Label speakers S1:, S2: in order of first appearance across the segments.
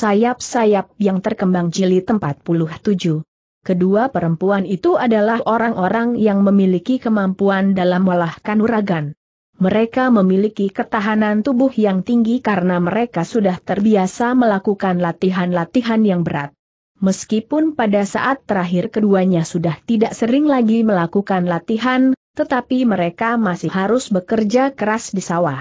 S1: sayap-sayap yang terkembang jilid 47. Kedua perempuan itu adalah orang-orang yang memiliki kemampuan dalam olah kanuragan. Mereka memiliki ketahanan tubuh yang tinggi karena mereka sudah terbiasa melakukan latihan-latihan yang berat. Meskipun pada saat terakhir keduanya sudah tidak sering lagi melakukan latihan, tetapi mereka masih harus bekerja keras di sawah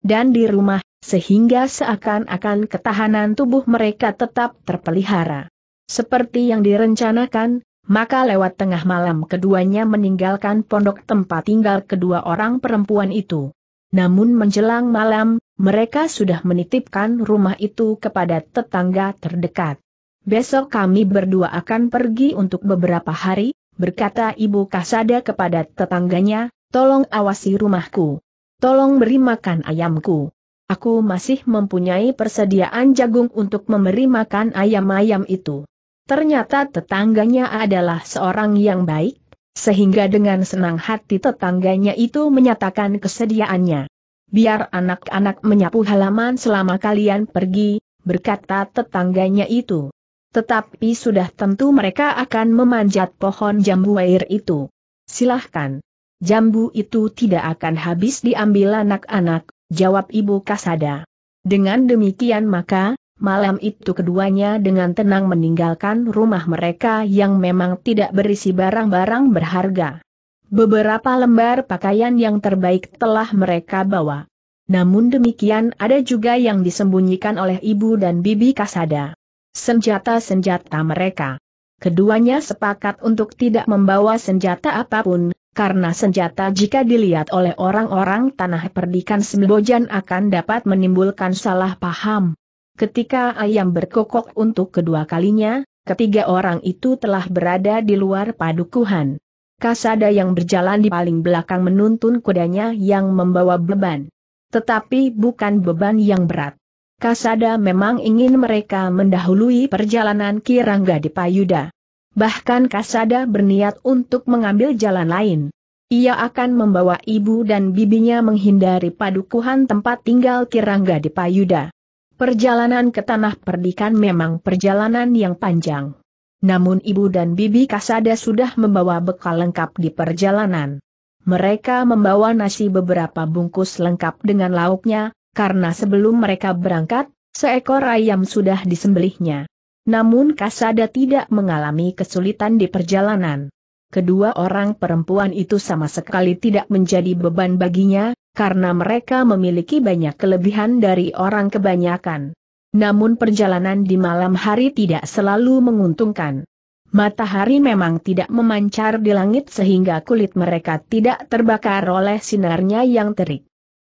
S1: dan di rumah, sehingga seakan-akan ketahanan tubuh mereka tetap terpelihara. Seperti yang direncanakan, maka lewat tengah malam keduanya meninggalkan pondok tempat tinggal kedua orang perempuan itu. Namun menjelang malam, mereka sudah menitipkan rumah itu kepada tetangga terdekat. Besok kami berdua akan pergi untuk beberapa hari, berkata Ibu Kasada kepada tetangganya, tolong awasi rumahku. Tolong beri makan ayamku. Aku masih mempunyai persediaan jagung untuk memberi makan ayam-ayam itu. Ternyata tetangganya adalah seorang yang baik, sehingga dengan senang hati tetangganya itu menyatakan kesediaannya. Biar anak-anak menyapu halaman selama kalian pergi, berkata tetangganya itu. Tetapi sudah tentu mereka akan memanjat pohon jambu air itu. Silahkan. Jambu itu tidak akan habis diambil anak-anak, Jawab Ibu Kasada. Dengan demikian maka, malam itu keduanya dengan tenang meninggalkan rumah mereka yang memang tidak berisi barang-barang berharga. Beberapa lembar pakaian yang terbaik telah mereka bawa. Namun demikian ada juga yang disembunyikan oleh ibu dan bibi Kasada. Senjata-senjata mereka. Keduanya sepakat untuk tidak membawa senjata apapun, karena senjata jika dilihat oleh orang-orang tanah perdikan Sembojan akan dapat menimbulkan salah paham. Ketika ayam berkokok untuk kedua kalinya, ketiga orang itu telah berada di luar padukuhan. Kasada yang berjalan di paling belakang menuntun kudanya yang membawa beban. Tetapi bukan beban yang berat. Kasada memang ingin mereka mendahului perjalanan Kirangga di Payuda. Bahkan Kasada berniat untuk mengambil jalan lain. Ia akan membawa ibu dan bibinya menghindari padukuhan tempat tinggal Tirangga di Payuda. Perjalanan ke tanah perdikan memang perjalanan yang panjang. Namun ibu dan bibi Kasada sudah membawa bekal lengkap di perjalanan. Mereka membawa nasi beberapa bungkus lengkap dengan lauknya, karena sebelum mereka berangkat, seekor ayam sudah disembelihnya. Namun Kasada tidak mengalami kesulitan di perjalanan. Kedua orang perempuan itu sama sekali tidak menjadi beban baginya, karena mereka memiliki banyak kelebihan dari orang kebanyakan. Namun perjalanan di malam hari tidak selalu menguntungkan. Matahari memang tidak memancar di langit sehingga kulit mereka tidak terbakar oleh sinarnya yang terik.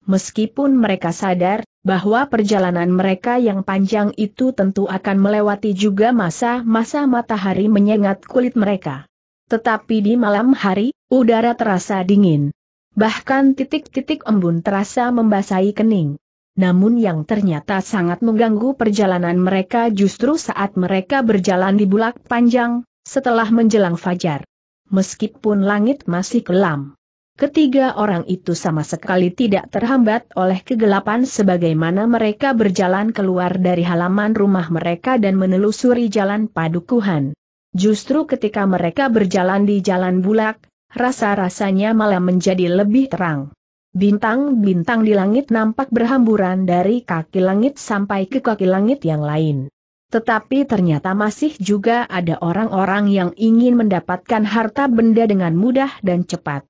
S1: Meskipun mereka sadar, bahwa perjalanan mereka yang panjang itu tentu akan melewati juga masa-masa matahari menyengat kulit mereka. Tetapi di malam hari, udara terasa dingin. Bahkan titik-titik embun terasa membasahi kening. Namun yang ternyata sangat mengganggu perjalanan mereka justru saat mereka berjalan di bulak panjang, setelah menjelang fajar. Meskipun langit masih kelam Ketiga orang itu sama sekali tidak terhambat oleh kegelapan sebagaimana mereka berjalan keluar dari halaman rumah mereka dan menelusuri jalan padukuhan. Justru ketika mereka berjalan di jalan bulak, rasa-rasanya malah menjadi lebih terang. Bintang-bintang di langit nampak berhamburan dari kaki langit sampai ke kaki langit yang lain. Tetapi ternyata masih juga ada orang-orang yang ingin mendapatkan harta benda dengan mudah dan cepat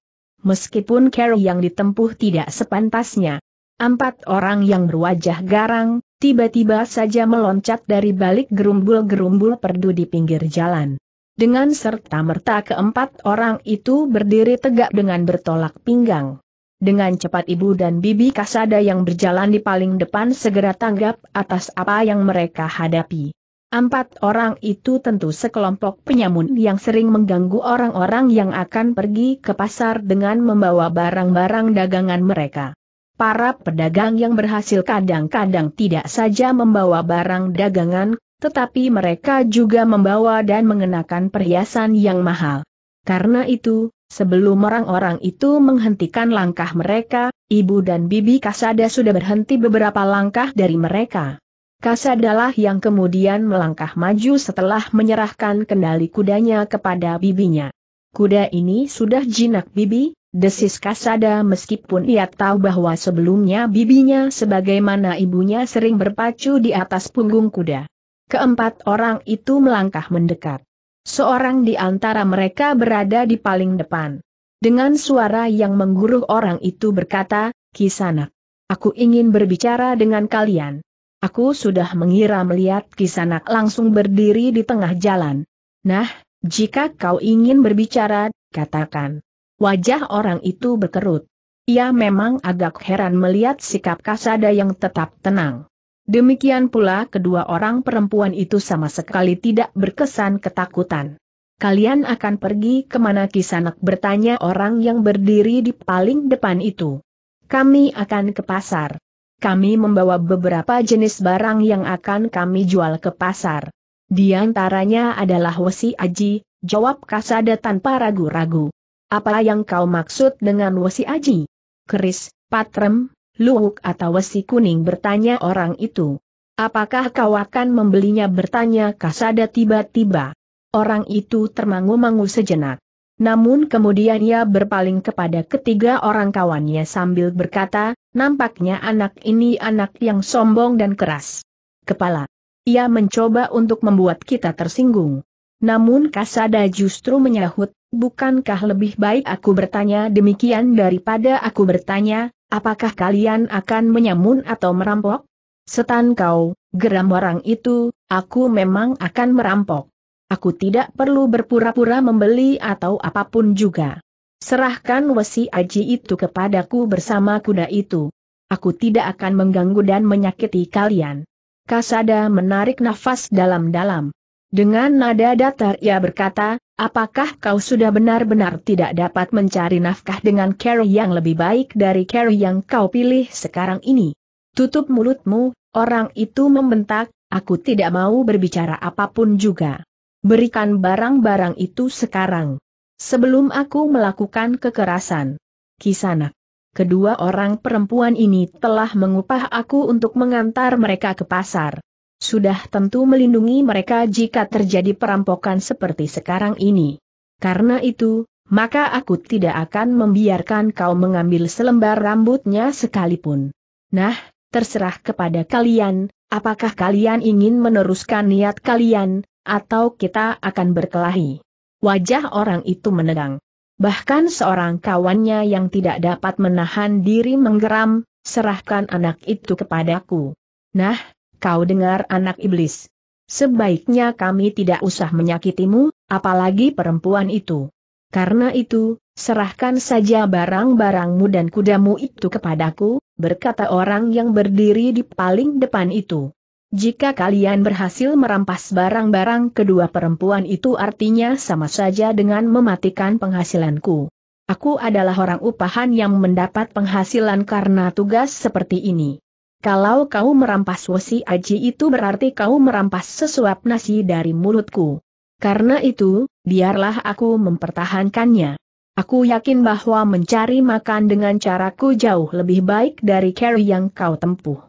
S1: meskipun carry yang ditempuh tidak sepantasnya. Empat orang yang berwajah garang, tiba-tiba saja meloncat dari balik gerumbul-gerumbul perdu di pinggir jalan. Dengan serta-merta keempat orang itu berdiri tegak dengan bertolak pinggang. Dengan cepat ibu dan bibi kasada yang berjalan di paling depan segera tanggap atas apa yang mereka hadapi. Empat orang itu tentu sekelompok penyamun yang sering mengganggu orang-orang yang akan pergi ke pasar dengan membawa barang-barang dagangan mereka. Para pedagang yang berhasil kadang-kadang tidak saja membawa barang dagangan, tetapi mereka juga membawa dan mengenakan perhiasan yang mahal. Karena itu, Sebelum orang-orang itu menghentikan langkah mereka, ibu dan bibi Kasada sudah berhenti beberapa langkah dari mereka. Kasadalah yang kemudian melangkah maju setelah menyerahkan kendali kudanya kepada bibinya. Kuda ini sudah jinak bibi, desis Kasada meskipun ia tahu bahwa sebelumnya bibinya sebagaimana ibunya sering berpacu di atas punggung kuda. Keempat orang itu melangkah mendekat. Seorang di antara mereka berada di paling depan. Dengan suara yang mengguruh orang itu berkata, Kisanak, aku ingin berbicara dengan kalian. Aku sudah mengira melihat kisanak langsung berdiri di tengah jalan. Nah, jika kau ingin berbicara, katakan. Wajah orang itu berkerut. Ia memang agak heran melihat sikap Kasada yang tetap tenang. Demikian pula kedua orang perempuan itu sama sekali tidak berkesan ketakutan. Kalian akan pergi kemana kisanak bertanya orang yang berdiri di paling depan itu. Kami akan ke pasar kami membawa beberapa jenis barang yang akan kami jual ke pasar. Di antaranya adalah wesi aji, jawab Kasada tanpa ragu-ragu. Apa yang kau maksud dengan wesi aji? Keris, patrem, luwuk atau wesi kuning bertanya orang itu. Apakah kau akan membelinya bertanya Kasada tiba-tiba. Orang itu termangu-mangu sejenak. Namun kemudian ia berpaling kepada ketiga orang kawannya sambil berkata, nampaknya anak ini anak yang sombong dan keras. Kepala. Ia mencoba untuk membuat kita tersinggung. Namun Kasada justru menyahut, bukankah lebih baik aku bertanya demikian daripada aku bertanya, apakah kalian akan menyamun atau merampok? Setan kau, geram orang itu, aku memang akan merampok. Aku tidak perlu berpura-pura membeli atau apapun juga. Serahkan wesi aji itu kepadaku bersama kuda itu. Aku tidak akan mengganggu dan menyakiti kalian. Kasada menarik nafas dalam-dalam. Dengan nada datar ia berkata, apakah kau sudah benar-benar tidak dapat mencari nafkah dengan care yang lebih baik dari care yang kau pilih sekarang ini? Tutup mulutmu, orang itu membentak, aku tidak mau berbicara apapun juga. Berikan barang-barang itu sekarang. Sebelum aku melakukan kekerasan. Kisanak. Kedua orang perempuan ini telah mengupah aku untuk mengantar mereka ke pasar. Sudah tentu melindungi mereka jika terjadi perampokan seperti sekarang ini. Karena itu, maka aku tidak akan membiarkan kau mengambil selembar rambutnya sekalipun. Nah, terserah kepada kalian, apakah kalian ingin meneruskan niat kalian, atau kita akan berkelahi. Wajah orang itu menegang. Bahkan seorang kawannya yang tidak dapat menahan diri menggeram, serahkan anak itu kepadaku. Nah, kau dengar anak iblis. Sebaiknya kami tidak usah menyakitimu, apalagi perempuan itu. Karena itu, serahkan saja barang-barangmu dan kudamu itu kepadaku, berkata orang yang berdiri di paling depan itu. Jika kalian berhasil merampas barang-barang kedua perempuan itu artinya sama saja dengan mematikan penghasilanku. Aku adalah orang upahan yang mendapat penghasilan karena tugas seperti ini. Kalau kau merampas wasi aji itu berarti kau merampas sesuap nasi dari mulutku. Karena itu, biarlah aku mempertahankannya. Aku yakin bahwa mencari makan dengan caraku jauh lebih baik dari carry yang kau tempuh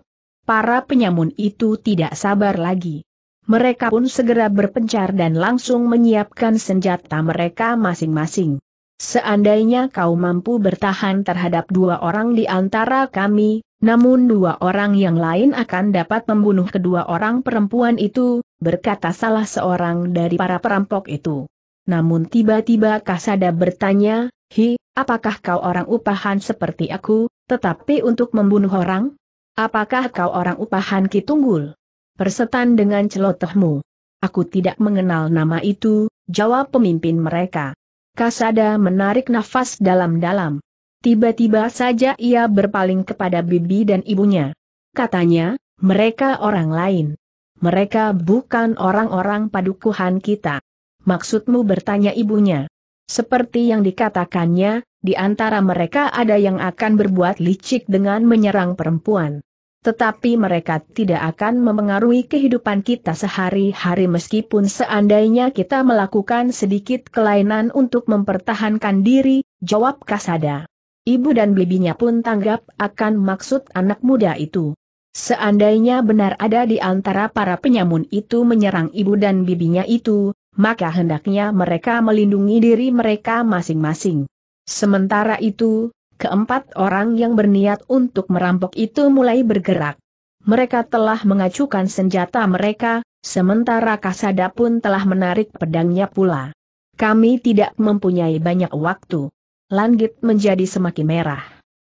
S1: para penyamun itu tidak sabar lagi. Mereka pun segera berpencar dan langsung menyiapkan senjata mereka masing-masing. Seandainya kau mampu bertahan terhadap dua orang di antara kami, namun dua orang yang lain akan dapat membunuh kedua orang perempuan itu, berkata salah seorang dari para perampok itu. Namun tiba-tiba Kasada bertanya, Hi, apakah kau orang upahan seperti aku, tetapi untuk membunuh orang? Apakah kau orang upahan Kitunggul? Tunggul? Persetan dengan celotehmu. Aku tidak mengenal nama itu, jawab pemimpin mereka. Kasada menarik nafas dalam-dalam. Tiba-tiba saja ia berpaling kepada bibi dan ibunya. Katanya, mereka orang lain. Mereka bukan orang-orang padukuhan kita. Maksudmu bertanya ibunya. Seperti yang dikatakannya, di antara mereka ada yang akan berbuat licik dengan menyerang perempuan tetapi mereka tidak akan memengaruhi kehidupan kita sehari-hari meskipun seandainya kita melakukan sedikit kelainan untuk mempertahankan diri, jawab Kasada. Ibu dan bibinya pun tanggap akan maksud anak muda itu. Seandainya benar ada di antara para penyamun itu menyerang ibu dan bibinya itu, maka hendaknya mereka melindungi diri mereka masing-masing. Sementara itu, keempat orang yang berniat untuk merampok itu mulai bergerak. Mereka telah mengacukan senjata mereka, sementara Kasada pun telah menarik pedangnya pula. Kami tidak mempunyai banyak waktu. Langit menjadi semakin merah.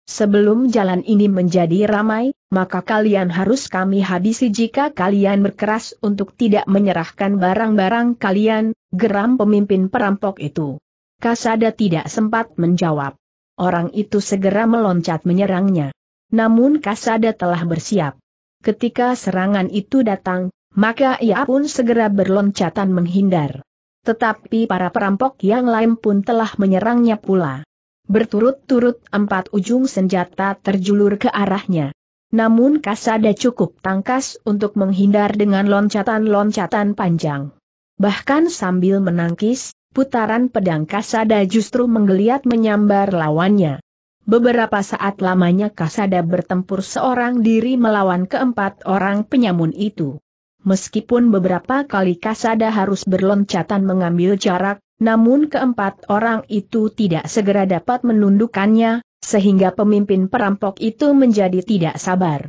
S1: Sebelum jalan ini menjadi ramai, maka kalian harus kami habisi jika kalian berkeras untuk tidak menyerahkan barang-barang kalian, geram pemimpin perampok itu. Kasada tidak sempat menjawab. Orang itu segera meloncat menyerangnya. Namun Kasada telah bersiap. Ketika serangan itu datang, maka ia pun segera berloncatan menghindar. Tetapi para perampok yang lain pun telah menyerangnya pula. Berturut-turut empat ujung senjata terjulur ke arahnya. Namun Kasada cukup tangkas untuk menghindar dengan loncatan-loncatan panjang. Bahkan sambil menangkis, putaran pedang Kasada justru menggeliat menyambar lawannya. Beberapa saat lamanya Kasada bertempur seorang diri melawan keempat orang penyamun itu. Meskipun beberapa kali Kasada harus berloncatan mengambil jarak, namun keempat orang itu tidak segera dapat menundukkannya, sehingga pemimpin perampok itu menjadi tidak sabar.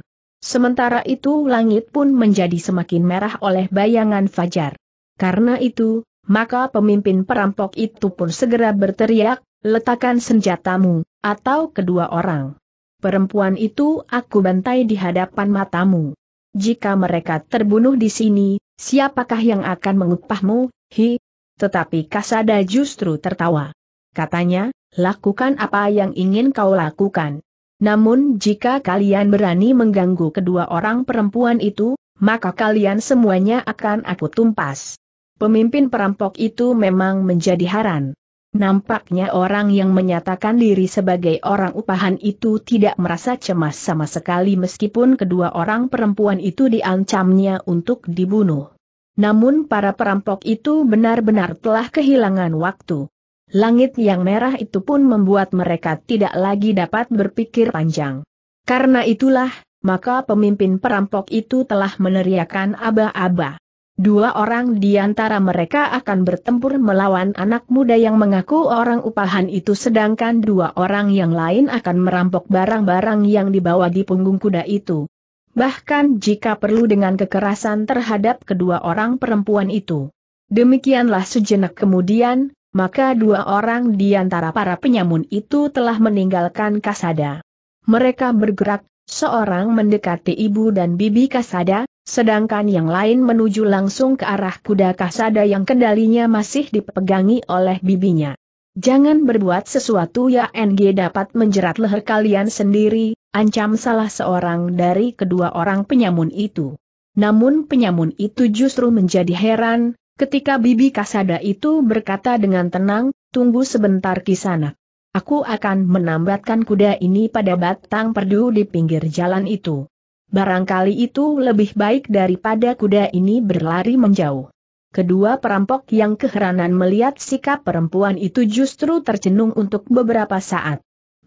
S1: Sementara itu langit pun menjadi semakin merah oleh bayangan fajar. Karena itu, maka pemimpin perampok itu pun segera berteriak, letakkan senjatamu, atau kedua orang. Perempuan itu aku bantai di hadapan matamu. Jika mereka terbunuh di sini, siapakah yang akan mengupahmu, hi? Tetapi Kasada justru tertawa. Katanya, lakukan apa yang ingin kau lakukan. Namun jika kalian berani mengganggu kedua orang perempuan itu, maka kalian semuanya akan aku tumpas. Pemimpin perampok itu memang menjadi haran. Nampaknya orang yang menyatakan diri sebagai orang upahan itu tidak merasa cemas sama sekali meskipun kedua orang perempuan itu diancamnya untuk dibunuh. Namun para perampok itu benar-benar telah kehilangan waktu. Langit yang merah itu pun membuat mereka tidak lagi dapat berpikir panjang. Karena itulah, maka pemimpin perampok itu telah meneriakan aba-aba. Dua orang di antara mereka akan bertempur melawan anak muda yang mengaku orang upahan itu sedangkan dua orang yang lain akan merampok barang-barang yang dibawa di punggung kuda itu. Bahkan jika perlu dengan kekerasan terhadap kedua orang perempuan itu. Demikianlah sejenak kemudian, maka dua orang di antara para penyamun itu telah meninggalkan Kasada. Mereka bergerak, seorang mendekati ibu dan bibi Kasada, Sedangkan yang lain menuju langsung ke arah kuda kasada yang kendalinya masih dipegangi oleh bibinya. Jangan berbuat sesuatu ya NG dapat menjerat leher kalian sendiri, ancam salah seorang dari kedua orang penyamun itu. Namun penyamun itu justru menjadi heran, ketika Bibi Kasada itu berkata dengan tenang, tunggu sebentar kisana. Aku akan menambatkan kuda ini pada batang perdu di pinggir jalan itu. Barangkali itu lebih baik daripada kuda ini berlari menjauh. Kedua perampok yang keheranan melihat sikap perempuan itu justru tercenung untuk beberapa saat.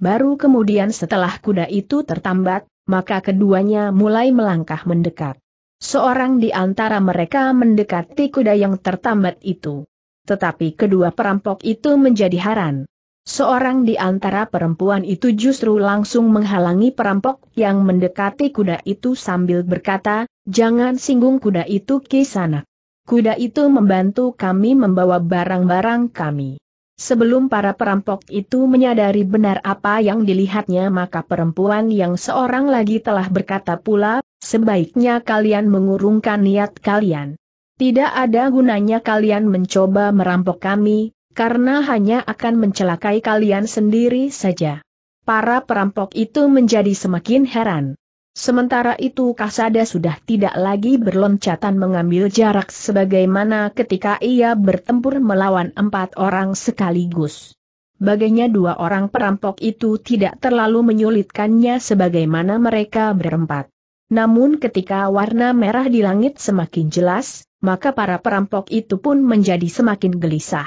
S1: Baru kemudian setelah kuda itu tertambat, maka keduanya mulai melangkah mendekat. Seorang di antara mereka mendekati kuda yang tertambat itu. Tetapi kedua perampok itu menjadi haran. Seorang di antara perempuan itu justru langsung menghalangi perampok yang mendekati kuda itu sambil berkata, jangan singgung kuda itu ke sana. Kuda itu membantu kami membawa barang-barang kami. Sebelum para perampok itu menyadari benar apa yang dilihatnya maka perempuan yang seorang lagi telah berkata pula, sebaiknya kalian mengurungkan niat kalian. Tidak ada gunanya kalian mencoba merampok kami, karena hanya akan mencelakai kalian sendiri saja. Para perampok itu menjadi semakin heran. Sementara itu Kasada sudah tidak lagi berloncatan mengambil jarak sebagaimana ketika ia bertempur melawan empat orang sekaligus. Baginya dua orang perampok itu tidak terlalu menyulitkannya sebagaimana mereka berempat. Namun ketika warna merah di langit semakin jelas, maka para perampok itu pun menjadi semakin gelisah.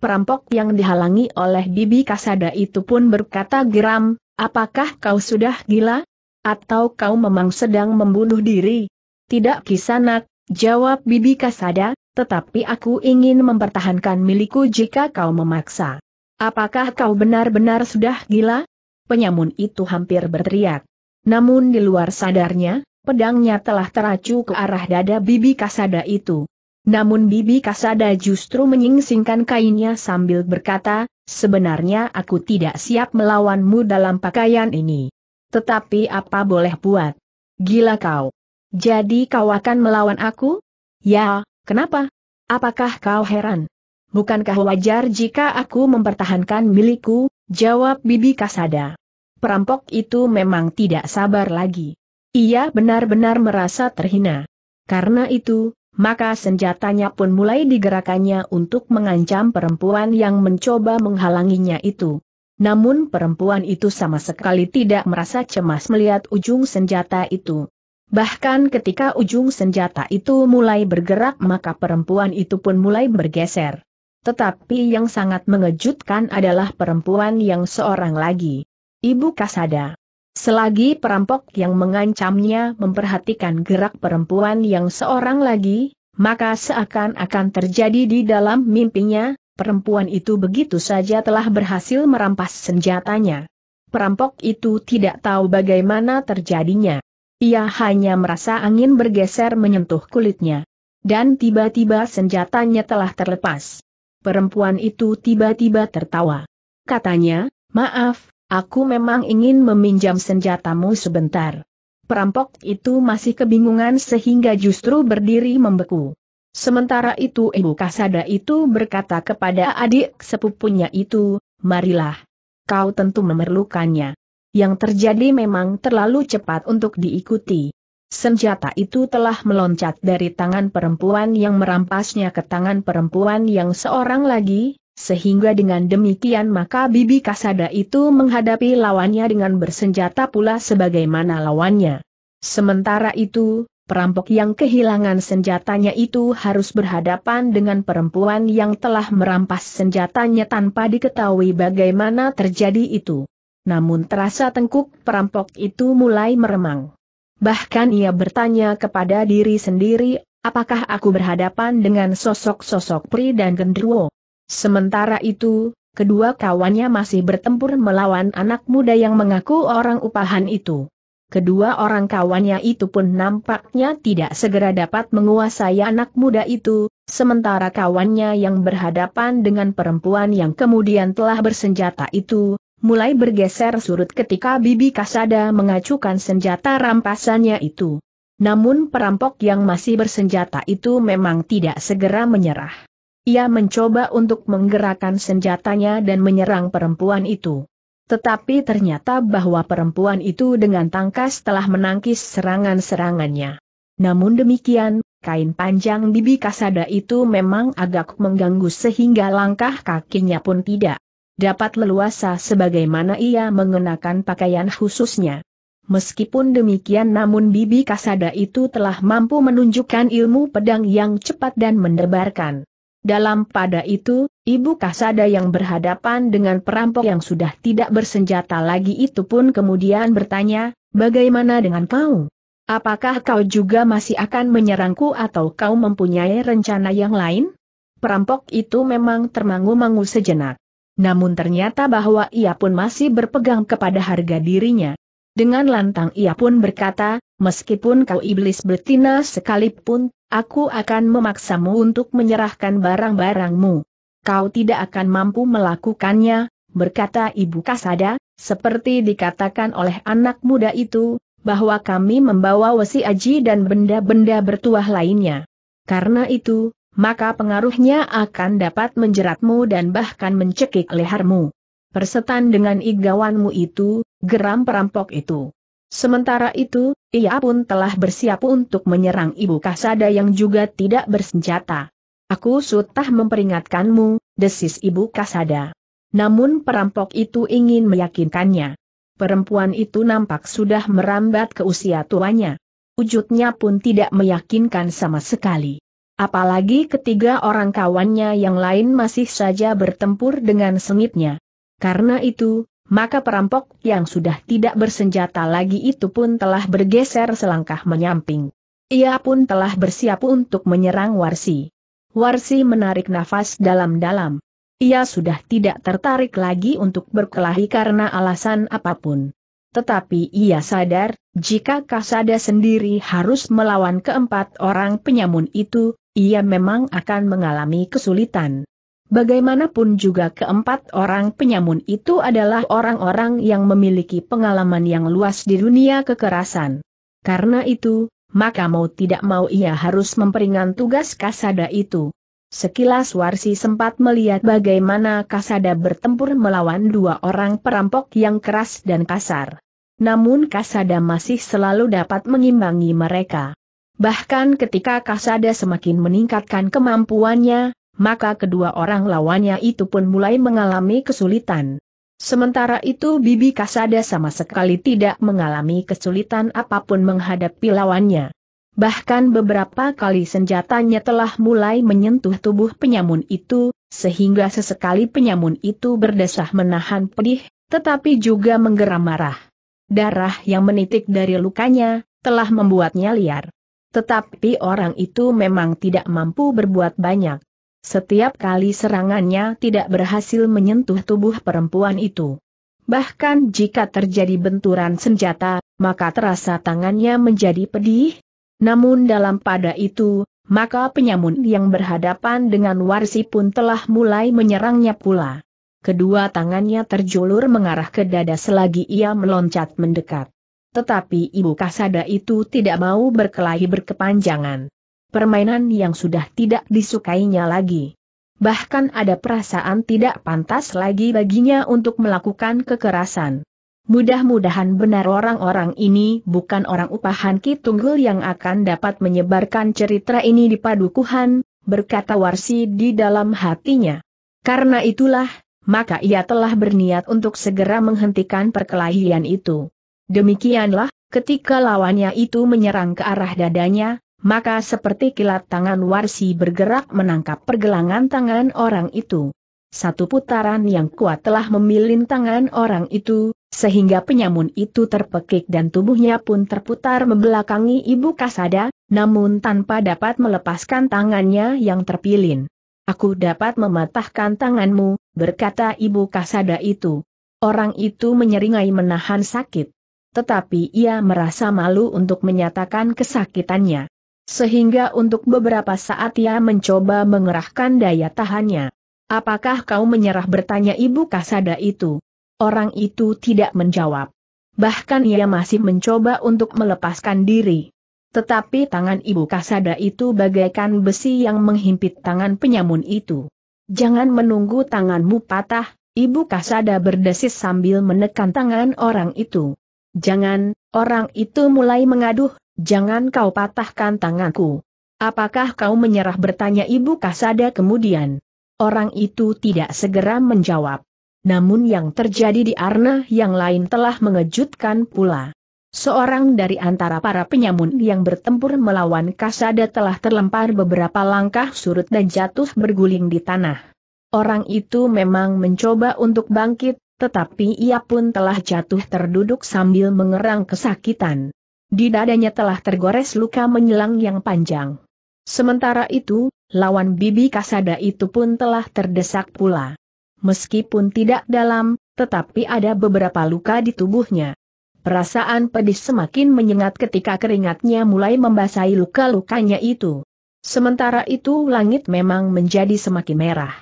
S1: Perampok yang dihalangi oleh bibi kasada itu pun berkata geram, apakah kau sudah gila? Atau kau memang sedang membunuh diri? Tidak kisanak, jawab bibi kasada, tetapi aku ingin mempertahankan milikku jika kau memaksa. Apakah kau benar-benar sudah gila? Penyamun itu hampir berteriak. Namun di luar sadarnya, pedangnya telah teracu ke arah dada bibi kasada itu. Namun Bibi Kasada justru menyingsingkan kainnya sambil berkata, sebenarnya aku tidak siap melawanmu dalam pakaian ini. Tetapi apa boleh buat? Gila kau. Jadi kau akan melawan aku? Ya, kenapa? Apakah kau heran? Bukankah wajar jika aku mempertahankan milikku, jawab Bibi Kasada. Perampok itu memang tidak sabar lagi. Ia benar-benar merasa terhina. Karena itu, maka senjatanya pun mulai digerakannya untuk mengancam perempuan yang mencoba menghalanginya itu. Namun perempuan itu sama sekali tidak merasa cemas melihat ujung senjata itu. Bahkan ketika ujung senjata itu mulai bergerak maka perempuan itu pun mulai bergeser. Tetapi yang sangat mengejutkan adalah perempuan yang seorang lagi. Ibu Kasada. Selagi perampok yang mengancamnya memperhatikan gerak perempuan yang seorang lagi, maka seakan-akan terjadi di dalam mimpinya, perempuan itu begitu saja telah berhasil merampas senjatanya. Perampok itu tidak tahu bagaimana terjadinya. Ia hanya merasa angin bergeser menyentuh kulitnya. Dan tiba-tiba senjatanya telah terlepas. Perempuan itu tiba-tiba tertawa. Katanya, maaf, Aku memang ingin meminjam senjatamu sebentar. Perampok itu masih kebingungan sehingga justru berdiri membeku. Sementara itu ibu kasada itu berkata kepada adik sepupunya itu, marilah. Kau tentu memerlukannya. Yang terjadi memang terlalu cepat untuk diikuti. Senjata itu telah meloncat dari tangan perempuan yang merampasnya ke tangan perempuan yang seorang lagi, sehingga dengan demikian maka Bibi Kasada itu menghadapi lawannya dengan bersenjata pula sebagaimana lawannya. Sementara itu, perampok yang kehilangan senjatanya itu harus berhadapan dengan perempuan yang telah merampas senjatanya tanpa diketahui bagaimana terjadi itu. Namun terasa tengkuk perampok itu mulai meremang. Bahkan ia bertanya kepada diri sendiri, apakah aku berhadapan dengan sosok-sosok pri dan gendruwo? Sementara itu, kedua kawannya masih bertempur melawan anak muda yang mengaku orang upahan itu. Kedua orang kawannya itu pun nampaknya tidak segera dapat menguasai anak muda itu, sementara kawannya yang berhadapan dengan perempuan yang kemudian telah bersenjata itu, mulai bergeser surut ketika Bibi Kasada mengacukan senjata rampasannya itu. Namun perampok yang masih bersenjata itu memang tidak segera menyerah. Ia mencoba untuk menggerakkan senjatanya dan menyerang perempuan itu. Tetapi ternyata bahwa perempuan itu dengan tangkas telah menangkis serangan-serangannya. Namun demikian, kain panjang bibi kasada itu memang agak mengganggu sehingga langkah kakinya pun tidak dapat leluasa sebagaimana ia mengenakan pakaian khususnya. Meskipun demikian namun Bibi Kasada itu telah mampu menunjukkan ilmu pedang yang cepat dan mendebarkan. Dalam pada itu, Ibu Kasada yang berhadapan dengan perampok yang sudah tidak bersenjata lagi itu pun kemudian bertanya, bagaimana dengan kau? Apakah kau juga masih akan menyerangku atau kau mempunyai rencana yang lain? Perampok itu memang termangu-mangu sejenak. Namun ternyata bahwa ia pun masih berpegang kepada harga dirinya. Dengan lantang ia pun berkata, meskipun kau iblis betina sekalipun, aku akan memaksamu untuk menyerahkan barang-barangmu. Kau tidak akan mampu melakukannya, berkata Ibu Kasada, seperti dikatakan oleh anak muda itu, bahwa kami membawa wesi aji dan benda-benda bertuah lainnya. Karena itu, maka pengaruhnya akan dapat menjeratmu dan bahkan mencekik lehermu. Persetan dengan igawanmu itu, geram perampok itu. Sementara itu, ia pun telah bersiap untuk menyerang Ibu Kasada yang juga tidak bersenjata. Aku sutah memperingatkanmu, desis Ibu Kasada. Namun perampok itu ingin meyakinkannya. Perempuan itu nampak sudah merambat ke usia tuanya. Wujudnya pun tidak meyakinkan sama sekali. Apalagi ketiga orang kawannya yang lain masih saja bertempur dengan sengitnya. Karena itu, maka perampok yang sudah tidak bersenjata lagi itu pun telah bergeser selangkah menyamping. Ia pun telah bersiap untuk menyerang Warsi. Warsi menarik nafas dalam-dalam. Ia sudah tidak tertarik lagi untuk berkelahi karena alasan apapun. Tetapi ia sadar, jika Kasada sendiri harus melawan keempat orang penyamun itu, ia memang akan mengalami kesulitan. Bagaimanapun juga keempat orang penyamun itu adalah orang-orang yang memiliki pengalaman yang luas di dunia kekerasan. Karena itu, maka mau tidak mau ia harus memperingan tugas Kasada itu. Sekilas Warsi sempat melihat bagaimana Kasada bertempur melawan dua orang perampok yang keras dan kasar. Namun Kasada masih selalu dapat mengimbangi mereka. Bahkan ketika Kasada semakin meningkatkan kemampuannya, maka kedua orang lawannya itu pun mulai mengalami kesulitan. Sementara itu Bibi Kasada sama sekali tidak mengalami kesulitan apapun menghadapi lawannya. Bahkan beberapa kali senjatanya telah mulai menyentuh tubuh penyamun itu, sehingga sesekali penyamun itu berdesah menahan pedih, tetapi juga menggeram marah. Darah yang menitik dari lukanya, telah membuatnya liar. Tetapi orang itu memang tidak mampu berbuat banyak. Setiap kali serangannya tidak berhasil menyentuh tubuh perempuan itu. Bahkan jika terjadi benturan senjata, maka terasa tangannya menjadi pedih. Namun dalam pada itu, maka penyamun yang berhadapan dengan Warsi pun telah mulai menyerangnya pula. Kedua tangannya terjulur mengarah ke dada selagi ia meloncat mendekat. Tetapi Ibu Kasada itu tidak mau berkelahi berkepanjangan permainan yang sudah tidak disukainya lagi. Bahkan ada perasaan tidak pantas lagi baginya untuk melakukan kekerasan. Mudah-mudahan benar orang-orang ini bukan orang upahan Ki Tunggul yang akan dapat menyebarkan cerita ini di padukuhan, berkata Warsi di dalam hatinya. Karena itulah, maka ia telah berniat untuk segera menghentikan perkelahian itu. Demikianlah, ketika lawannya itu menyerang ke arah dadanya, maka seperti kilat tangan Warsi bergerak menangkap pergelangan tangan orang itu. Satu putaran yang kuat telah memilin tangan orang itu, sehingga penyamun itu terpekik dan tubuhnya pun terputar membelakangi ibu kasada, namun tanpa dapat melepaskan tangannya yang terpilin. Aku dapat mematahkan tanganmu, berkata ibu kasada itu. Orang itu menyeringai menahan sakit. Tetapi ia merasa malu untuk menyatakan kesakitannya. Sehingga untuk beberapa saat ia mencoba mengerahkan daya tahannya. Apakah kau menyerah bertanya ibu kasada itu? Orang itu tidak menjawab. Bahkan ia masih mencoba untuk melepaskan diri. Tetapi tangan ibu kasada itu bagaikan besi yang menghimpit tangan penyamun itu. Jangan menunggu tanganmu patah, ibu kasada berdesis sambil menekan tangan orang itu. Jangan, orang itu mulai mengaduh, Jangan kau patahkan tanganku. Apakah kau menyerah bertanya Ibu Kasada kemudian? Orang itu tidak segera menjawab. Namun yang terjadi di Arna yang lain telah mengejutkan pula. Seorang dari antara para penyamun yang bertempur melawan Kasada telah terlempar beberapa langkah surut dan jatuh berguling di tanah. Orang itu memang mencoba untuk bangkit, tetapi ia pun telah jatuh terduduk sambil mengerang kesakitan. Di dadanya telah tergores luka menyelang yang panjang. Sementara itu, lawan Bibi Kasada itu pun telah terdesak pula. Meskipun tidak dalam, tetapi ada beberapa luka di tubuhnya. Perasaan pedih semakin menyengat ketika keringatnya mulai membasahi luka-lukanya itu. Sementara itu langit memang menjadi semakin merah.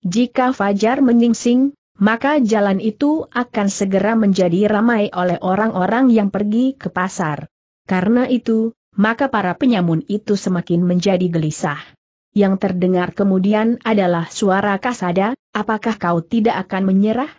S1: Jika Fajar menyingsing, maka jalan itu akan segera menjadi ramai oleh orang-orang yang pergi ke pasar. Karena itu, maka para penyamun itu semakin menjadi gelisah. Yang terdengar kemudian adalah suara kasada, apakah kau tidak akan menyerah?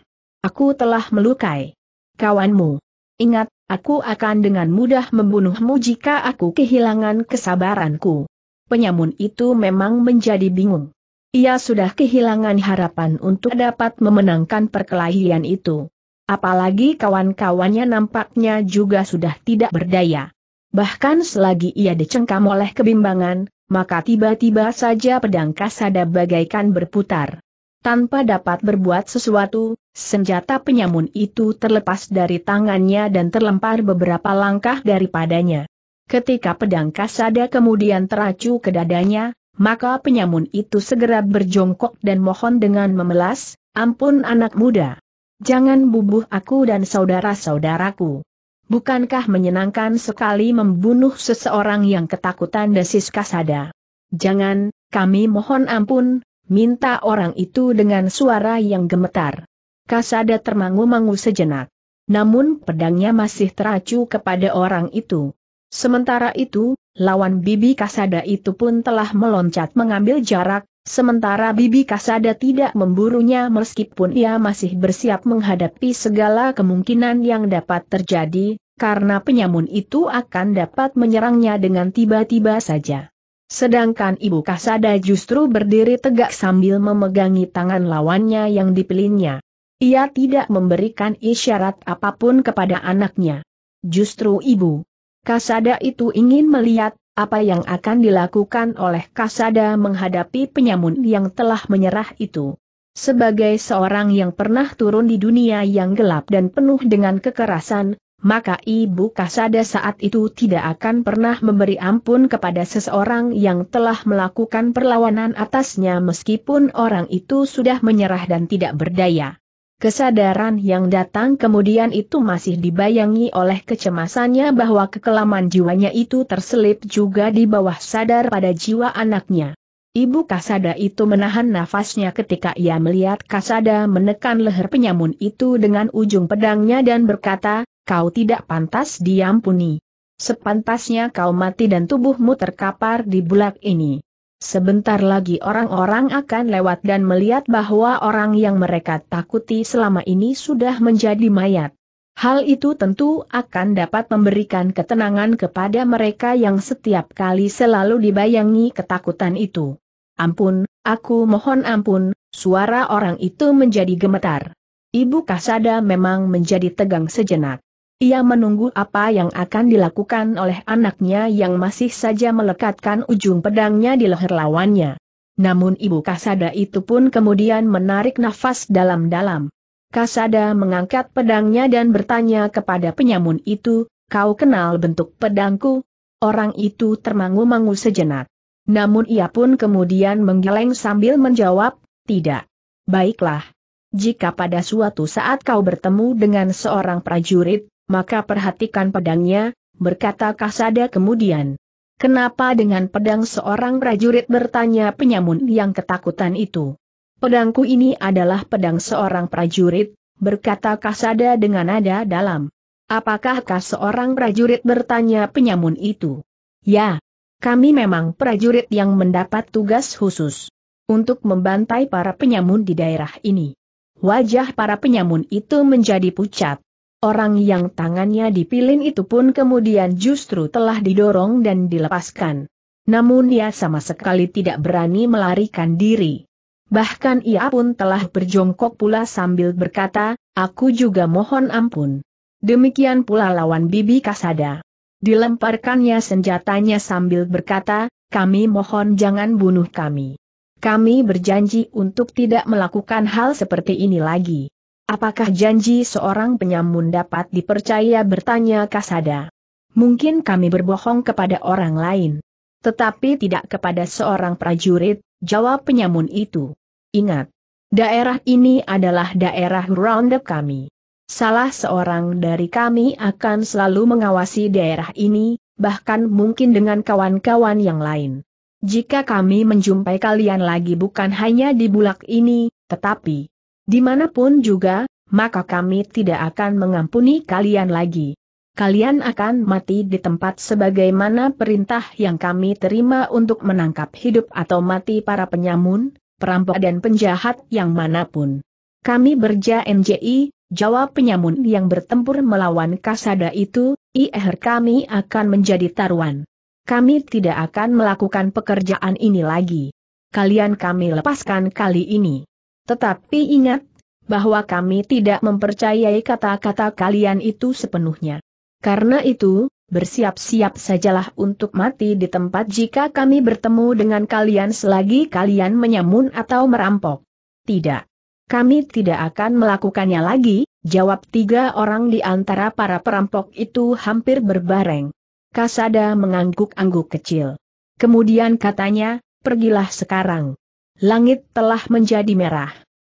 S1: Aku telah melukai kawanmu. Ingat, aku akan dengan mudah membunuhmu jika aku kehilangan kesabaranku. Penyamun itu memang menjadi bingung. Ia sudah kehilangan harapan untuk dapat memenangkan perkelahian itu. Apalagi kawan-kawannya nampaknya juga sudah tidak berdaya. Bahkan selagi ia dicengkam oleh kebimbangan, maka tiba-tiba saja pedang kasada bagaikan berputar. Tanpa dapat berbuat sesuatu, senjata penyamun itu terlepas dari tangannya dan terlempar beberapa langkah daripadanya. Ketika pedang kasada kemudian teracu ke dadanya, maka penyamun itu segera berjongkok dan mohon dengan memelas, ampun anak muda. Jangan bubuh aku dan saudara-saudaraku. Bukankah menyenangkan sekali membunuh seseorang yang ketakutan desis kasada? Jangan, kami mohon ampun, minta orang itu dengan suara yang gemetar. Kasada termangu-mangu sejenak. Namun pedangnya masih teracu kepada orang itu. Sementara itu, lawan Bibi Kasada itu pun telah meloncat mengambil jarak, sementara Bibi Kasada tidak memburunya meskipun ia masih bersiap menghadapi segala kemungkinan yang dapat terjadi, karena penyamun itu akan dapat menyerangnya dengan tiba-tiba saja. Sedangkan Ibu Kasada justru berdiri tegak sambil memegangi tangan lawannya yang dipelinnya. Ia tidak memberikan isyarat apapun kepada anaknya. Justru Ibu Kasada itu ingin melihat apa yang akan dilakukan oleh Kasada menghadapi penyamun yang telah menyerah itu. Sebagai seorang yang pernah turun di dunia yang gelap dan penuh dengan kekerasan, maka Ibu Kasada saat itu tidak akan pernah memberi ampun kepada seseorang yang telah melakukan perlawanan atasnya meskipun orang itu sudah menyerah dan tidak berdaya. Kesadaran yang datang kemudian itu masih dibayangi oleh kecemasannya bahwa kekelaman jiwanya itu terselip juga di bawah sadar pada jiwa anaknya. Ibu Kasada itu menahan nafasnya ketika ia melihat Kasada menekan leher penyamun itu dengan ujung pedangnya dan berkata, kau tidak pantas diampuni. Sepantasnya kau mati dan tubuhmu terkapar di bulak ini. Sebentar lagi orang-orang akan lewat dan melihat bahwa orang yang mereka takuti selama ini sudah menjadi mayat. Hal itu tentu akan dapat memberikan ketenangan kepada mereka yang setiap kali selalu dibayangi ketakutan itu. Ampun, aku mohon ampun, suara orang itu menjadi gemetar. Ibu Kasada memang menjadi tegang sejenak. Ia menunggu apa yang akan dilakukan oleh anaknya yang masih saja melekatkan ujung pedangnya di leher lawannya. Namun ibu Kasada itu pun kemudian menarik nafas dalam-dalam. Kasada mengangkat pedangnya dan bertanya kepada penyamun itu, kau kenal bentuk pedangku? Orang itu termangu-mangu sejenak. Namun ia pun kemudian menggeleng sambil menjawab, tidak. Baiklah. Jika pada suatu saat kau bertemu dengan seorang prajurit, maka perhatikan pedangnya, berkata Kasada kemudian. Kenapa dengan pedang seorang prajurit bertanya penyamun yang ketakutan itu? Pedangku ini adalah pedang seorang prajurit, berkata Kasada dengan nada dalam. Apakahkah seorang prajurit bertanya penyamun itu? Ya, kami memang prajurit yang mendapat tugas khusus untuk membantai para penyamun di daerah ini. Wajah para penyamun itu menjadi pucat. Orang yang tangannya dipilin itu pun kemudian justru telah didorong dan dilepaskan. Namun ia sama sekali tidak berani melarikan diri. Bahkan ia pun telah berjongkok pula sambil berkata, aku juga mohon ampun. Demikian pula lawan Bibi Kasada. Dilemparkannya senjatanya sambil berkata, kami mohon jangan bunuh kami. Kami berjanji untuk tidak melakukan hal seperti ini lagi. Apakah janji seorang penyamun dapat dipercaya bertanya Kasada? Mungkin kami berbohong kepada orang lain. Tetapi tidak kepada seorang prajurit, jawab penyamun itu. Ingat, daerah ini adalah daerah roundup kami. Salah seorang dari kami akan selalu mengawasi daerah ini, bahkan mungkin dengan kawan-kawan yang lain. Jika kami menjumpai kalian lagi bukan hanya di bulak ini, tetapi Dimanapun juga, maka kami tidak akan mengampuni kalian lagi. Kalian akan mati di tempat sebagaimana perintah yang kami terima untuk menangkap hidup atau mati para penyamun, perampok dan penjahat yang manapun. Kami berja NJI, jawab penyamun yang bertempur melawan kasada itu, IR kami akan menjadi taruhan. Kami tidak akan melakukan pekerjaan ini lagi. Kalian kami lepaskan kali ini. Tetapi ingat, bahwa kami tidak mempercayai kata-kata kalian itu sepenuhnya. Karena itu, bersiap-siap sajalah untuk mati di tempat jika kami bertemu dengan kalian selagi kalian menyamun atau merampok. Tidak. Kami tidak akan melakukannya lagi, jawab tiga orang di antara para perampok itu hampir berbareng. Kasada mengangguk-angguk kecil. Kemudian katanya, pergilah sekarang. Langit telah menjadi merah.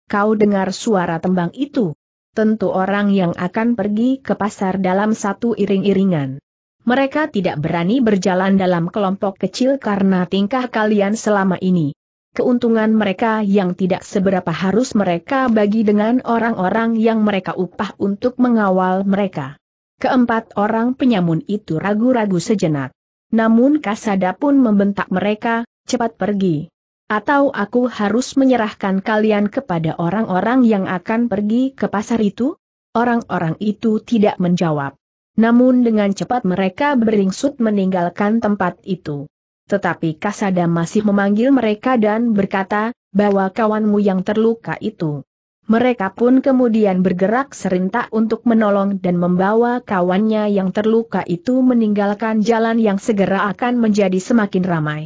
S1: Kau dengar suara tembang itu? Tentu orang yang akan pergi ke pasar dalam satu iring-iringan. Mereka tidak berani berjalan dalam kelompok kecil karena tingkah kalian selama ini. Keuntungan mereka yang tidak seberapa harus mereka bagi dengan orang-orang yang mereka upah untuk mengawal mereka. Keempat orang penyamun itu ragu-ragu sejenak. Namun Kasada pun membentak mereka, cepat pergi. Atau aku harus menyerahkan kalian kepada orang-orang yang akan pergi ke pasar itu? Orang-orang itu tidak menjawab. Namun dengan cepat mereka beringsut meninggalkan tempat itu. Tetapi Kasada masih memanggil mereka dan berkata, bahwa kawanmu yang terluka itu. Mereka pun kemudian bergerak serintak untuk menolong dan membawa kawannya yang terluka itu meninggalkan jalan yang segera akan menjadi semakin ramai.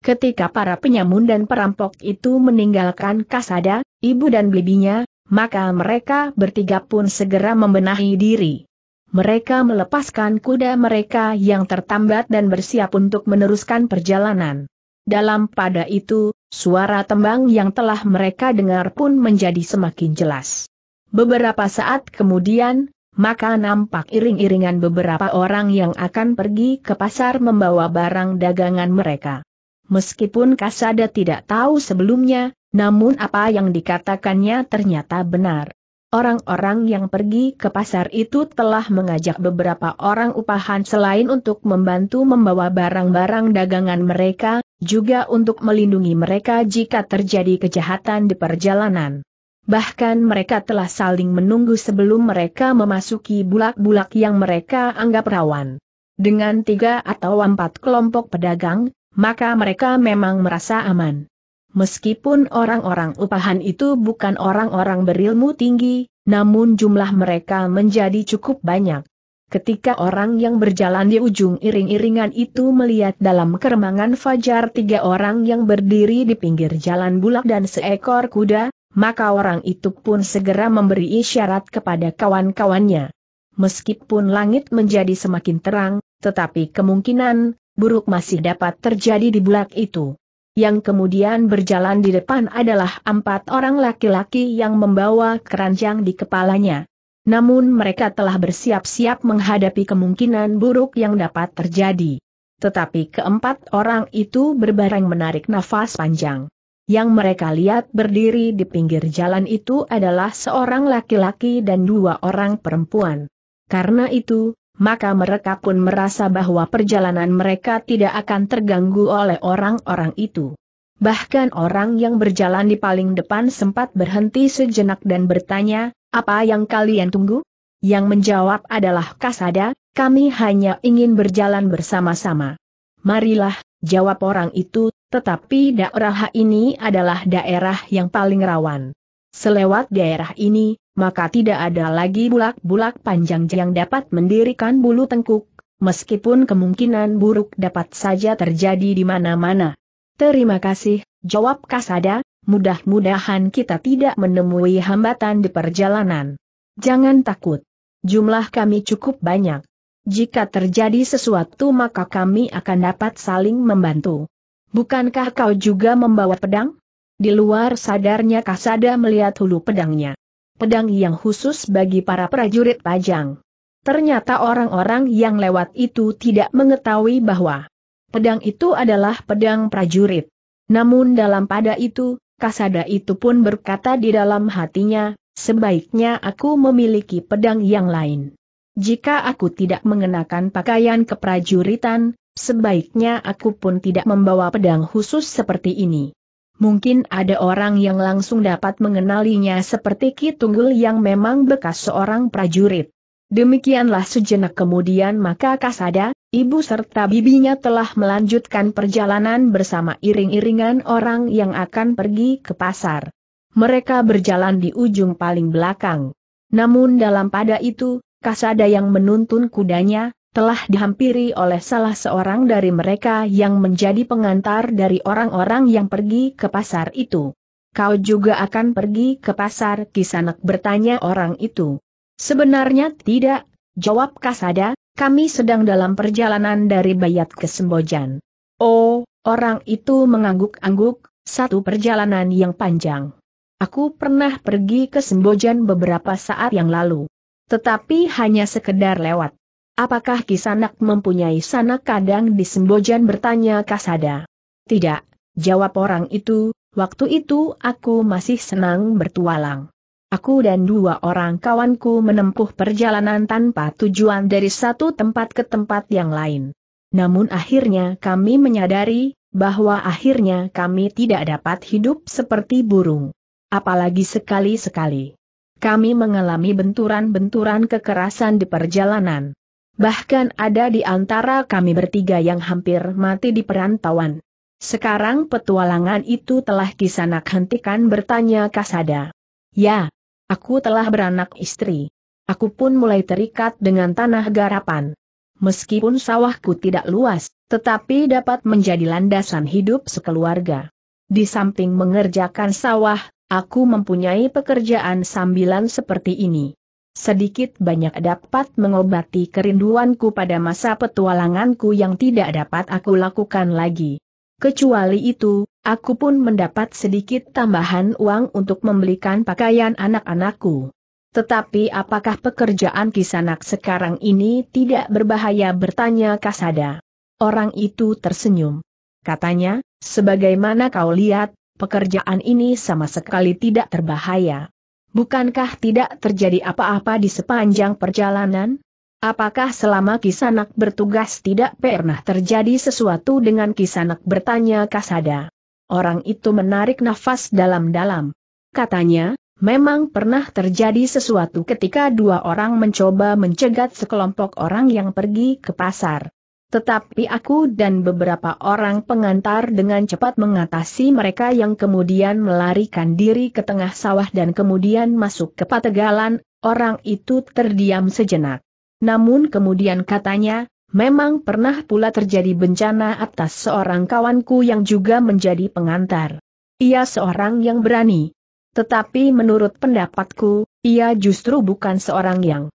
S1: Ketika para penyamun dan perampok itu meninggalkan kasada, ibu dan bibinya, maka mereka bertiga pun segera membenahi diri. Mereka melepaskan kuda mereka yang tertambat dan bersiap untuk meneruskan perjalanan. Dalam pada itu, suara tembang yang telah mereka dengar pun menjadi semakin jelas. Beberapa saat kemudian, maka nampak iring-iringan beberapa orang yang akan pergi ke pasar membawa barang dagangan mereka. Meskipun Kasada tidak tahu sebelumnya, namun apa yang dikatakannya ternyata benar. Orang-orang yang pergi ke pasar itu telah mengajak beberapa orang upahan selain untuk membantu membawa barang-barang dagangan mereka, juga untuk melindungi mereka jika terjadi kejahatan di perjalanan. Bahkan mereka telah saling menunggu sebelum mereka memasuki bulak-bulak yang mereka anggap rawan. Dengan tiga atau empat kelompok pedagang, maka mereka memang merasa aman. Meskipun orang-orang upahan itu bukan orang-orang berilmu tinggi, namun jumlah mereka menjadi cukup banyak. Ketika orang yang berjalan di ujung iring-iringan itu melihat dalam keremangan fajar tiga orang yang berdiri di pinggir jalan bulak dan seekor kuda, maka orang itu pun segera memberi isyarat kepada kawan-kawannya. Meskipun langit menjadi semakin terang, tetapi kemungkinan buruk masih dapat terjadi di bulak itu. Yang kemudian berjalan di depan adalah empat orang laki-laki yang membawa keranjang di kepalanya. Namun mereka telah bersiap-siap menghadapi kemungkinan buruk yang dapat terjadi. Tetapi keempat orang itu berbareng menarik nafas panjang. Yang mereka lihat berdiri di pinggir jalan itu adalah seorang laki-laki dan dua orang perempuan. Karena itu, maka mereka pun merasa bahwa perjalanan mereka tidak akan terganggu oleh orang-orang itu. Bahkan orang yang berjalan di paling depan sempat berhenti sejenak dan bertanya, apa yang kalian tunggu? Yang menjawab adalah Kasada, kami hanya ingin berjalan bersama-sama. Marilah, jawab orang itu, tetapi daerah ini adalah daerah yang paling rawan. Selewat daerah ini, maka tidak ada lagi bulak-bulak panjang yang dapat mendirikan bulu tengkuk, meskipun kemungkinan buruk dapat saja terjadi di mana-mana. Terima kasih, jawab Kasada, mudah-mudahan kita tidak menemui hambatan di perjalanan. Jangan takut. Jumlah kami cukup banyak. Jika terjadi sesuatu maka kami akan dapat saling membantu. Bukankah kau juga membawa pedang? Di luar sadarnya Kasada melihat hulu pedangnya pedang yang khusus bagi para prajurit pajang. Ternyata orang-orang yang lewat itu tidak mengetahui bahwa pedang itu adalah pedang prajurit. Namun dalam pada itu, Kasada itu pun berkata di dalam hatinya, sebaiknya aku memiliki pedang yang lain. Jika aku tidak mengenakan pakaian keprajuritan, sebaiknya aku pun tidak membawa pedang khusus seperti ini. Mungkin ada orang yang langsung dapat mengenalinya seperti Ki Tunggul yang memang bekas seorang prajurit. Demikianlah sejenak kemudian maka Kasada, ibu serta bibinya telah melanjutkan perjalanan bersama iring-iringan orang yang akan pergi ke pasar. Mereka berjalan di ujung paling belakang. Namun dalam pada itu, Kasada yang menuntun kudanya, telah dihampiri oleh salah seorang dari mereka yang menjadi pengantar dari orang-orang yang pergi ke pasar itu. Kau juga akan pergi ke pasar Kisanak bertanya orang itu. Sebenarnya tidak, jawab Kasada, kami sedang dalam perjalanan dari Bayat ke Sembojan. Oh, orang itu mengangguk-angguk, satu perjalanan yang panjang. Aku pernah pergi ke Sembojan beberapa saat yang lalu. Tetapi hanya sekedar lewat. Apakah Kisanak mempunyai sanak kadang di Sembojan bertanya Kasada? Tidak, jawab orang itu, waktu itu aku masih senang bertualang. Aku dan dua orang kawanku menempuh perjalanan tanpa tujuan dari satu tempat ke tempat yang lain. Namun akhirnya kami menyadari, bahwa akhirnya kami tidak dapat hidup seperti burung. Apalagi sekali-sekali. Kami mengalami benturan-benturan kekerasan di perjalanan. Bahkan ada di antara kami bertiga yang hampir mati di perantauan. Sekarang petualangan itu telah kisanak hentikan bertanya Kasada. Ya, aku telah beranak istri. Aku pun mulai terikat dengan tanah garapan. Meskipun sawahku tidak luas, tetapi dapat menjadi landasan hidup sekeluarga. Di samping mengerjakan sawah, aku mempunyai pekerjaan sambilan seperti ini sedikit banyak dapat mengobati kerinduanku pada masa petualanganku yang tidak dapat aku lakukan lagi. Kecuali itu, aku pun mendapat sedikit tambahan uang untuk membelikan pakaian anak-anakku. Tetapi apakah pekerjaan kisanak sekarang ini tidak berbahaya bertanya Kasada. Orang itu tersenyum. Katanya, sebagaimana kau lihat, pekerjaan ini sama sekali tidak terbahaya. Bukankah tidak terjadi apa-apa di sepanjang perjalanan? Apakah selama Kisanak bertugas tidak pernah terjadi sesuatu dengan Kisanak bertanya Kasada? Orang itu menarik nafas dalam-dalam. Katanya, memang pernah terjadi sesuatu ketika dua orang mencoba mencegat sekelompok orang yang pergi ke pasar. Tetapi aku dan beberapa orang pengantar dengan cepat mengatasi mereka yang kemudian melarikan diri ke tengah sawah dan kemudian masuk ke pategalan, orang itu terdiam sejenak. Namun kemudian katanya, memang pernah pula terjadi bencana atas seorang kawanku yang juga menjadi pengantar. Ia seorang yang berani. Tetapi menurut pendapatku, ia justru bukan seorang yang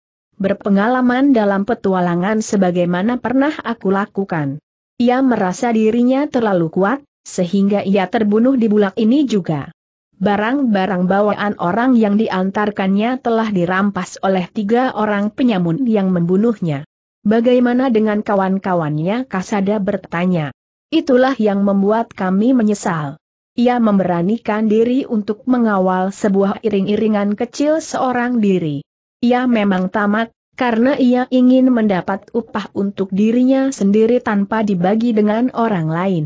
S1: berpengalaman dalam petualangan sebagaimana pernah aku lakukan. Ia merasa dirinya terlalu kuat, sehingga ia terbunuh di bulak ini juga. Barang-barang bawaan orang yang diantarkannya telah dirampas oleh tiga orang penyamun yang membunuhnya. Bagaimana dengan kawan-kawannya? Kasada bertanya. Itulah yang membuat kami menyesal. Ia memberanikan diri untuk mengawal sebuah iring-iringan kecil seorang diri. Ia memang tamat, karena ia ingin mendapat upah untuk dirinya sendiri tanpa dibagi dengan orang lain.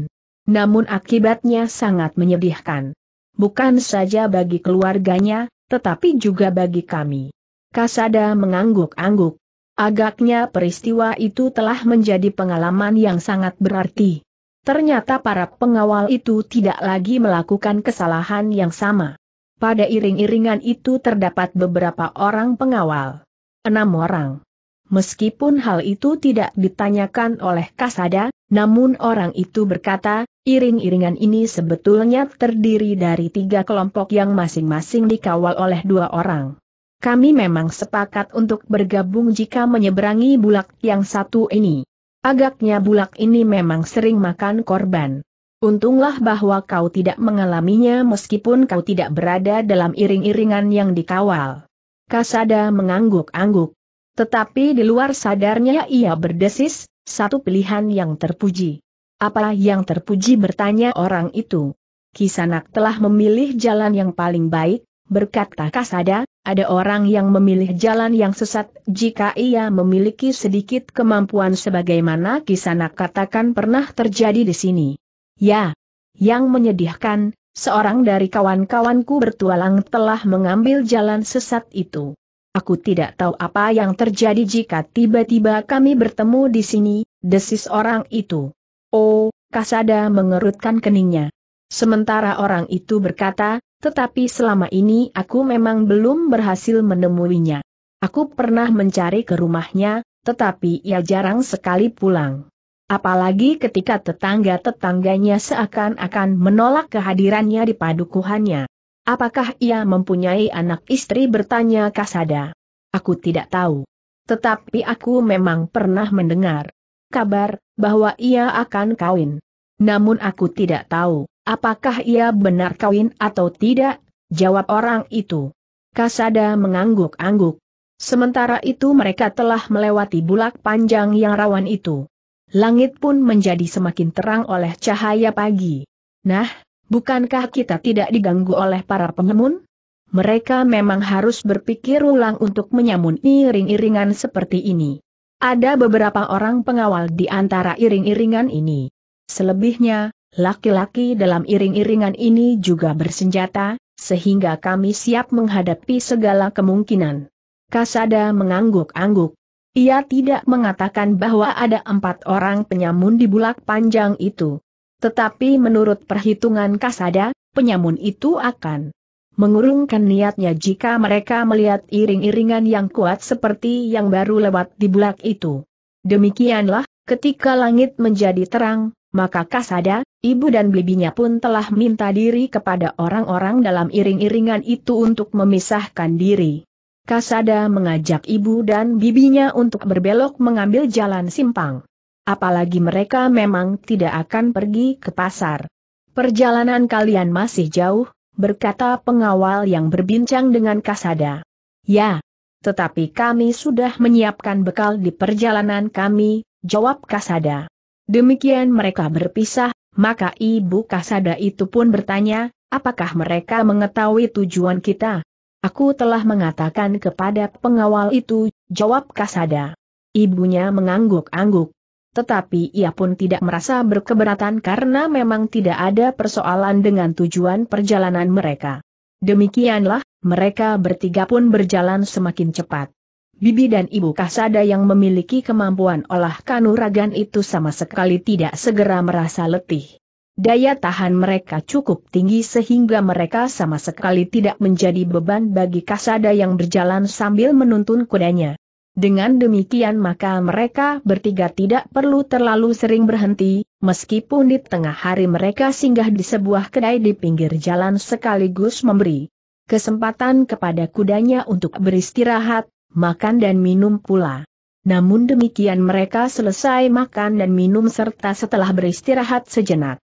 S1: Namun akibatnya sangat menyedihkan. Bukan saja bagi keluarganya, tetapi juga bagi kami. Kasada mengangguk-angguk. Agaknya peristiwa itu telah menjadi pengalaman yang sangat berarti. Ternyata para pengawal itu tidak lagi melakukan kesalahan yang sama. Pada iring-iringan itu terdapat beberapa orang pengawal. Enam orang. Meskipun hal itu tidak ditanyakan oleh Kasada, namun orang itu berkata, iring-iringan ini sebetulnya terdiri dari tiga kelompok yang masing-masing dikawal oleh dua orang. Kami memang sepakat untuk bergabung jika menyeberangi bulak yang satu ini. Agaknya bulak ini memang sering makan korban. Untunglah bahwa kau tidak mengalaminya meskipun kau tidak berada dalam iring-iringan yang dikawal. Kasada mengangguk-angguk. Tetapi di luar sadarnya ia berdesis, satu pilihan yang terpuji. Apa yang terpuji bertanya orang itu. Kisanak telah memilih jalan yang paling baik, berkata Kasada, ada orang yang memilih jalan yang sesat jika ia memiliki sedikit kemampuan sebagaimana Kisanak katakan pernah terjadi di sini. Ya, yang menyedihkan, seorang dari kawan-kawanku bertualang telah mengambil jalan sesat itu. Aku tidak tahu apa yang terjadi jika tiba-tiba kami bertemu di sini, desis orang itu. Oh, Kasada mengerutkan keningnya. Sementara orang itu berkata, tetapi selama ini aku memang belum berhasil menemuinya. Aku pernah mencari ke rumahnya, tetapi ia jarang sekali pulang. Apalagi ketika tetangga-tetangganya seakan-akan menolak kehadirannya di padukuhannya. Apakah ia mempunyai anak istri bertanya Kasada? Aku tidak tahu. Tetapi aku memang pernah mendengar kabar bahwa ia akan kawin. Namun aku tidak tahu apakah ia benar kawin atau tidak, jawab orang itu. Kasada mengangguk-angguk. Sementara itu mereka telah melewati bulak panjang yang rawan itu. Langit pun menjadi semakin terang oleh cahaya pagi. Nah, bukankah kita tidak diganggu oleh para pengemun? Mereka memang harus berpikir ulang untuk menyamun iring-iringan seperti ini. Ada beberapa orang pengawal di antara iring-iringan ini. Selebihnya, laki-laki dalam iring-iringan ini juga bersenjata, sehingga kami siap menghadapi segala kemungkinan. Kasada mengangguk-angguk, ia tidak mengatakan bahwa ada empat orang penyamun di bulak panjang itu. Tetapi menurut perhitungan Kasada, penyamun itu akan mengurungkan niatnya jika mereka melihat iring-iringan yang kuat seperti yang baru lewat di bulak itu. Demikianlah, ketika langit menjadi terang, maka Kasada, ibu dan bibinya pun telah minta diri kepada orang-orang dalam iring-iringan itu untuk memisahkan diri. Kasada mengajak ibu dan bibinya untuk berbelok mengambil jalan simpang. Apalagi mereka memang tidak akan pergi ke pasar. Perjalanan kalian masih jauh, berkata pengawal yang berbincang dengan Kasada. Ya, tetapi kami sudah menyiapkan bekal di perjalanan kami, jawab Kasada. Demikian mereka berpisah, maka ibu Kasada itu pun bertanya, apakah mereka mengetahui tujuan kita? Aku telah mengatakan kepada pengawal itu, jawab Kasada. Ibunya mengangguk-angguk. Tetapi ia pun tidak merasa berkeberatan karena memang tidak ada persoalan dengan tujuan perjalanan mereka. Demikianlah, mereka bertiga pun berjalan semakin cepat. Bibi dan Ibu Kasada yang memiliki kemampuan olah kanuragan itu sama sekali tidak segera merasa letih. Daya tahan mereka cukup tinggi sehingga mereka sama sekali tidak menjadi beban bagi kasada yang berjalan sambil menuntun kudanya. Dengan demikian maka mereka bertiga tidak perlu terlalu sering berhenti, meskipun di tengah hari mereka singgah di sebuah kedai di pinggir jalan sekaligus memberi kesempatan kepada kudanya untuk beristirahat, makan dan minum pula. Namun demikian mereka selesai makan dan minum serta setelah beristirahat sejenak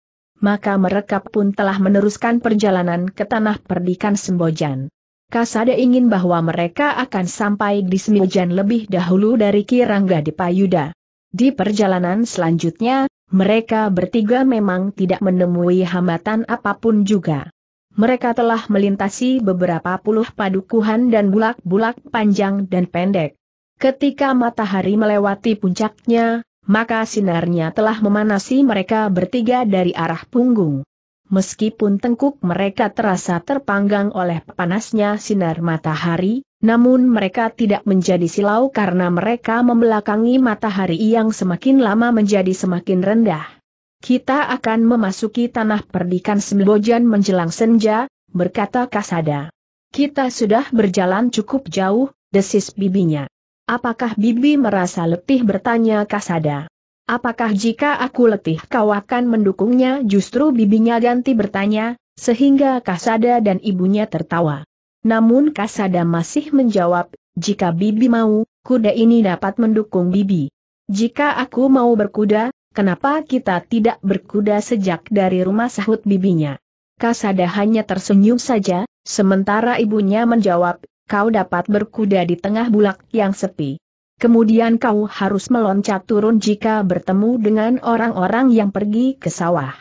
S1: maka mereka pun telah meneruskan perjalanan ke tanah perdikan Sembojan. Kasada ingin bahwa mereka akan sampai di Sembojan lebih dahulu dari Kirangga di Payuda. Di perjalanan selanjutnya, mereka bertiga memang tidak menemui hambatan apapun juga. Mereka telah melintasi beberapa puluh padukuhan dan bulak-bulak panjang dan pendek. Ketika matahari melewati puncaknya, maka sinarnya telah memanasi mereka bertiga dari arah punggung. Meskipun tengkuk mereka terasa terpanggang oleh panasnya sinar matahari, namun mereka tidak menjadi silau karena mereka membelakangi matahari yang semakin lama menjadi semakin rendah. Kita akan memasuki tanah perdikan Sembojan menjelang senja, berkata Kasada. Kita sudah berjalan cukup jauh, desis bibinya. Apakah Bibi merasa letih bertanya Kasada? Apakah jika aku letih kau akan mendukungnya justru bibinya ganti bertanya, sehingga Kasada dan ibunya tertawa. Namun Kasada masih menjawab, jika Bibi mau, kuda ini dapat mendukung Bibi. Jika aku mau berkuda, kenapa kita tidak berkuda sejak dari rumah sahut bibinya? Kasada hanya tersenyum saja, sementara ibunya menjawab, kau dapat berkuda di tengah bulak yang sepi. Kemudian kau harus meloncat turun jika bertemu dengan orang-orang yang pergi ke sawah.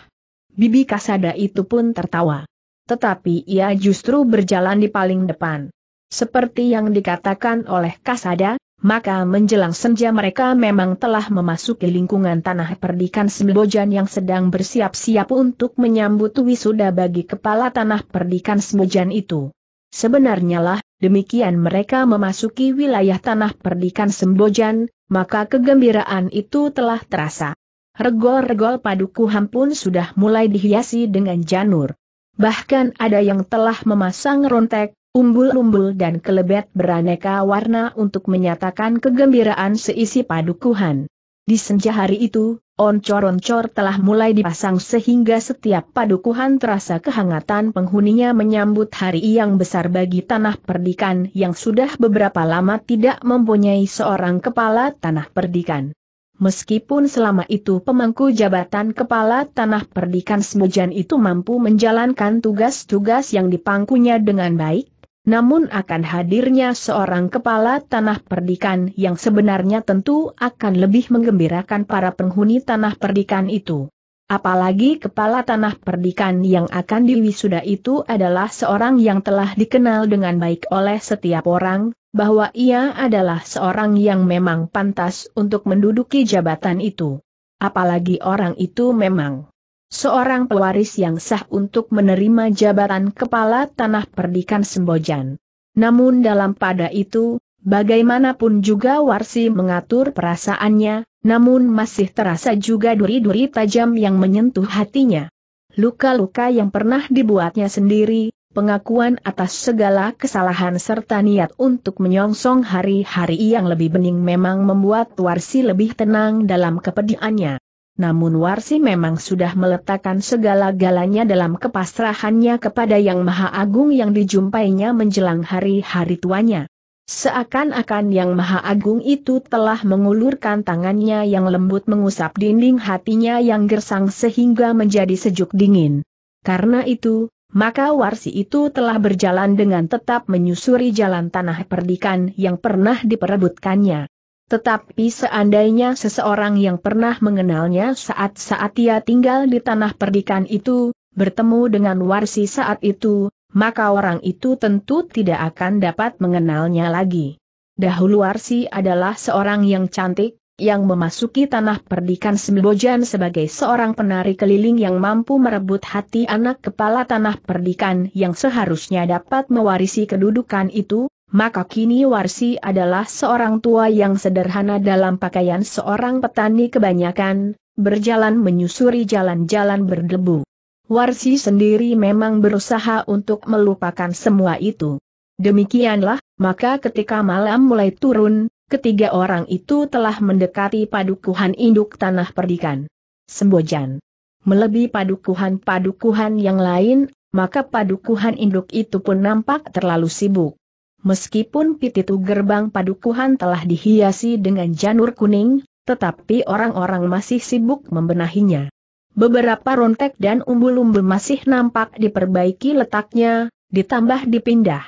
S1: Bibi Kasada itu pun tertawa. Tetapi ia justru berjalan di paling depan. Seperti yang dikatakan oleh Kasada, maka menjelang senja mereka memang telah memasuki lingkungan tanah perdikan Sembojan yang sedang bersiap-siap untuk menyambut wisuda bagi kepala tanah perdikan Sembojan itu. Sebenarnya lah, demikian mereka memasuki wilayah tanah perdikan Sembojan, maka kegembiraan itu telah terasa. Regol-regol padukuhan pun sudah mulai dihiasi dengan janur. Bahkan ada yang telah memasang rontek, umbul-umbul dan kelebet beraneka warna untuk menyatakan kegembiraan seisi padukuhan. Di senja hari itu, Oncor-oncor telah mulai dipasang sehingga setiap padukuhan terasa kehangatan penghuninya menyambut hari yang besar bagi tanah perdikan yang sudah beberapa lama tidak mempunyai seorang kepala tanah perdikan. Meskipun selama itu pemangku jabatan kepala tanah perdikan Semujan itu mampu menjalankan tugas-tugas yang dipangkunya dengan baik, namun akan hadirnya seorang kepala tanah perdikan yang sebenarnya tentu akan lebih menggembirakan para penghuni tanah perdikan itu. Apalagi kepala tanah perdikan yang akan diwisuda itu adalah seorang yang telah dikenal dengan baik oleh setiap orang, bahwa ia adalah seorang yang memang pantas untuk menduduki jabatan itu. Apalagi orang itu memang seorang pewaris yang sah untuk menerima jabatan kepala tanah perdikan Sembojan. Namun dalam pada itu, bagaimanapun juga Warsi mengatur perasaannya, namun masih terasa juga duri-duri tajam yang menyentuh hatinya. Luka-luka yang pernah dibuatnya sendiri, pengakuan atas segala kesalahan serta niat untuk menyongsong hari-hari yang lebih bening memang membuat Warsi lebih tenang dalam kepediannya. Namun Warsi memang sudah meletakkan segala-galanya dalam kepasrahannya kepada Yang Maha Agung yang dijumpainya menjelang hari-hari tuanya. Seakan-akan Yang Maha Agung itu telah mengulurkan tangannya yang lembut mengusap dinding hatinya yang gersang sehingga menjadi sejuk dingin. Karena itu, maka Warsi itu telah berjalan dengan tetap menyusuri jalan tanah perdikan yang pernah diperebutkannya. Tetapi seandainya seseorang yang pernah mengenalnya saat-saat ia tinggal di tanah perdikan itu, bertemu dengan Warsi saat itu, maka orang itu tentu tidak akan dapat mengenalnya lagi. Dahulu Warsi adalah seorang yang cantik, yang memasuki tanah perdikan Sembojan sebagai seorang penari keliling yang mampu merebut hati anak kepala tanah perdikan yang seharusnya dapat mewarisi kedudukan itu, maka kini Warsi adalah seorang tua yang sederhana dalam pakaian seorang petani kebanyakan, berjalan menyusuri jalan-jalan berdebu. Warsi sendiri memang berusaha untuk melupakan semua itu. Demikianlah, maka ketika malam mulai turun, ketiga orang itu telah mendekati padukuhan induk tanah perdikan. Sembojan. Melebihi padukuhan-padukuhan yang lain, maka padukuhan induk itu pun nampak terlalu sibuk. Meskipun pititu gerbang padukuhan telah dihiasi dengan janur kuning, tetapi orang-orang masih sibuk membenahinya. Beberapa rontek dan umbul-umbul masih nampak diperbaiki letaknya, ditambah dipindah.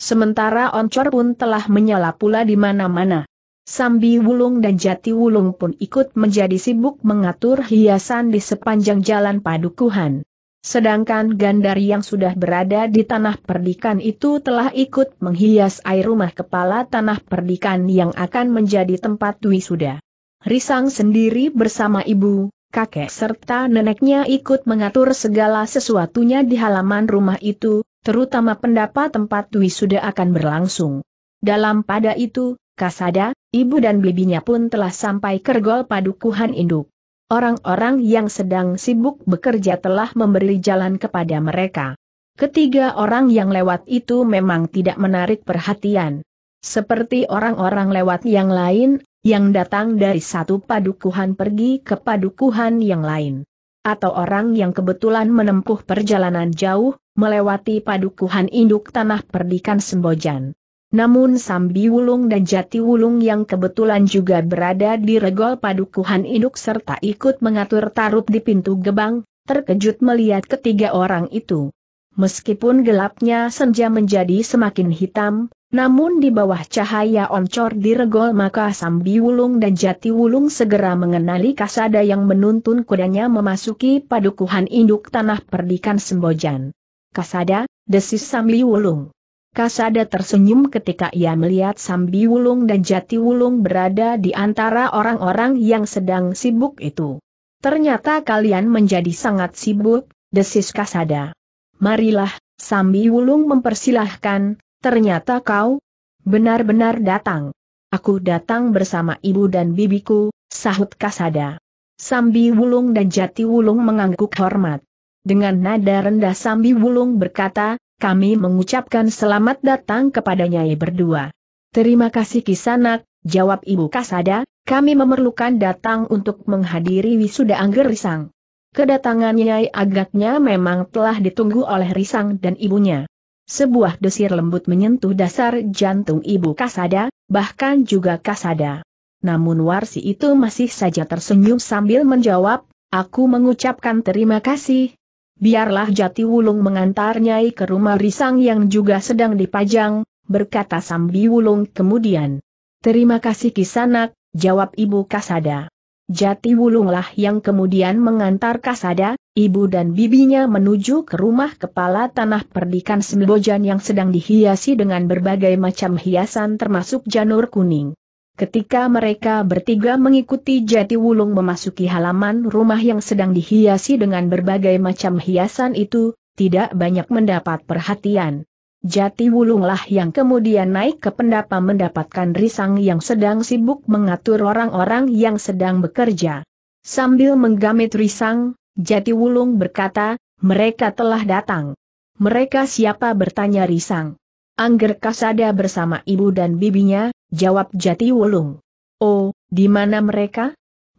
S1: Sementara oncor pun telah menyala pula di mana-mana. Sambi Wulung dan Jati Wulung pun ikut menjadi sibuk mengatur hiasan di sepanjang jalan padukuhan. Sedangkan Gandari yang sudah berada di tanah perdikan itu telah ikut menghias air rumah kepala tanah perdikan yang akan menjadi tempat wisuda. Risang sendiri bersama ibu, kakek serta neneknya ikut mengatur segala sesuatunya di halaman rumah itu, terutama pendapat tempat wisuda akan berlangsung. Dalam pada itu, Kasada, ibu dan bibinya pun telah sampai kergol Padukuhan Induk. Orang-orang yang sedang sibuk bekerja telah memberi jalan kepada mereka. Ketiga orang yang lewat itu memang tidak menarik perhatian. Seperti orang-orang lewat yang lain, yang datang dari satu padukuhan pergi ke padukuhan yang lain. Atau orang yang kebetulan menempuh perjalanan jauh, melewati padukuhan induk tanah perdikan Sembojan. Namun Sambi Wulung dan Jati Wulung yang kebetulan juga berada di regol padukuhan induk serta ikut mengatur tarub di pintu gebang, terkejut melihat ketiga orang itu. Meskipun gelapnya senja menjadi semakin hitam, namun di bawah cahaya oncor di regol maka Sambi Wulung dan Jati Wulung segera mengenali kasada yang menuntun kudanya memasuki padukuhan induk tanah perdikan Sembojan. Kasada, desis Sambi Wulung. Kasada tersenyum ketika ia melihat Sambi Wulung dan Jati Wulung berada di antara orang-orang yang sedang sibuk itu. Ternyata kalian menjadi sangat sibuk, desis Kasada. Marilah, Sambi Wulung mempersilahkan, ternyata kau benar-benar datang. Aku datang bersama ibu dan bibiku, sahut Kasada. Sambi Wulung dan Jati Wulung mengangguk hormat. Dengan nada rendah Sambi Wulung berkata, kami mengucapkan selamat datang kepada Nyai ya berdua. Terima kasih Kisanak, jawab Ibu Kasada, kami memerlukan datang untuk menghadiri wisuda Angger Risang. Kedatangan Nyai agaknya memang telah ditunggu oleh Risang dan ibunya. Sebuah desir lembut menyentuh dasar jantung Ibu Kasada, bahkan juga Kasada. Namun Warsi itu masih saja tersenyum sambil menjawab, aku mengucapkan terima kasih, biarlah Jati Wulung mengantarnya ke rumah Risang yang juga sedang dipajang, berkata Sambi Wulung kemudian. Terima kasih Kisanak, jawab Ibu Kasada. Jati Wulunglah yang kemudian mengantar Kasada, ibu dan bibinya menuju ke rumah kepala tanah perdikan Sembojan yang sedang dihiasi dengan berbagai macam hiasan termasuk janur kuning. Ketika mereka bertiga mengikuti jati wulung memasuki halaman rumah yang sedang dihiasi dengan berbagai macam hiasan itu, tidak banyak mendapat perhatian. Jati wulunglah yang kemudian naik ke pendapa mendapatkan risang yang sedang sibuk mengatur orang-orang yang sedang bekerja. Sambil menggamit risang, jati wulung berkata, mereka telah datang. Mereka siapa bertanya risang. Angger Kasada bersama ibu dan bibinya, Jawab Jati Wulung. Oh, di mana mereka?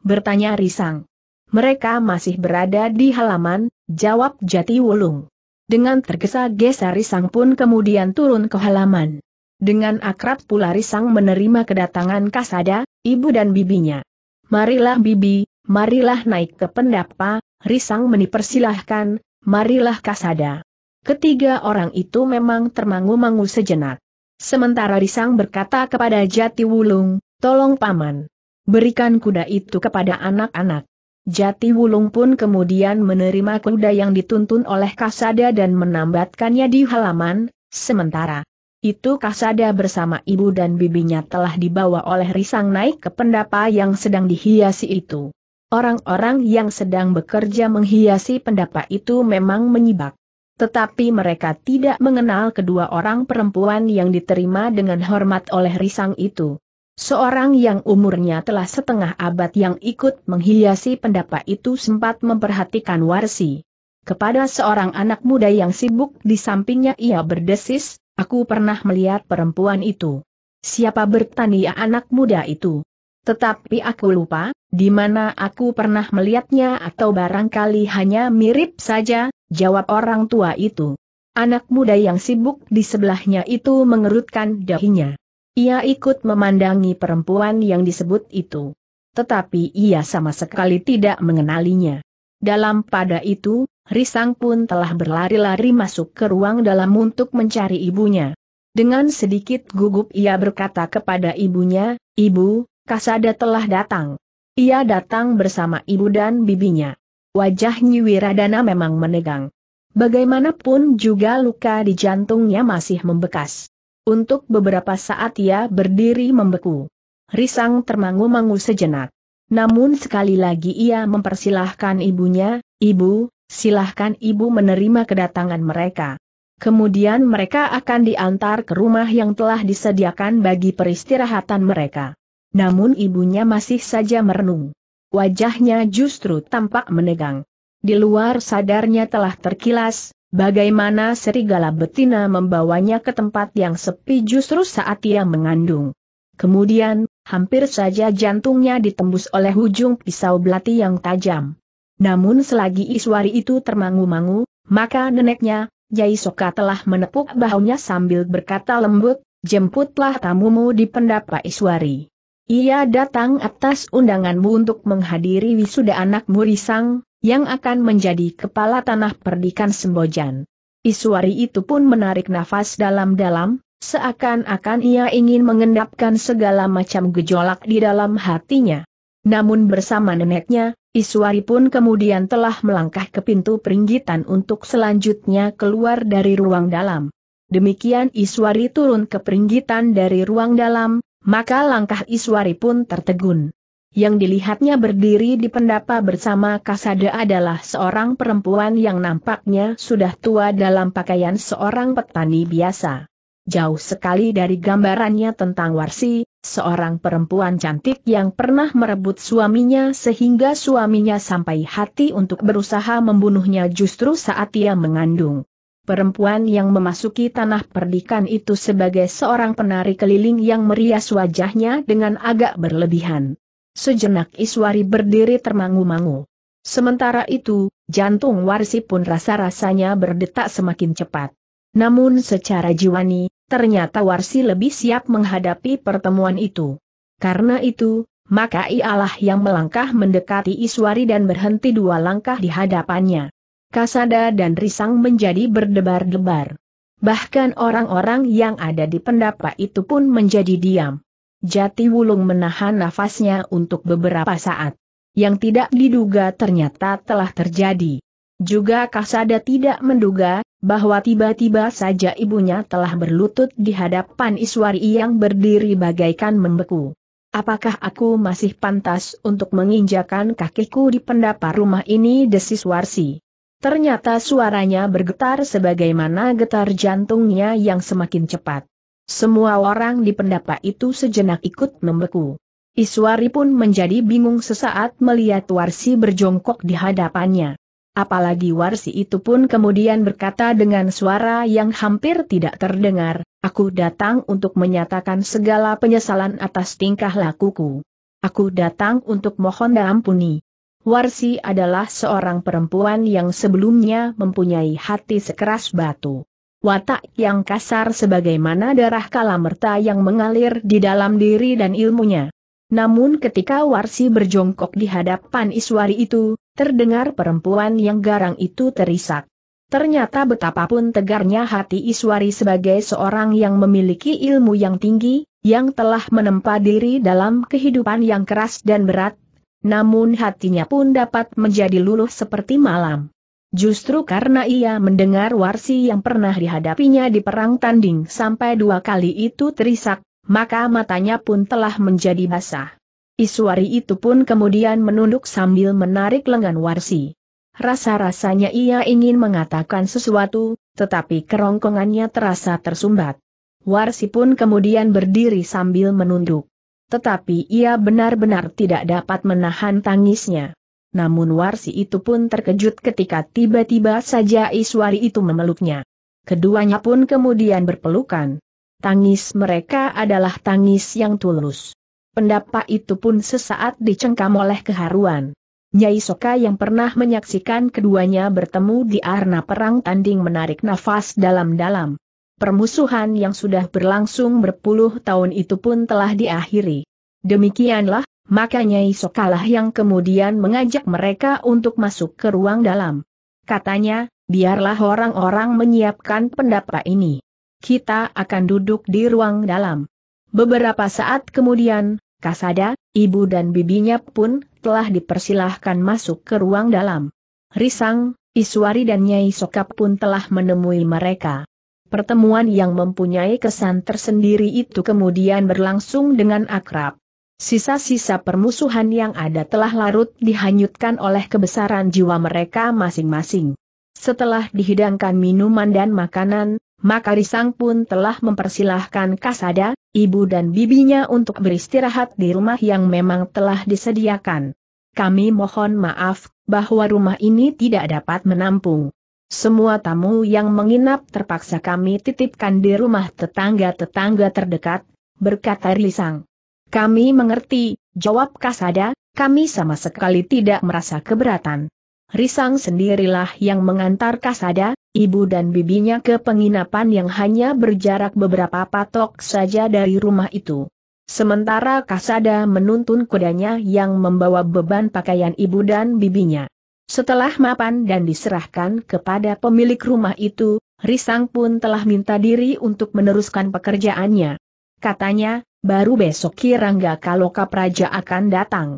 S1: Bertanya Risang. Mereka masih berada di halaman, jawab Jati Wulung. Dengan tergesa-gesa Risang pun kemudian turun ke halaman. Dengan akrab pula Risang menerima kedatangan Kasada, ibu dan bibinya. Marilah bibi, marilah naik ke pendapa, Risang menipersilahkan, marilah Kasada. Ketiga orang itu memang termangu-mangu sejenak. Sementara Risang berkata kepada Jati Wulung, tolong paman. Berikan kuda itu kepada anak-anak. Jati Wulung pun kemudian menerima kuda yang dituntun oleh Kasada dan menambatkannya di halaman, sementara itu Kasada bersama ibu dan bibinya telah dibawa oleh Risang naik ke pendapa yang sedang dihiasi itu. Orang-orang yang sedang bekerja menghiasi pendapa itu memang menyibak. Tetapi mereka tidak mengenal kedua orang perempuan yang diterima dengan hormat oleh Risang itu. Seorang yang umurnya telah setengah abad yang ikut menghiasi pendapat itu sempat memperhatikan Warsi. Kepada seorang anak muda yang sibuk di sampingnya ia berdesis, aku pernah melihat perempuan itu. Siapa bertania anak muda itu? Tetapi aku lupa, di mana aku pernah melihatnya atau barangkali hanya mirip saja, jawab orang tua itu. Anak muda yang sibuk di sebelahnya itu mengerutkan dahinya. Ia ikut memandangi perempuan yang disebut itu. Tetapi ia sama sekali tidak mengenalinya. Dalam pada itu, Risang pun telah berlari-lari masuk ke ruang dalam untuk mencari ibunya. Dengan sedikit gugup ia berkata kepada ibunya, Ibu, Kasada telah datang. Ia datang bersama ibu dan bibinya. Wajah Nyiwiradana memang menegang. Bagaimanapun juga luka di jantungnya masih membekas. Untuk beberapa saat ia berdiri membeku. Risang termangu-mangu sejenak. Namun sekali lagi ia mempersilahkan ibunya, ibu, silahkan ibu menerima kedatangan mereka. Kemudian mereka akan diantar ke rumah yang telah disediakan bagi peristirahatan mereka. Namun ibunya masih saja merenung. Wajahnya justru tampak menegang. Di luar sadarnya telah terkilas, bagaimana serigala betina membawanya ke tempat yang sepi justru saat ia mengandung. Kemudian, hampir saja jantungnya ditembus oleh ujung pisau belati yang tajam. Namun selagi Iswari itu termangu-mangu, maka neneknya, Jai Soka telah menepuk bahunya sambil berkata lembut, jemputlah tamumu di pendapa Iswari. Ia datang atas undanganmu untuk menghadiri wisuda anak Murisang, yang akan menjadi kepala tanah perdikan Sembojan. Iswari itu pun menarik nafas dalam-dalam, seakan-akan ia ingin mengendapkan segala macam gejolak di dalam hatinya. Namun bersama neneknya, Iswari pun kemudian telah melangkah ke pintu peringgitan untuk selanjutnya keluar dari ruang dalam. Demikian Iswari turun ke peringgitan dari ruang dalam, maka langkah Iswari pun tertegun. Yang dilihatnya berdiri di pendapa bersama Kasada adalah seorang perempuan yang nampaknya sudah tua dalam pakaian seorang petani biasa. Jauh sekali dari gambarannya tentang Warsi, seorang perempuan cantik yang pernah merebut suaminya sehingga suaminya sampai hati untuk berusaha membunuhnya justru saat ia mengandung. Perempuan yang memasuki tanah perdikan itu sebagai seorang penari keliling yang merias wajahnya dengan agak berlebihan. Sejenak Iswari berdiri termangu-mangu. Sementara itu, jantung Warsi pun rasa-rasanya berdetak semakin cepat. Namun secara jiwani, ternyata Warsi lebih siap menghadapi pertemuan itu. Karena itu, maka ialah yang melangkah mendekati Iswari dan berhenti dua langkah di hadapannya. Kasada dan Risang menjadi berdebar-debar. Bahkan orang-orang yang ada di pendapa itu pun menjadi diam. Jati Wulung menahan nafasnya untuk beberapa saat. Yang tidak diduga ternyata telah terjadi. Juga Kasada tidak menduga bahwa tiba-tiba saja ibunya telah berlutut di hadapan Iswari yang berdiri bagaikan membeku. Apakah aku masih pantas untuk menginjakan kakiku di pendapa rumah ini desis Warsi? Ternyata suaranya bergetar sebagaimana getar jantungnya yang semakin cepat. Semua orang di pendapa itu sejenak ikut membeku. Iswari pun menjadi bingung sesaat melihat Warsi berjongkok di hadapannya. Apalagi Warsi itu pun kemudian berkata dengan suara yang hampir tidak terdengar, Aku datang untuk menyatakan segala penyesalan atas tingkah lakuku. Aku datang untuk mohon ampuni. Warsi adalah seorang perempuan yang sebelumnya mempunyai hati sekeras batu. Watak yang kasar sebagaimana darah kalamerta yang mengalir di dalam diri dan ilmunya. Namun ketika Warsi berjongkok di hadapan Iswari itu, terdengar perempuan yang garang itu terisak. Ternyata betapapun tegarnya hati Iswari sebagai seorang yang memiliki ilmu yang tinggi, yang telah menempa diri dalam kehidupan yang keras dan berat, namun hatinya pun dapat menjadi luluh seperti malam. Justru karena ia mendengar warsi yang pernah dihadapinya di perang tanding sampai dua kali itu terisak, maka matanya pun telah menjadi basah. Iswari itu pun kemudian menunduk sambil menarik lengan warsi. Rasa-rasanya ia ingin mengatakan sesuatu, tetapi kerongkongannya terasa tersumbat. Warsi pun kemudian berdiri sambil menunduk. Tetapi ia benar-benar tidak dapat menahan tangisnya. Namun Warsi itu pun terkejut ketika tiba-tiba saja Iswari itu memeluknya. Keduanya pun kemudian berpelukan. Tangis mereka adalah tangis yang tulus. Pendapat itu pun sesaat dicengkam oleh keharuan. Nyai Soka yang pernah menyaksikan keduanya bertemu di arena perang tanding menarik nafas dalam-dalam permusuhan yang sudah berlangsung berpuluh tahun itu pun telah diakhiri. Demikianlah, makanya Isokalah yang kemudian mengajak mereka untuk masuk ke ruang dalam. Katanya, biarlah orang-orang menyiapkan pendapa ini. Kita akan duduk di ruang dalam. Beberapa saat kemudian, Kasada, ibu dan bibinya pun telah dipersilahkan masuk ke ruang dalam. Risang, Iswari dan Nyai Sokap pun telah menemui mereka. Pertemuan yang mempunyai kesan tersendiri itu kemudian berlangsung dengan akrab. Sisa-sisa permusuhan yang ada telah larut dihanyutkan oleh kebesaran jiwa mereka masing-masing. Setelah dihidangkan minuman dan makanan, maka Risang pun telah mempersilahkan Kasada, ibu dan bibinya untuk beristirahat di rumah yang memang telah disediakan. Kami mohon maaf, bahwa rumah ini tidak dapat menampung semua tamu yang menginap terpaksa kami titipkan di rumah tetangga-tetangga terdekat, berkata Risang. Kami mengerti, jawab Kasada, kami sama sekali tidak merasa keberatan. Risang sendirilah yang mengantar Kasada, ibu dan bibinya ke penginapan yang hanya berjarak beberapa patok saja dari rumah itu. Sementara Kasada menuntun kudanya yang membawa beban pakaian ibu dan bibinya. Setelah mapan dan diserahkan kepada pemilik rumah itu, Risang pun telah minta diri untuk meneruskan pekerjaannya. Katanya, baru besok Kirangga kalau Praja akan datang.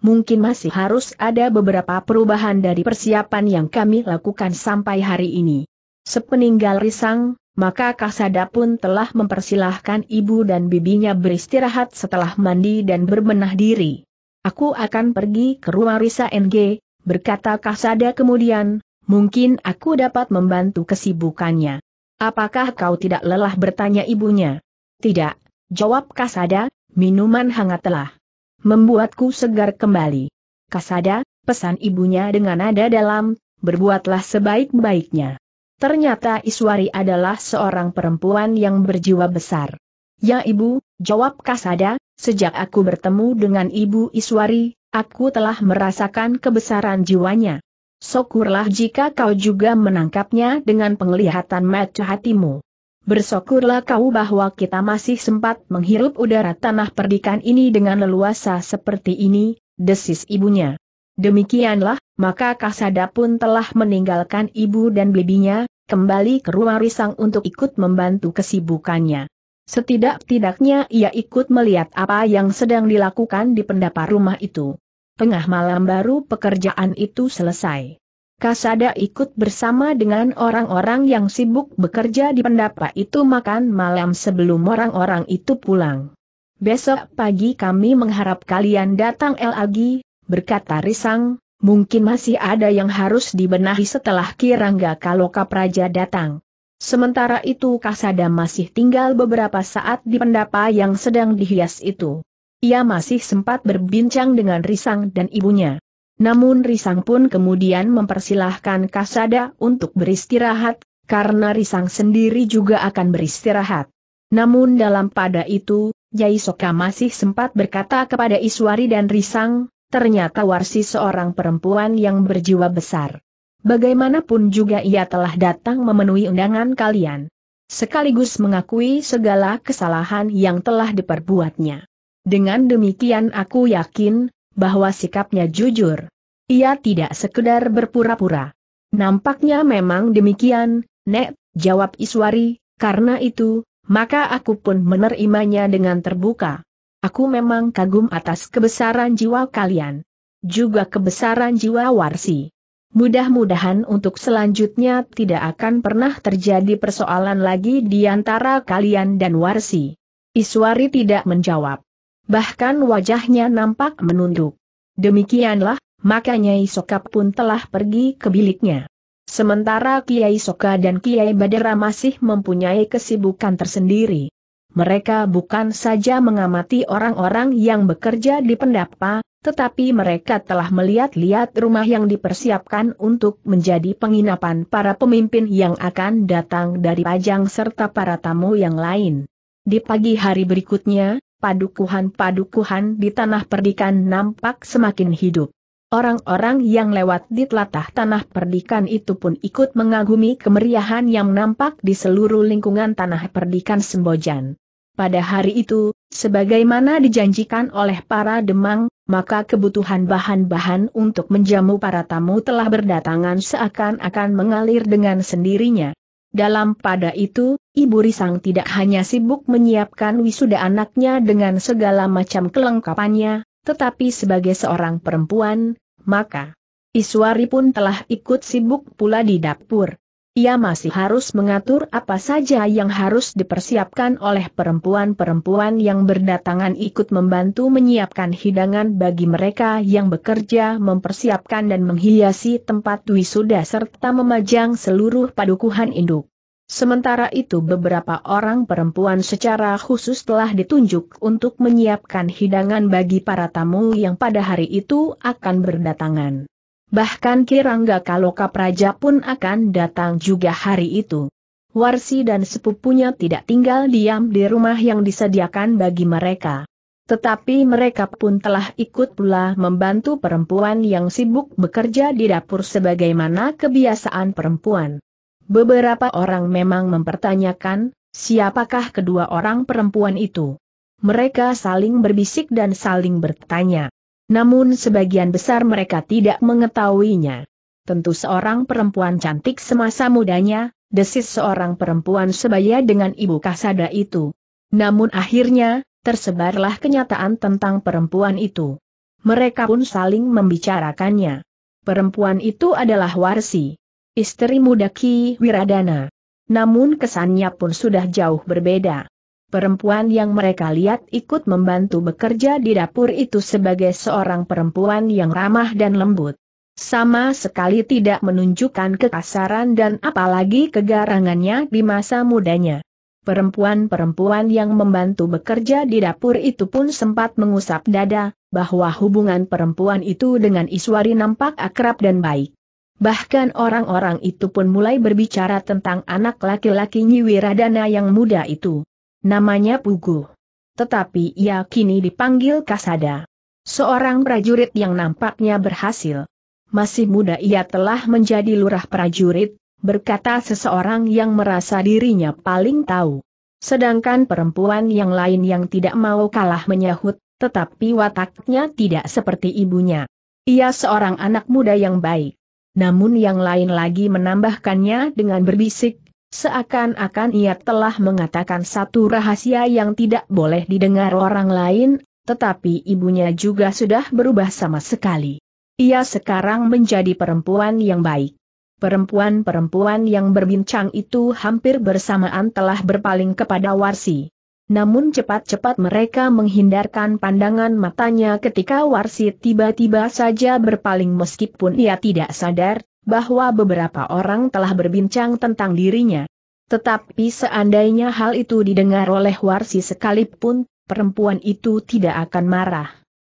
S1: Mungkin masih harus ada beberapa perubahan dari persiapan yang kami lakukan sampai hari ini. Sepeninggal Risang, maka Kasada pun telah mempersilahkan ibu dan bibinya beristirahat setelah mandi dan berbenah diri. Aku akan pergi ke rumah Risa NG, berkata Kasada kemudian, mungkin aku dapat membantu kesibukannya. Apakah kau tidak lelah bertanya ibunya? Tidak, jawab Kasada, minuman hangat telah membuatku segar kembali. Kasada, pesan ibunya dengan nada dalam, berbuatlah sebaik-baiknya. Ternyata Iswari adalah seorang perempuan yang berjiwa besar. Ya ibu, jawab Kasada, Sejak aku bertemu dengan Ibu Iswari, aku telah merasakan kebesaran jiwanya. Syukurlah jika kau juga menangkapnya dengan penglihatan mata hatimu. Bersyukurlah kau bahwa kita masih sempat menghirup udara tanah perdikan ini dengan leluasa seperti ini, desis ibunya. Demikianlah, maka Kasada pun telah meninggalkan ibu dan bibinya, kembali ke rumah Risang untuk ikut membantu kesibukannya. Setidak-tidaknya ia ikut melihat apa yang sedang dilakukan di pendapa rumah itu. Tengah malam baru pekerjaan itu selesai. Kasada ikut bersama dengan orang-orang yang sibuk bekerja di pendapa itu makan malam sebelum orang-orang itu pulang. Besok pagi kami mengharap kalian datang lagi, berkata Risang, mungkin masih ada yang harus dibenahi setelah Kirangga Kaloka Praja datang. Sementara itu Kasada masih tinggal beberapa saat di pendapa yang sedang dihias itu. Ia masih sempat berbincang dengan Risang dan ibunya. Namun Risang pun kemudian mempersilahkan Kasada untuk beristirahat, karena Risang sendiri juga akan beristirahat. Namun dalam pada itu, Yai Soka masih sempat berkata kepada Iswari dan Risang, ternyata Warsi seorang perempuan yang berjiwa besar. Bagaimanapun juga ia telah datang memenuhi undangan kalian. Sekaligus mengakui segala kesalahan yang telah diperbuatnya. Dengan demikian aku yakin, bahwa sikapnya jujur. Ia tidak sekedar berpura-pura. Nampaknya memang demikian, Nek, jawab Iswari, karena itu, maka aku pun menerimanya dengan terbuka. Aku memang kagum atas kebesaran jiwa kalian. Juga kebesaran jiwa Warsi. Mudah-mudahan untuk selanjutnya tidak akan pernah terjadi persoalan lagi di antara kalian dan Warsi. Iswari tidak menjawab. Bahkan wajahnya nampak menunduk. Demikianlah, makanya Isoka pun telah pergi ke biliknya. Sementara Kiai Soka dan Kiai Badera masih mempunyai kesibukan tersendiri. Mereka bukan saja mengamati orang-orang yang bekerja di pendapa, tetapi mereka telah melihat-lihat rumah yang dipersiapkan untuk menjadi penginapan para pemimpin yang akan datang dari Pajang serta para tamu yang lain. Di pagi hari berikutnya, padukuhan-padukuhan di tanah perdikan nampak semakin hidup. Orang-orang yang lewat di telatah tanah perdikan itu pun ikut mengagumi kemeriahan yang nampak di seluruh lingkungan tanah perdikan Sembojan. Pada hari itu, sebagaimana dijanjikan oleh para demang, maka kebutuhan bahan-bahan untuk menjamu para tamu telah berdatangan seakan-akan mengalir dengan sendirinya. Dalam pada itu, Ibu Risang tidak hanya sibuk menyiapkan wisuda anaknya dengan segala macam kelengkapannya, tetapi sebagai seorang perempuan, maka Iswari pun telah ikut sibuk pula di dapur. Ia masih harus mengatur apa saja yang harus dipersiapkan oleh perempuan-perempuan yang berdatangan ikut membantu menyiapkan hidangan bagi mereka yang bekerja mempersiapkan dan menghiasi tempat wisuda serta memajang seluruh padukuhan induk. Sementara itu beberapa orang perempuan secara khusus telah ditunjuk untuk menyiapkan hidangan bagi para tamu yang pada hari itu akan berdatangan. Bahkan Kirangga Kaloka Praja pun akan datang juga hari itu. Warsi dan sepupunya tidak tinggal diam di rumah yang disediakan bagi mereka. Tetapi mereka pun telah ikut pula membantu perempuan yang sibuk bekerja di dapur sebagaimana kebiasaan perempuan. Beberapa orang memang mempertanyakan, siapakah kedua orang perempuan itu? Mereka saling berbisik dan saling bertanya. Namun sebagian besar mereka tidak mengetahuinya. Tentu seorang perempuan cantik semasa mudanya, desis seorang perempuan sebaya dengan ibu kasada itu. Namun akhirnya, tersebarlah kenyataan tentang perempuan itu. Mereka pun saling membicarakannya. Perempuan itu adalah Warsi, istri muda Ki Wiradana. Namun kesannya pun sudah jauh berbeda. Perempuan yang mereka lihat ikut membantu bekerja di dapur itu sebagai seorang perempuan yang ramah dan lembut. Sama sekali tidak menunjukkan kekasaran dan apalagi kegarangannya di masa mudanya. Perempuan-perempuan yang membantu bekerja di dapur itu pun sempat mengusap dada, bahwa hubungan perempuan itu dengan Iswari nampak akrab dan baik. Bahkan orang-orang itu pun mulai berbicara tentang anak laki-laki Nyiwiradana yang muda itu. Namanya Pugu. Tetapi ia kini dipanggil Kasada. Seorang prajurit yang nampaknya berhasil. Masih muda ia telah menjadi lurah prajurit, berkata seseorang yang merasa dirinya paling tahu. Sedangkan perempuan yang lain yang tidak mau kalah menyahut, tetapi wataknya tidak seperti ibunya. Ia seorang anak muda yang baik. Namun yang lain lagi menambahkannya dengan berbisik, Seakan-akan ia telah mengatakan satu rahasia yang tidak boleh didengar orang lain, tetapi ibunya juga sudah berubah sama sekali. Ia sekarang menjadi perempuan yang baik. Perempuan-perempuan yang berbincang itu hampir bersamaan telah berpaling kepada Warsi. Namun cepat-cepat mereka menghindarkan pandangan matanya ketika Warsi tiba-tiba saja berpaling meskipun ia tidak sadar, bahwa beberapa orang telah berbincang tentang dirinya. Tetapi seandainya hal itu didengar oleh Warsi sekalipun, perempuan itu tidak akan marah.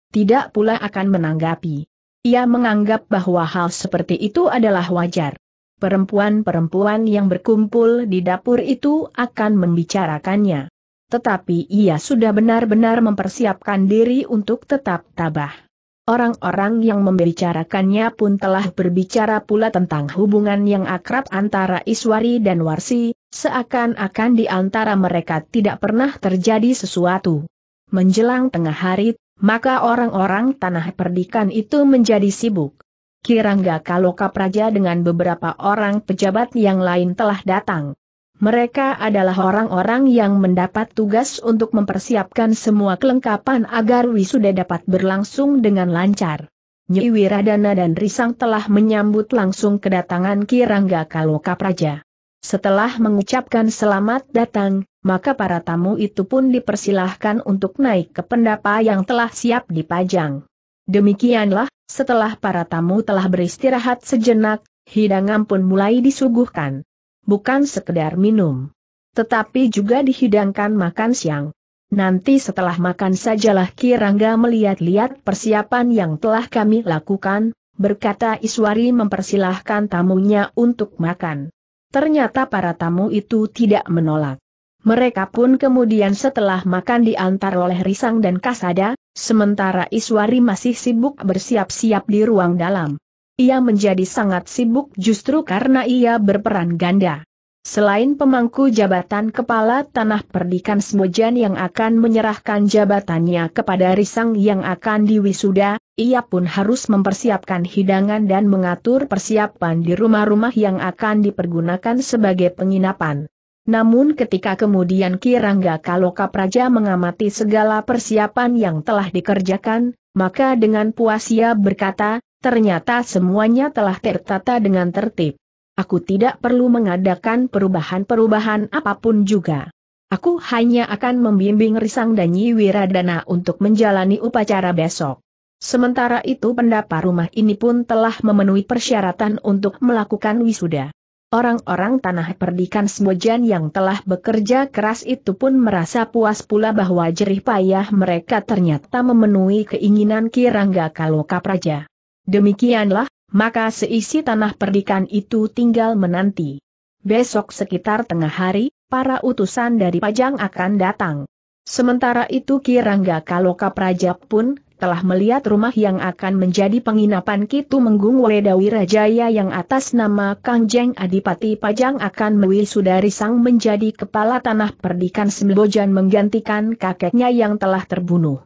S1: Tidak pula akan menanggapi. Ia menganggap bahwa hal seperti itu adalah wajar. Perempuan-perempuan yang berkumpul di dapur itu akan membicarakannya. Tetapi ia sudah benar-benar mempersiapkan diri untuk tetap tabah. Orang-orang yang membicarakannya pun telah berbicara pula tentang hubungan yang akrab antara Iswari dan Warsi, seakan-akan di antara mereka tidak pernah terjadi sesuatu. Menjelang tengah hari, maka orang-orang tanah perdikan itu menjadi sibuk. Kirangga Kaloka Praja dengan beberapa orang pejabat yang lain telah datang. Mereka adalah orang-orang yang mendapat tugas untuk mempersiapkan semua kelengkapan agar wisuda dapat berlangsung dengan lancar. Nyi Wiradana dan Risang telah menyambut langsung kedatangan Kirangga Kaloka Praja. Setelah mengucapkan selamat datang, maka para tamu itu pun dipersilahkan untuk naik ke pendapa yang telah siap dipajang. Demikianlah, setelah para tamu telah beristirahat sejenak, hidangan pun mulai disuguhkan bukan sekedar minum. Tetapi juga dihidangkan makan siang. Nanti setelah makan sajalah Kirangga melihat-lihat persiapan yang telah kami lakukan, berkata Iswari mempersilahkan tamunya untuk makan. Ternyata para tamu itu tidak menolak. Mereka pun kemudian setelah makan diantar oleh Risang dan Kasada, sementara Iswari masih sibuk bersiap-siap di ruang dalam. Ia menjadi sangat sibuk justru karena ia berperan ganda. Selain pemangku jabatan kepala tanah perdikan Semojan yang akan menyerahkan jabatannya kepada Risang yang akan diwisuda, ia pun harus mempersiapkan hidangan dan mengatur persiapan di rumah-rumah yang akan dipergunakan sebagai penginapan. Namun ketika kemudian Kirangga Kaloka Praja mengamati segala persiapan yang telah dikerjakan, maka dengan puas ia berkata, Ternyata semuanya telah tertata dengan tertib. Aku tidak perlu mengadakan perubahan-perubahan apapun juga. Aku hanya akan membimbing Risang dan Nyi Wiradana untuk menjalani upacara besok. Sementara itu pendapa rumah ini pun telah memenuhi persyaratan untuk melakukan wisuda. Orang-orang tanah perdikan Smojan yang telah bekerja keras itu pun merasa puas pula bahwa jerih payah mereka ternyata memenuhi keinginan Kirangga Kaloka Praja. Demikianlah, maka seisi tanah perdikan itu tinggal menanti. Besok sekitar tengah hari, para utusan dari Pajang akan datang. Sementara itu Kirangga Kaloka Praja pun telah melihat rumah yang akan menjadi penginapan Kitu Menggung Wedawi Rajaya yang atas nama Kangjeng Adipati Pajang akan mewisudari sang menjadi kepala tanah perdikan Sembojan menggantikan kakeknya yang telah terbunuh.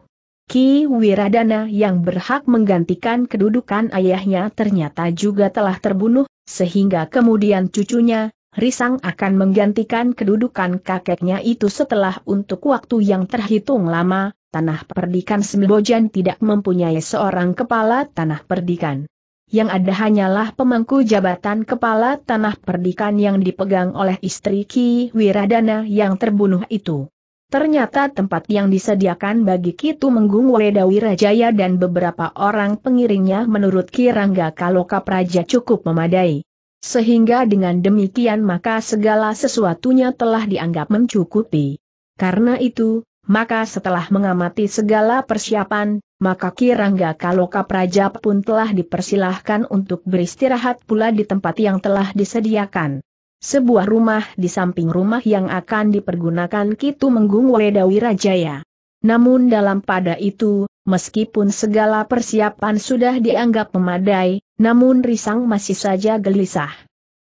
S1: Ki Wiradana yang berhak menggantikan kedudukan ayahnya ternyata juga telah terbunuh, sehingga kemudian cucunya, Risang akan menggantikan kedudukan kakeknya itu setelah untuk waktu yang terhitung lama, tanah perdikan Sembojan tidak mempunyai seorang kepala tanah perdikan. Yang ada hanyalah pemangku jabatan kepala tanah perdikan yang dipegang oleh istri Ki Wiradana yang terbunuh itu. Ternyata tempat yang disediakan bagi Kitu Menggung Wedawi Rajaya dan beberapa orang pengiringnya menurut Kirangga Kaloka Praja cukup memadai. Sehingga dengan demikian maka segala sesuatunya telah dianggap mencukupi. Karena itu, maka setelah mengamati segala persiapan, maka Kirangga Kaloka Praja pun telah dipersilahkan untuk beristirahat pula di tempat yang telah disediakan sebuah rumah di samping rumah yang akan dipergunakan Kitu Menggung Wedawi Rajaya. Namun dalam pada itu, meskipun segala persiapan sudah dianggap memadai, namun Risang masih saja gelisah.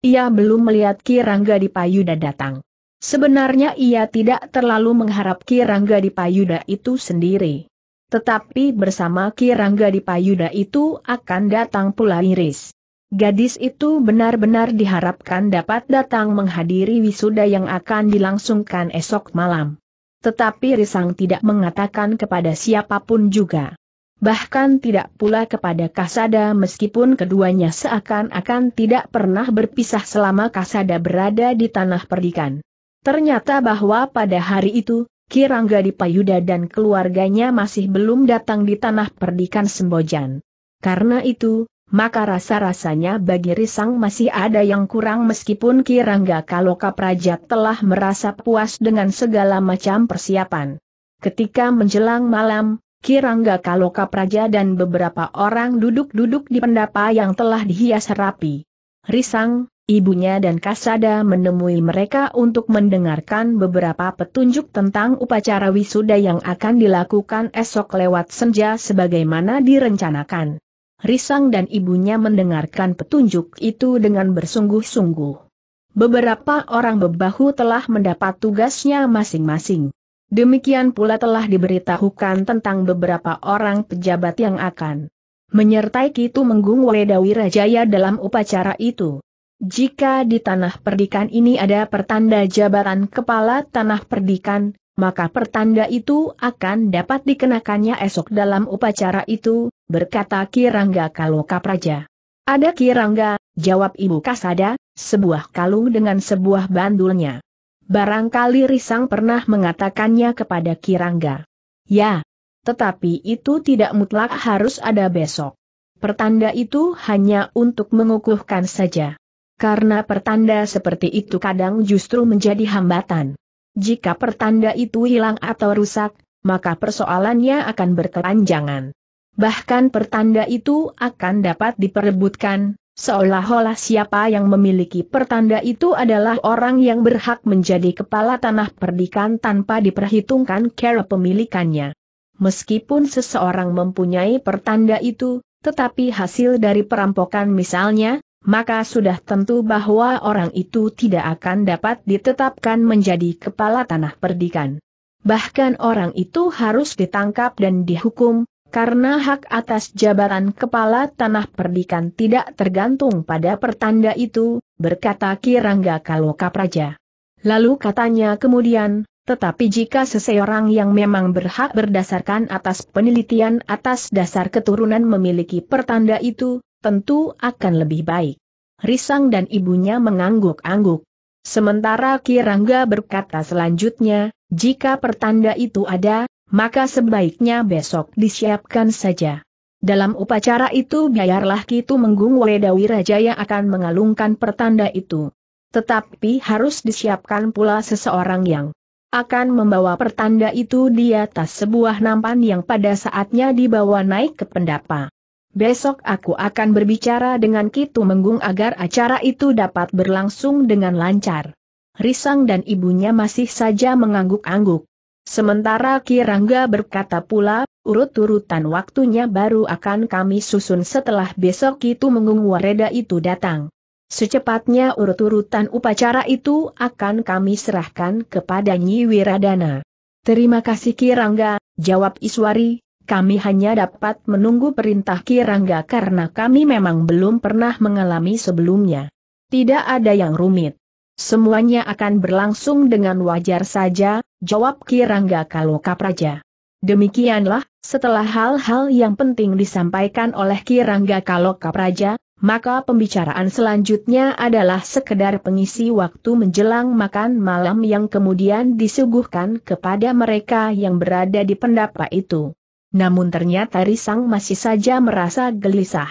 S1: Ia belum melihat Kirangga di Payuda datang. Sebenarnya ia tidak terlalu mengharap Kirangga di Payuda itu sendiri. Tetapi bersama Kirangga di Payuda itu akan datang pula Iris. Gadis itu benar-benar diharapkan dapat datang menghadiri wisuda yang akan dilangsungkan esok malam. Tetapi Risang tidak mengatakan kepada siapapun juga. Bahkan tidak pula kepada Kasada meskipun keduanya seakan-akan tidak pernah berpisah selama Kasada berada di tanah perdikan. Ternyata bahwa pada hari itu, Kirangga Dipayuda dan keluarganya masih belum datang di tanah perdikan Sembojan. Karena itu, maka rasa-rasanya bagi Risang masih ada yang kurang meskipun Kirangga Kaloka Praja telah merasa puas dengan segala macam persiapan. Ketika menjelang malam, Kirangga Kaloka Praja dan beberapa orang duduk-duduk di pendapa yang telah dihias rapi. Risang, ibunya dan Kasada menemui mereka untuk mendengarkan beberapa petunjuk tentang upacara wisuda yang akan dilakukan esok lewat senja sebagaimana direncanakan. Risang dan ibunya mendengarkan petunjuk itu dengan bersungguh-sungguh. Beberapa orang bebahu telah mendapat tugasnya masing-masing. Demikian pula telah diberitahukan tentang beberapa orang pejabat yang akan menyertai Kitu Menggung Wedawi Rajaya dalam upacara itu. Jika di tanah perdikan ini ada pertanda jabatan kepala tanah perdikan, maka pertanda itu akan dapat dikenakannya esok dalam upacara itu, berkata Kirangga Kaloka Praja. Ada Kirangga, jawab Ibu Kasada, sebuah kalung dengan sebuah bandulnya. Barangkali Risang pernah mengatakannya kepada Kirangga. Ya, tetapi itu tidak mutlak harus ada besok. Pertanda itu hanya untuk mengukuhkan saja. Karena pertanda seperti itu kadang justru menjadi hambatan. Jika pertanda itu hilang atau rusak, maka persoalannya akan berkepanjangan. Bahkan pertanda itu akan dapat diperebutkan, seolah-olah siapa yang memiliki pertanda itu adalah orang yang berhak menjadi kepala tanah perdikan tanpa diperhitungkan cara pemilikannya. Meskipun seseorang mempunyai pertanda itu, tetapi hasil dari perampokan misalnya, maka sudah tentu bahwa orang itu tidak akan dapat ditetapkan menjadi kepala tanah perdikan. Bahkan orang itu harus ditangkap dan dihukum, karena hak atas jabatan kepala tanah perdikan tidak tergantung pada pertanda itu, berkata Kirangga Kaloka Praja. Lalu katanya kemudian, tetapi jika seseorang yang memang berhak berdasarkan atas penelitian atas dasar keturunan memiliki pertanda itu, tentu akan lebih baik. Risang dan ibunya mengangguk-angguk. Sementara Kirangga berkata selanjutnya, jika pertanda itu ada, maka sebaiknya besok disiapkan saja. Dalam upacara itu biarlah Kitu Menggung Wedawi Raja yang akan mengalungkan pertanda itu. Tetapi harus disiapkan pula seseorang yang akan membawa pertanda itu di atas sebuah nampan yang pada saatnya dibawa naik ke pendapa. Besok aku akan berbicara dengan Kitu Menggung agar acara itu dapat berlangsung dengan lancar. Risang dan ibunya masih saja mengangguk-angguk. Sementara Kirangga berkata pula, urut-urutan waktunya baru akan kami susun setelah besok Kitu Menggung Wareda itu datang. Secepatnya urut-urutan upacara itu akan kami serahkan kepada Nyi Wiradana. Terima kasih Kirangga, jawab Iswari, kami hanya dapat menunggu perintah Kirangga karena kami memang belum pernah mengalami sebelumnya. Tidak ada yang rumit. Semuanya akan berlangsung dengan wajar saja, jawab Kirangga Kaloka Praja. Demikianlah, setelah hal-hal yang penting disampaikan oleh Kirangga Kaloka Praja, maka pembicaraan selanjutnya adalah sekedar pengisi waktu menjelang makan malam yang kemudian disuguhkan kepada mereka yang berada di pendapa itu. Namun ternyata Risang masih saja merasa gelisah.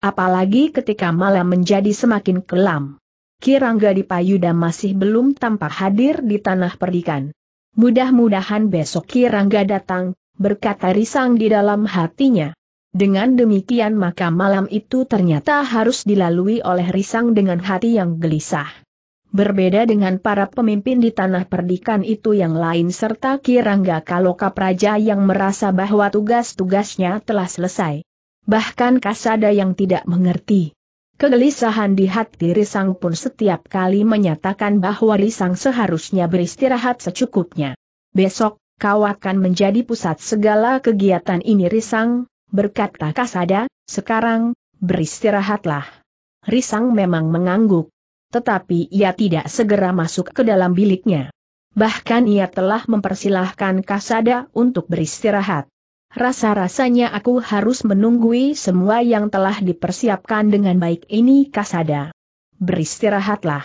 S1: Apalagi ketika malam menjadi semakin kelam. Kirangga di Payuda masih belum tampak hadir di tanah perdikan. Mudah-mudahan besok Kirangga datang, berkata Risang di dalam hatinya. Dengan demikian maka malam itu ternyata harus dilalui oleh Risang dengan hati yang gelisah berbeda dengan para pemimpin di tanah perdikan itu yang lain serta Kirangga Kaloka Praja yang merasa bahwa tugas-tugasnya telah selesai. Bahkan Kasada yang tidak mengerti. Kegelisahan di hati Risang pun setiap kali menyatakan bahwa Risang seharusnya beristirahat secukupnya. Besok, kau akan menjadi pusat segala kegiatan ini Risang, berkata Kasada, sekarang, beristirahatlah. Risang memang mengangguk tetapi ia tidak segera masuk ke dalam biliknya. Bahkan ia telah mempersilahkan Kasada untuk beristirahat. Rasa-rasanya aku harus menunggui semua yang telah dipersiapkan dengan baik ini Kasada. Beristirahatlah.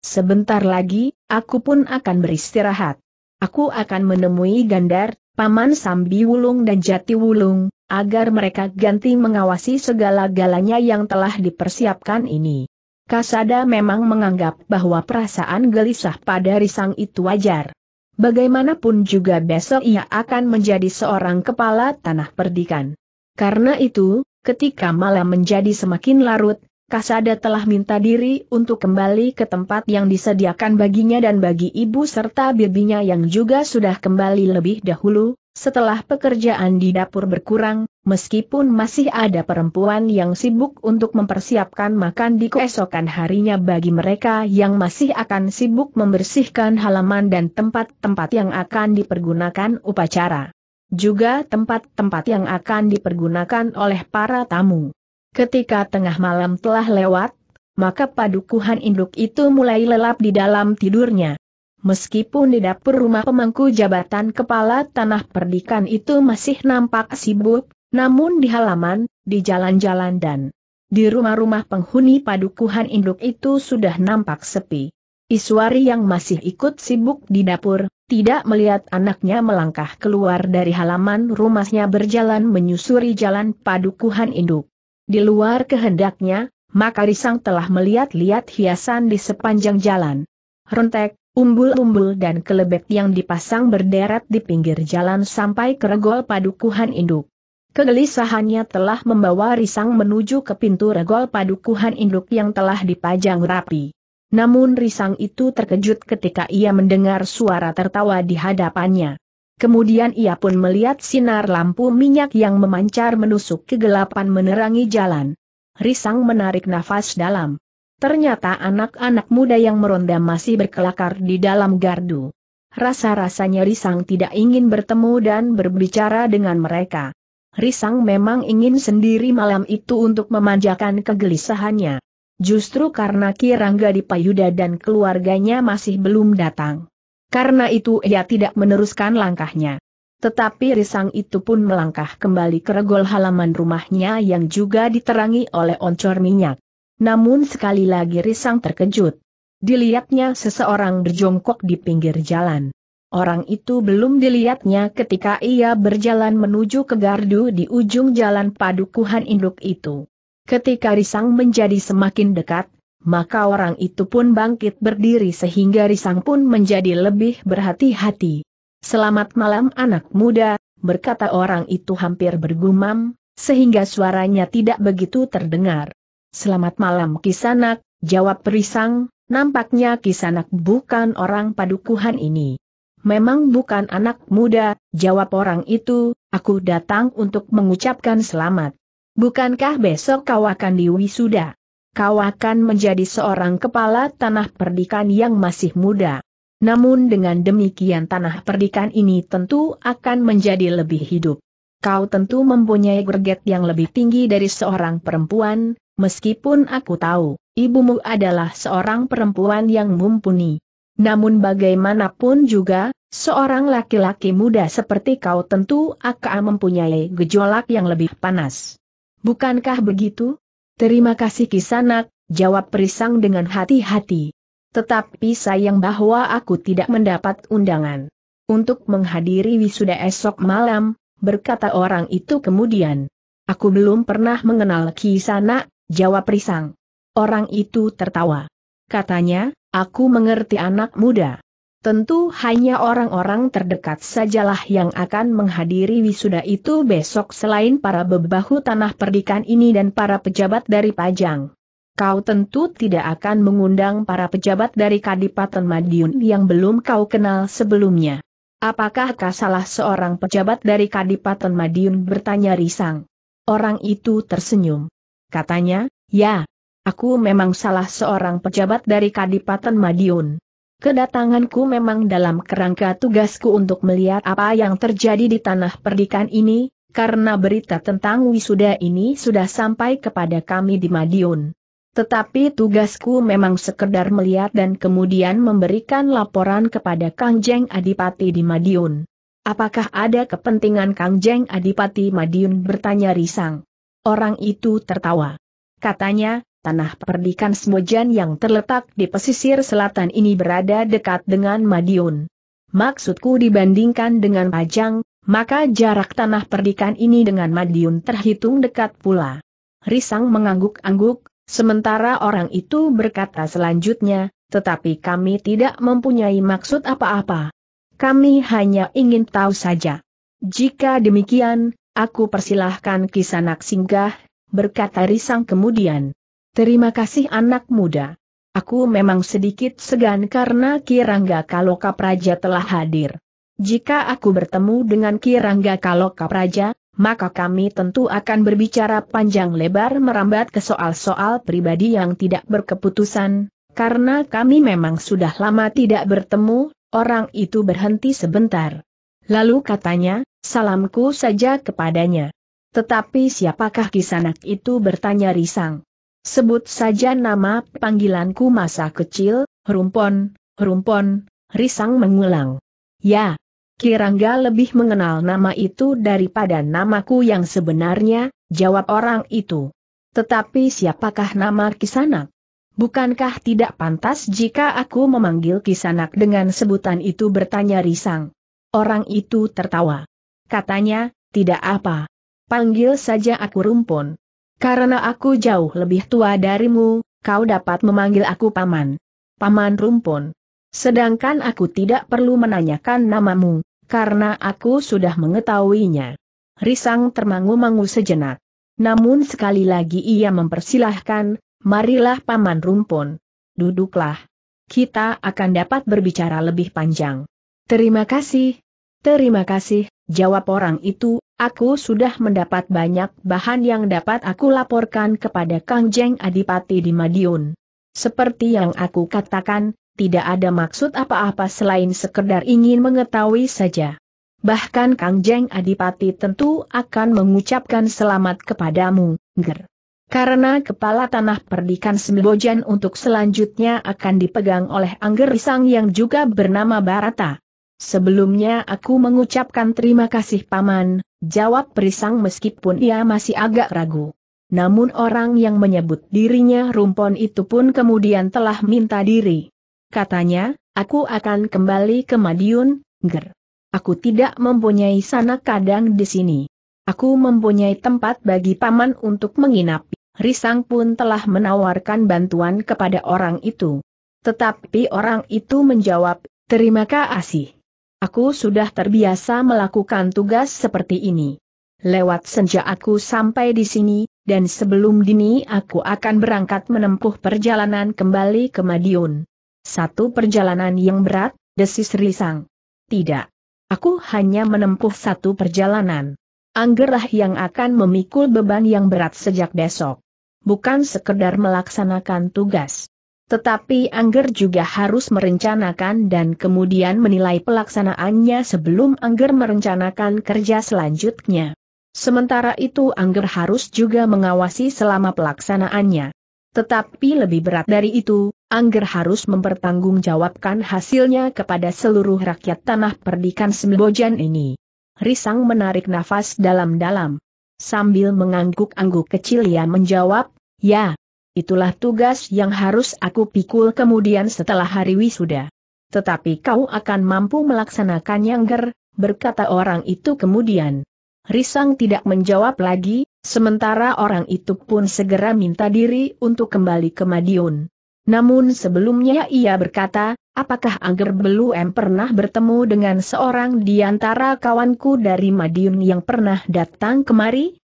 S1: Sebentar lagi, aku pun akan beristirahat. Aku akan menemui Gandar, Paman Sambi Wulung dan Jati Wulung, agar mereka ganti mengawasi segala galanya yang telah dipersiapkan ini. Kasada memang menganggap bahwa perasaan gelisah pada Risang itu wajar. Bagaimanapun juga besok ia akan menjadi seorang kepala tanah perdikan. Karena itu, ketika malam menjadi semakin larut, Kasada telah minta diri untuk kembali ke tempat yang disediakan baginya dan bagi ibu serta bibinya yang juga sudah kembali lebih dahulu, setelah pekerjaan di dapur berkurang, meskipun masih ada perempuan yang sibuk untuk mempersiapkan makan di keesokan harinya bagi mereka yang masih akan sibuk membersihkan halaman dan tempat-tempat yang akan dipergunakan upacara. Juga tempat-tempat yang akan dipergunakan oleh para tamu. Ketika tengah malam telah lewat, maka padukuhan induk itu mulai lelap di dalam tidurnya. Meskipun di dapur rumah pemangku jabatan kepala tanah perdikan itu masih nampak sibuk, namun di halaman, di jalan-jalan dan di rumah-rumah penghuni padukuhan induk itu sudah nampak sepi. Iswari yang masih ikut sibuk di dapur, tidak melihat anaknya melangkah keluar dari halaman rumahnya berjalan menyusuri jalan padukuhan induk. Di luar kehendaknya, maka Risang telah melihat-lihat hiasan di sepanjang jalan. rontek, umbul-umbul dan kelebek yang dipasang berderet di pinggir jalan sampai ke regol padukuhan induk. Kegelisahannya telah membawa Risang menuju ke pintu regol padukuhan induk yang telah dipajang rapi. Namun Risang itu terkejut ketika ia mendengar suara tertawa di hadapannya. Kemudian ia pun melihat sinar lampu minyak yang memancar menusuk kegelapan menerangi jalan. Risang menarik nafas dalam. Ternyata anak-anak muda yang meronda masih berkelakar di dalam gardu. Rasa-rasanya Risang tidak ingin bertemu dan berbicara dengan mereka. Risang memang ingin sendiri malam itu untuk memanjakan kegelisahannya. Justru karena Kirangga di Payuda dan keluarganya masih belum datang. Karena itu ia tidak meneruskan langkahnya. Tetapi Risang itu pun melangkah kembali ke regol halaman rumahnya yang juga diterangi oleh oncor minyak. Namun sekali lagi Risang terkejut. Dilihatnya seseorang berjongkok di pinggir jalan. Orang itu belum dilihatnya ketika ia berjalan menuju ke gardu di ujung jalan padukuhan induk itu. Ketika Risang menjadi semakin dekat, maka orang itu pun bangkit berdiri sehingga Risang pun menjadi lebih berhati-hati. Selamat malam anak muda, berkata orang itu hampir bergumam, sehingga suaranya tidak begitu terdengar. Selamat malam Kisanak, jawab Risang, nampaknya Kisanak bukan orang padukuhan ini memang bukan anak muda, jawab orang itu, aku datang untuk mengucapkan selamat. Bukankah besok kau akan diwisuda? Kau akan menjadi seorang kepala tanah perdikan yang masih muda. Namun dengan demikian tanah perdikan ini tentu akan menjadi lebih hidup. Kau tentu mempunyai greget yang lebih tinggi dari seorang perempuan, meskipun aku tahu, ibumu adalah seorang perempuan yang mumpuni. Namun bagaimanapun juga, seorang laki-laki muda seperti kau tentu akan mempunyai gejolak yang lebih panas. Bukankah begitu? Terima kasih Kisanak, jawab Perisang dengan hati-hati. Tetapi sayang bahwa aku tidak mendapat undangan. Untuk menghadiri wisuda esok malam, berkata orang itu kemudian. Aku belum pernah mengenal Kisanak, jawab Prisang. Orang itu tertawa. Katanya, Aku mengerti anak muda. Tentu hanya orang-orang terdekat sajalah yang akan menghadiri wisuda itu besok selain para bebahu tanah perdikan ini dan para pejabat dari Pajang. Kau tentu tidak akan mengundang para pejabat dari Kadipaten Madiun yang belum kau kenal sebelumnya. Apakah kau salah seorang pejabat dari Kadipaten Madiun bertanya risang. Orang itu tersenyum. Katanya, ya, Aku memang salah seorang pejabat dari Kadipaten Madiun. Kedatanganku memang dalam kerangka tugasku untuk melihat apa yang terjadi di tanah perdikan ini, karena berita tentang wisuda ini sudah sampai kepada kami di Madiun. Tetapi tugasku memang sekedar melihat dan kemudian memberikan laporan kepada Kangjeng Adipati di Madiun. Apakah ada kepentingan Kangjeng Adipati Madiun bertanya Risang. Orang itu tertawa. Katanya, tanah perdikan Smojan yang terletak di pesisir selatan ini berada dekat dengan Madiun. Maksudku dibandingkan dengan Pajang, maka jarak tanah perdikan ini dengan Madiun terhitung dekat pula. Risang mengangguk-angguk, sementara orang itu berkata selanjutnya, tetapi kami tidak mempunyai maksud apa-apa. Kami hanya ingin tahu saja. Jika demikian, aku persilahkan kisanak singgah, berkata Risang kemudian. Terima kasih anak muda. Aku memang sedikit segan karena Kirangga Kaloka Praja telah hadir. Jika aku bertemu dengan Kirangga Kaloka Praja, maka kami tentu akan berbicara panjang lebar merambat ke soal-soal pribadi yang tidak berkeputusan, karena kami memang sudah lama tidak bertemu, orang itu berhenti sebentar. Lalu katanya, salamku saja kepadanya. Tetapi siapakah kisanak itu bertanya risang. Sebut saja nama panggilanku masa kecil, Rumpon, Rumpon, Risang mengulang. Ya, Kirangga lebih mengenal nama itu daripada namaku yang sebenarnya, jawab orang itu. Tetapi siapakah nama Kisanak? Bukankah tidak pantas jika aku memanggil Kisanak dengan sebutan itu bertanya Risang? Orang itu tertawa. Katanya, tidak apa. Panggil saja aku Rumpon. Karena aku jauh lebih tua darimu, kau dapat memanggil aku paman. Paman Rumpun. Sedangkan aku tidak perlu menanyakan namamu, karena aku sudah mengetahuinya. Risang termangu-mangu sejenak. Namun sekali lagi ia mempersilahkan, marilah Paman Rumpun. Duduklah. Kita akan dapat berbicara lebih panjang. Terima kasih. Terima kasih, jawab orang itu, Aku sudah mendapat banyak bahan yang dapat aku laporkan kepada Kang Jeng Adipati di Madiun. Seperti yang aku katakan, tidak ada maksud apa-apa selain sekedar ingin mengetahui saja. Bahkan Kang Jeng Adipati tentu akan mengucapkan selamat kepadamu, Ger. Karena kepala tanah perdikan Sembojan untuk selanjutnya akan dipegang oleh Angger Risang yang juga bernama Barata. Sebelumnya aku mengucapkan terima kasih paman, jawab Perisang meskipun ia masih agak ragu. Namun orang yang menyebut dirinya rumpon itu pun kemudian telah minta diri. Katanya, aku akan kembali ke Madiun, ger. Aku tidak mempunyai sana kadang di sini. Aku mempunyai tempat bagi paman untuk menginap. Risang pun telah menawarkan bantuan kepada orang itu. Tetapi orang itu menjawab, terima kasih. Aku sudah terbiasa melakukan tugas seperti ini. Lewat senja aku sampai di sini, dan sebelum dini aku akan berangkat menempuh perjalanan kembali ke Madiun. Satu perjalanan yang berat, desis Risang. Tidak. Aku hanya menempuh satu perjalanan. Anggerlah yang akan memikul beban yang berat sejak besok. Bukan sekedar melaksanakan tugas. Tetapi Angger juga harus merencanakan dan kemudian menilai pelaksanaannya sebelum Angger merencanakan kerja selanjutnya. Sementara itu Angger harus juga mengawasi selama pelaksanaannya. Tetapi lebih berat dari itu, Angger harus mempertanggungjawabkan hasilnya kepada seluruh rakyat tanah perdikan Sembojan ini. Risang menarik nafas dalam-dalam. Sambil mengangguk-angguk kecil ia menjawab, Ya, Itulah tugas yang harus aku pikul kemudian setelah hari wisuda. Tetapi kau akan mampu melaksanakannya ger, berkata orang itu kemudian. Risang tidak menjawab lagi, sementara orang itu pun segera minta diri untuk kembali ke Madiun. Namun sebelumnya ia berkata, apakah Angger Beluem pernah bertemu dengan seorang di antara kawanku dari Madiun yang pernah datang kemari?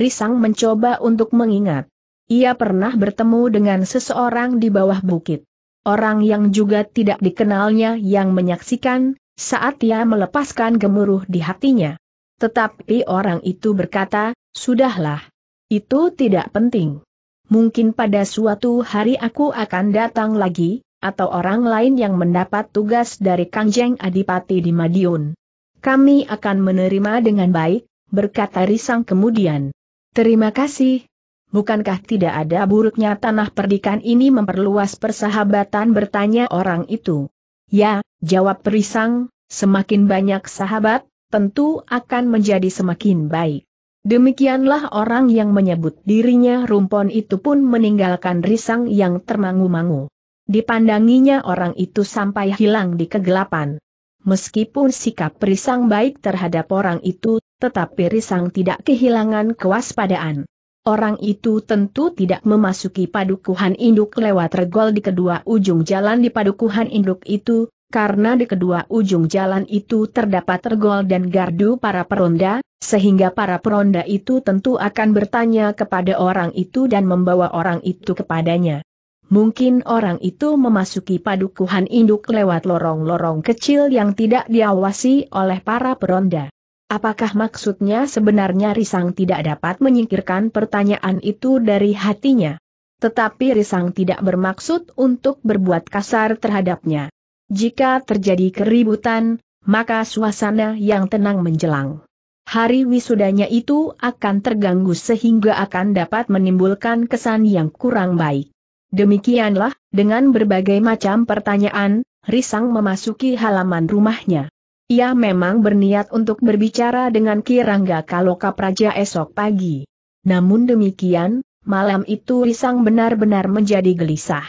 S1: Risang mencoba untuk mengingat. Ia pernah bertemu dengan seseorang di bawah bukit. Orang yang juga tidak dikenalnya yang menyaksikan, saat ia melepaskan gemuruh di hatinya. Tetapi orang itu berkata, sudahlah. Itu tidak penting. Mungkin pada suatu hari aku akan datang lagi, atau orang lain yang mendapat tugas dari Kangjeng Adipati di Madiun. Kami akan menerima dengan baik, berkata Risang kemudian. Terima kasih, bukankah tidak ada buruknya tanah perdikan ini memperluas persahabatan bertanya orang itu. Ya, jawab perisang, semakin banyak sahabat, tentu akan menjadi semakin baik. Demikianlah orang yang menyebut dirinya rumpon itu pun meninggalkan risang yang termangu-mangu. Dipandanginya orang itu sampai hilang di kegelapan. Meskipun sikap perisang baik terhadap orang itu, tetapi Risang tidak kehilangan kewaspadaan. Orang itu tentu tidak memasuki padukuhan induk lewat regol di kedua ujung jalan di padukuhan induk itu, karena di kedua ujung jalan itu terdapat regol dan gardu para peronda, sehingga para peronda itu tentu akan bertanya kepada orang itu dan membawa orang itu kepadanya. Mungkin orang itu memasuki padukuhan induk lewat lorong-lorong kecil yang tidak diawasi oleh para peronda. Apakah maksudnya sebenarnya Risang tidak dapat menyingkirkan pertanyaan itu dari hatinya? Tetapi Risang tidak bermaksud untuk berbuat kasar terhadapnya. Jika terjadi keributan, maka suasana yang tenang menjelang. Hari wisudanya itu akan terganggu sehingga akan dapat menimbulkan kesan yang kurang baik. Demikianlah, dengan berbagai macam pertanyaan, Risang memasuki halaman rumahnya. Ia memang berniat untuk berbicara dengan Kirangga Kaloka Praja esok pagi. Namun demikian, malam itu Risang benar-benar menjadi gelisah.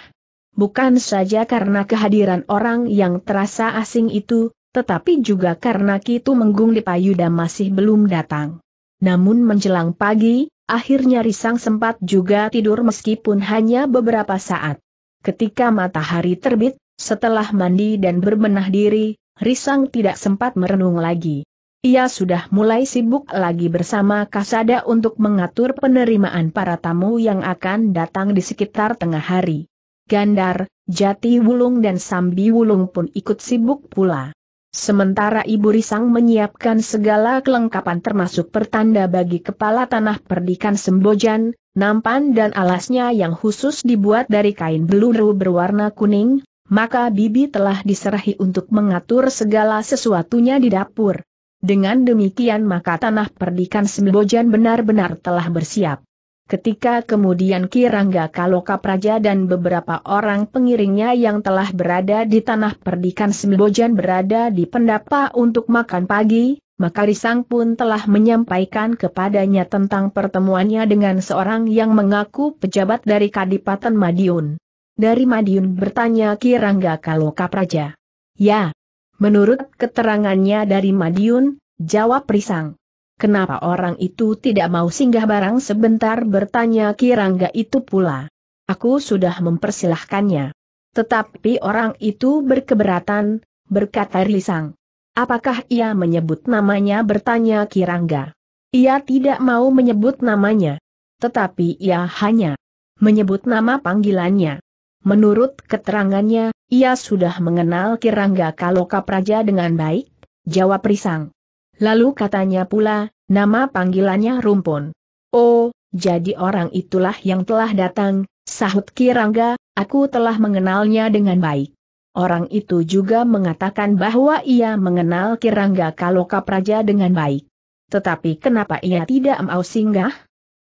S1: Bukan saja karena kehadiran orang yang terasa asing itu, tetapi juga karena Kitu Menggung di Payuda masih belum datang. Namun menjelang pagi, akhirnya Risang sempat juga tidur meskipun hanya beberapa saat. Ketika matahari terbit, setelah mandi dan berbenah diri, Risang tidak sempat merenung lagi. Ia sudah mulai sibuk lagi bersama Kasada untuk mengatur penerimaan para tamu yang akan datang di sekitar tengah hari. Gandar, Jati Wulung dan Sambi Wulung pun ikut sibuk pula. Sementara Ibu Risang menyiapkan segala kelengkapan termasuk pertanda bagi kepala tanah perdikan Sembojan, nampan dan alasnya yang khusus dibuat dari kain beluru berwarna kuning, maka Bibi telah diserahi untuk mengatur segala sesuatunya di dapur. Dengan demikian maka tanah perdikan Sembojan benar-benar telah bersiap. Ketika kemudian Kirangga Kaloka Praja dan beberapa orang pengiringnya yang telah berada di tanah perdikan Sembojan berada di pendapa untuk makan pagi, maka Risang pun telah menyampaikan kepadanya tentang pertemuannya dengan seorang yang mengaku pejabat dari Kadipaten Madiun dari Madiun bertanya Kirangga kalau Kapraja. Ya. Menurut keterangannya dari Madiun, jawab Risang. Kenapa orang itu tidak mau singgah barang sebentar bertanya Kirangga itu pula. Aku sudah mempersilahkannya. Tetapi orang itu berkeberatan, berkata Risang. Apakah ia menyebut namanya bertanya Kirangga. Ia tidak mau menyebut namanya. Tetapi ia hanya menyebut nama panggilannya. Menurut keterangannya, ia sudah mengenal Kirangga Kaloka Praja dengan baik, jawab Risang. Lalu katanya pula, nama panggilannya Rumpun. Oh, jadi orang itulah yang telah datang, sahut Kirangga, aku telah mengenalnya dengan baik. Orang itu juga mengatakan bahwa ia mengenal Kirangga Kaloka Praja dengan baik. Tetapi kenapa ia tidak mau singgah?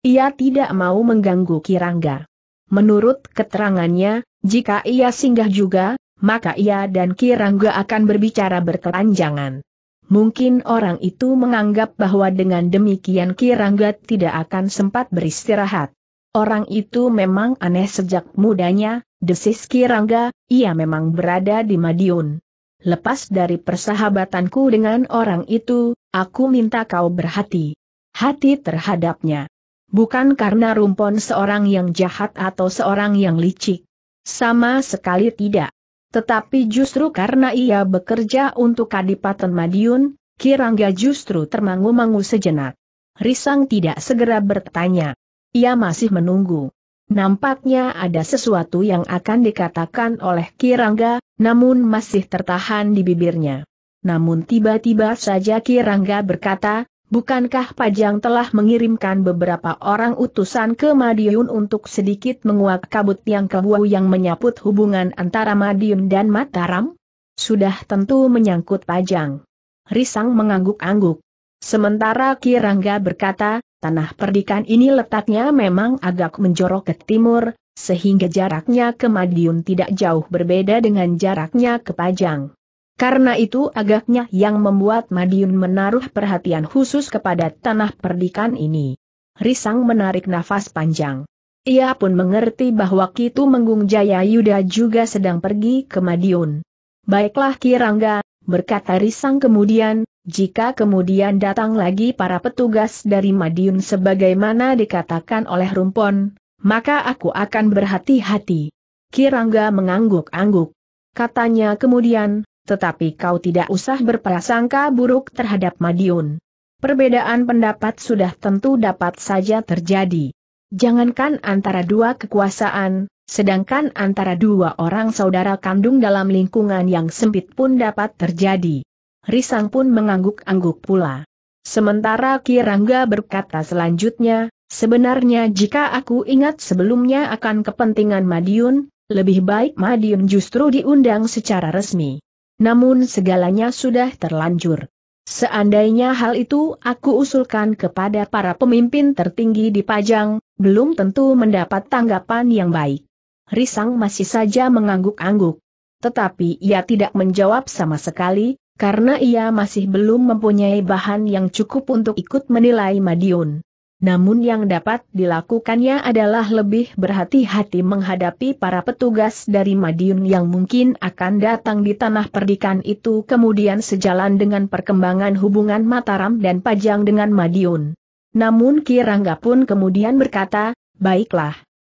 S1: Ia tidak mau mengganggu Kirangga. Menurut keterangannya, jika ia singgah juga, maka ia dan Kirangga akan berbicara berkepanjangan. Mungkin orang itu menganggap bahwa dengan demikian Kirangga tidak akan sempat beristirahat. Orang itu memang aneh sejak mudanya, desis Kirangga, ia memang berada di Madiun. Lepas dari persahabatanku dengan orang itu, aku minta kau berhati-hati terhadapnya bukan karena rumpon seorang yang jahat atau seorang yang licik. Sama sekali tidak. Tetapi justru karena ia bekerja untuk Kadipaten Madiun, Kirangga justru termangu-mangu sejenak. Risang tidak segera bertanya. Ia masih menunggu. Nampaknya ada sesuatu yang akan dikatakan oleh Kirangga, namun masih tertahan di bibirnya. Namun tiba-tiba saja Kirangga berkata, Bukankah Pajang telah mengirimkan beberapa orang utusan ke Madiun untuk sedikit menguak kabut yang kebuah yang menyaput hubungan antara Madiun dan Mataram? Sudah tentu menyangkut Pajang. Risang mengangguk-angguk. Sementara Kirangga berkata, tanah perdikan ini letaknya memang agak menjorok ke timur, sehingga jaraknya ke Madiun tidak jauh berbeda dengan jaraknya ke Pajang. Karena itu agaknya yang membuat Madiun menaruh perhatian khusus kepada tanah perdikan ini. Risang menarik nafas panjang. Ia pun mengerti bahwa Kitu Menggung Jaya Yuda juga sedang pergi ke Madiun. Baiklah Kirangga, berkata Risang kemudian, jika kemudian datang lagi para petugas dari Madiun sebagaimana dikatakan oleh Rumpon, maka aku akan berhati-hati. Kirangga mengangguk-angguk. Katanya kemudian, tetapi kau tidak usah berprasangka buruk terhadap Madiun. Perbedaan pendapat sudah tentu dapat saja terjadi. Jangankan antara dua kekuasaan, sedangkan antara dua orang saudara kandung dalam lingkungan yang sempit pun dapat terjadi. Risang pun mengangguk-angguk pula. Sementara Kirangga berkata selanjutnya, sebenarnya jika aku ingat sebelumnya akan kepentingan Madiun, lebih baik Madiun justru diundang secara resmi. Namun segalanya sudah terlanjur. Seandainya hal itu aku usulkan kepada para pemimpin tertinggi di Pajang, belum tentu mendapat tanggapan yang baik. Risang masih saja mengangguk-angguk. Tetapi ia tidak menjawab sama sekali, karena ia masih belum mempunyai bahan yang cukup untuk ikut menilai Madiun. Namun yang dapat dilakukannya adalah lebih berhati-hati menghadapi para petugas dari Madiun yang mungkin akan datang di tanah perdikan itu kemudian sejalan dengan perkembangan hubungan Mataram dan Pajang dengan Madiun. Namun Kirangga pun kemudian berkata, baiklah.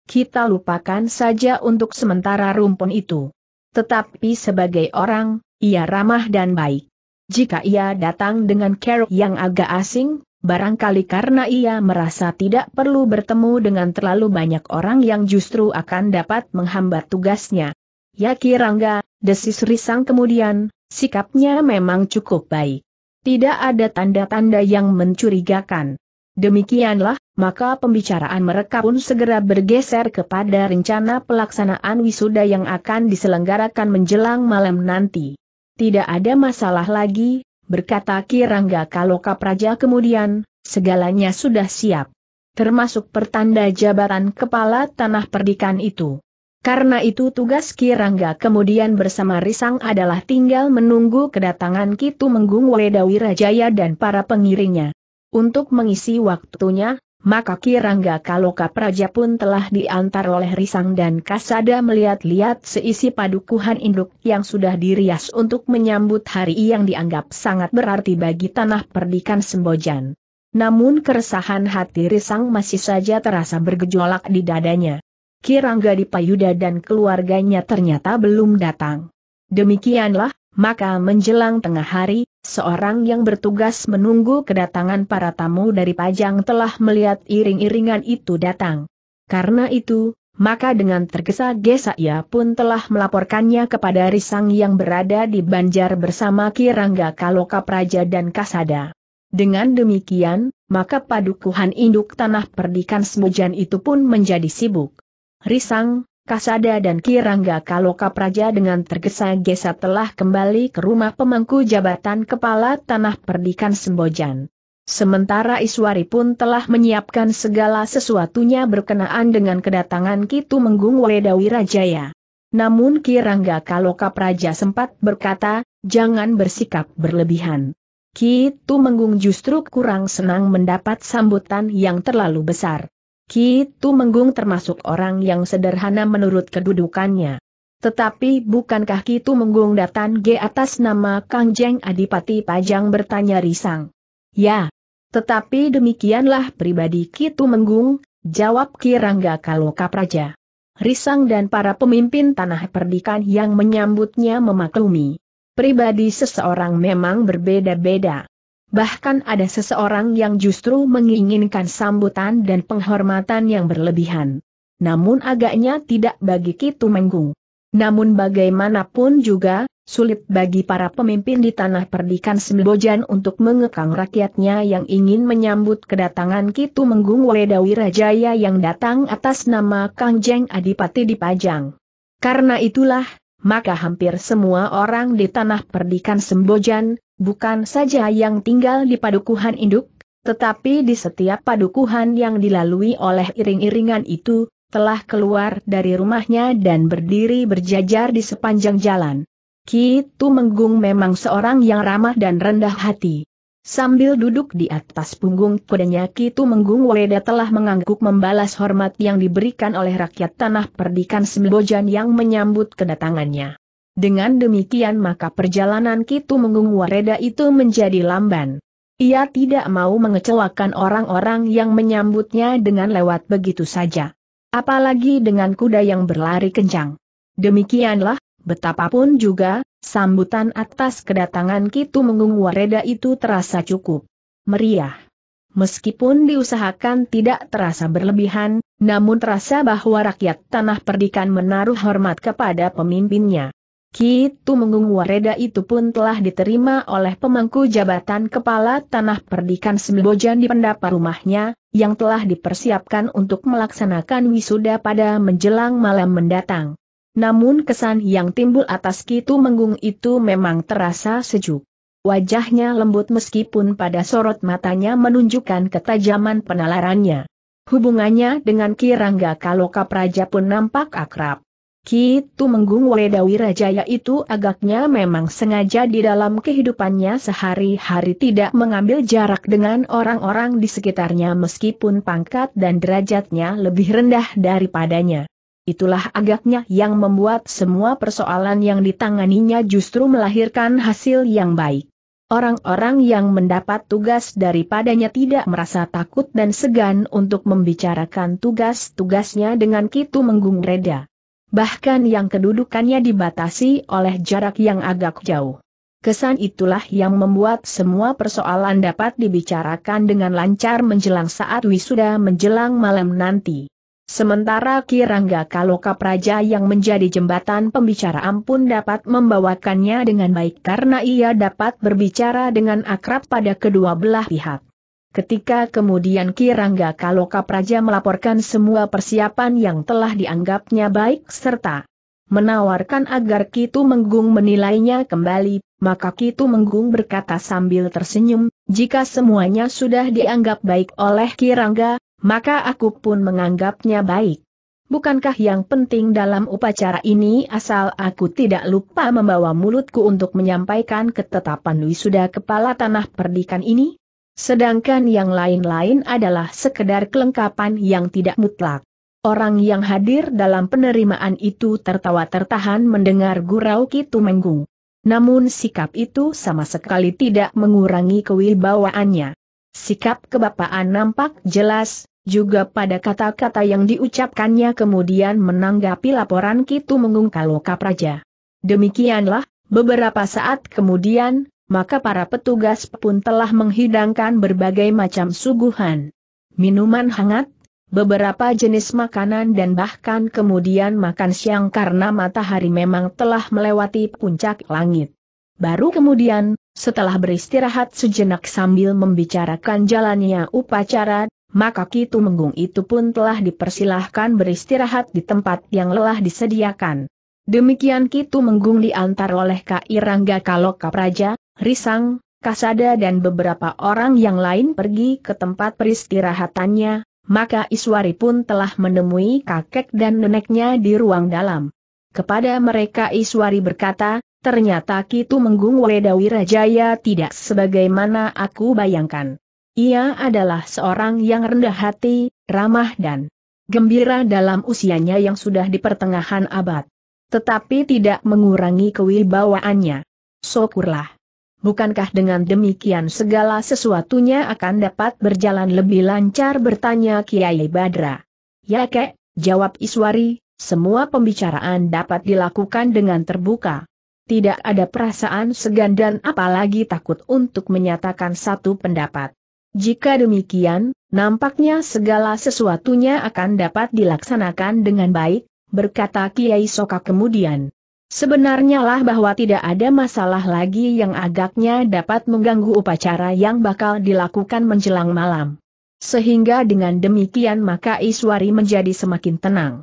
S1: Kita lupakan saja untuk sementara rumpun itu. Tetapi sebagai orang, ia ramah dan baik. Jika ia datang dengan care yang agak asing, barangkali karena ia merasa tidak perlu bertemu dengan terlalu banyak orang yang justru akan dapat menghambat tugasnya. Ya kirangga, desis risang kemudian, sikapnya memang cukup baik. Tidak ada tanda-tanda yang mencurigakan. Demikianlah, maka pembicaraan mereka pun segera bergeser kepada rencana pelaksanaan wisuda yang akan diselenggarakan menjelang malam nanti. Tidak ada masalah lagi, berkata Kirangga kalau Kapraja kemudian, segalanya sudah siap. Termasuk pertanda jabaran kepala tanah perdikan itu. Karena itu tugas Kirangga kemudian bersama Risang adalah tinggal menunggu kedatangan Kitu Menggung Wedawirajaya dan para pengiringnya. Untuk mengisi waktunya, maka Kirangga Kaloka Praja pun telah diantar oleh Risang dan Kasada melihat-lihat seisi padukuhan induk yang sudah dirias untuk menyambut hari yang dianggap sangat berarti bagi tanah perdikan Sembojan. Namun keresahan hati Risang masih saja terasa bergejolak di dadanya. Kirangga di Dipayuda dan keluarganya ternyata belum datang. Demikianlah maka menjelang tengah hari, seorang yang bertugas menunggu kedatangan para tamu dari Pajang telah melihat iring-iringan itu datang. Karena itu, maka dengan tergesa-gesa ia pun telah melaporkannya kepada Risang yang berada di Banjar bersama Kirangga Kaloka Praja dan Kasada. Dengan demikian, maka padukuhan induk tanah perdikan Semujan itu pun menjadi sibuk. Risang, Kasada dan Kirangga Kaloka Praja dengan tergesa-gesa telah kembali ke rumah pemangku jabatan kepala tanah perdikan Sembojan. Sementara Iswari pun telah menyiapkan segala sesuatunya berkenaan dengan kedatangan Kitu Menggung Waledawi Rajaya. Namun Kirangga Kaloka Praja sempat berkata, jangan bersikap berlebihan. Kitu Menggung justru kurang senang mendapat sambutan yang terlalu besar. Ki Menggung termasuk orang yang sederhana menurut kedudukannya. Tetapi bukankah Ki Menggung datang G atas nama Kangjeng Adipati Pajang bertanya risang? Ya. Tetapi demikianlah pribadi Ki Menggung, jawab Ki Rangga Kaloka Praja. Risang dan para pemimpin tanah perdikan yang menyambutnya memaklumi. Pribadi seseorang memang berbeda-beda. Bahkan ada seseorang yang justru menginginkan sambutan dan penghormatan yang berlebihan. Namun agaknya tidak bagi Kitu Menggung. Namun bagaimanapun juga, sulit bagi para pemimpin di tanah perdikan Sembojan untuk mengekang rakyatnya yang ingin menyambut kedatangan Kitu Menggung Wedawi Rajaya yang datang atas nama Kangjeng Adipati Dipajang. Karena itulah, maka hampir semua orang di tanah perdikan Sembojan, bukan saja yang tinggal di padukuhan induk, tetapi di setiap padukuhan yang dilalui oleh iring-iringan itu, telah keluar dari rumahnya dan berdiri berjajar di sepanjang jalan. Ki menggung memang seorang yang ramah dan rendah hati. Sambil duduk di atas punggung kudanya Kitu Menggung Weda telah mengangguk membalas hormat yang diberikan oleh rakyat tanah perdikan Sembojan yang menyambut kedatangannya. Dengan demikian maka perjalanan Kitu Menggung Wareda itu menjadi lamban. Ia tidak mau mengecewakan orang-orang yang menyambutnya dengan lewat begitu saja. Apalagi dengan kuda yang berlari kencang. Demikianlah, betapapun juga, Sambutan atas kedatangan Kitu Mengung Wareda itu terasa cukup meriah. Meskipun diusahakan tidak terasa berlebihan, namun terasa bahwa rakyat tanah perdikan menaruh hormat kepada pemimpinnya. Kitu Mengung Wareda itu pun telah diterima oleh pemangku jabatan kepala tanah perdikan Sembojan di pendapa rumahnya, yang telah dipersiapkan untuk melaksanakan wisuda pada menjelang malam mendatang namun kesan yang timbul atas Kitu Menggung itu memang terasa sejuk. Wajahnya lembut meskipun pada sorot matanya menunjukkan ketajaman penalarannya. Hubungannya dengan Kirangga Kaloka Praja pun nampak akrab. Kitu Menggung Rajaya itu agaknya memang sengaja di dalam kehidupannya sehari-hari tidak mengambil jarak dengan orang-orang di sekitarnya meskipun pangkat dan derajatnya lebih rendah daripadanya itulah agaknya yang membuat semua persoalan yang ditanganinya justru melahirkan hasil yang baik. Orang-orang yang mendapat tugas daripadanya tidak merasa takut dan segan untuk membicarakan tugas-tugasnya dengan kitu menggung reda. Bahkan yang kedudukannya dibatasi oleh jarak yang agak jauh. Kesan itulah yang membuat semua persoalan dapat dibicarakan dengan lancar menjelang saat wisuda menjelang malam nanti. Sementara Kirangga Kaloka Praja yang menjadi jembatan pembicaraan pun dapat membawakannya dengan baik karena ia dapat berbicara dengan akrab pada kedua belah pihak. Ketika kemudian Kirangga Kaloka Praja melaporkan semua persiapan yang telah dianggapnya baik serta menawarkan agar Kitu Menggung menilainya kembali, maka Kitu Menggung berkata sambil tersenyum, jika semuanya sudah dianggap baik oleh Kirangga, maka aku pun menganggapnya baik. Bukankah yang penting dalam upacara ini asal aku tidak lupa membawa mulutku untuk menyampaikan ketetapan wisuda kepala tanah perdikan ini? Sedangkan yang lain-lain adalah sekedar kelengkapan yang tidak mutlak. Orang yang hadir dalam penerimaan itu tertawa tertahan mendengar gurau Kitu Menggung. Namun sikap itu sama sekali tidak mengurangi kewibawaannya. Sikap kebapaan nampak jelas, juga pada kata-kata yang diucapkannya kemudian menanggapi laporan Kitu Kaloka Praja. Demikianlah, beberapa saat kemudian, maka para petugas pun telah menghidangkan berbagai macam suguhan. Minuman hangat, beberapa jenis makanan dan bahkan kemudian makan siang karena matahari memang telah melewati puncak langit. Baru kemudian, setelah beristirahat sejenak sambil membicarakan jalannya upacara, maka Kitu Menggung itu pun telah dipersilahkan beristirahat di tempat yang lelah disediakan. Demikian Kitu Menggung diantar oleh Kak Irangga Kaloka Praja, Risang, Kasada dan beberapa orang yang lain pergi ke tempat peristirahatannya, maka Iswari pun telah menemui kakek dan neneknya di ruang dalam. Kepada mereka Iswari berkata, Ternyata Kitu Menggung Rajaya tidak sebagaimana aku bayangkan. Ia adalah seorang yang rendah hati, ramah dan gembira dalam usianya yang sudah di pertengahan abad. Tetapi tidak mengurangi kewibawaannya. Syukurlah. Bukankah dengan demikian segala sesuatunya akan dapat berjalan lebih lancar bertanya Kiai Badra. Ya kek, jawab Iswari, semua pembicaraan dapat dilakukan dengan terbuka tidak ada perasaan segan dan apalagi takut untuk menyatakan satu pendapat. Jika demikian, nampaknya segala sesuatunya akan dapat dilaksanakan dengan baik, berkata Kiai Soka kemudian. Sebenarnya lah bahwa tidak ada masalah lagi yang agaknya dapat mengganggu upacara yang bakal dilakukan menjelang malam. Sehingga dengan demikian maka Iswari menjadi semakin tenang.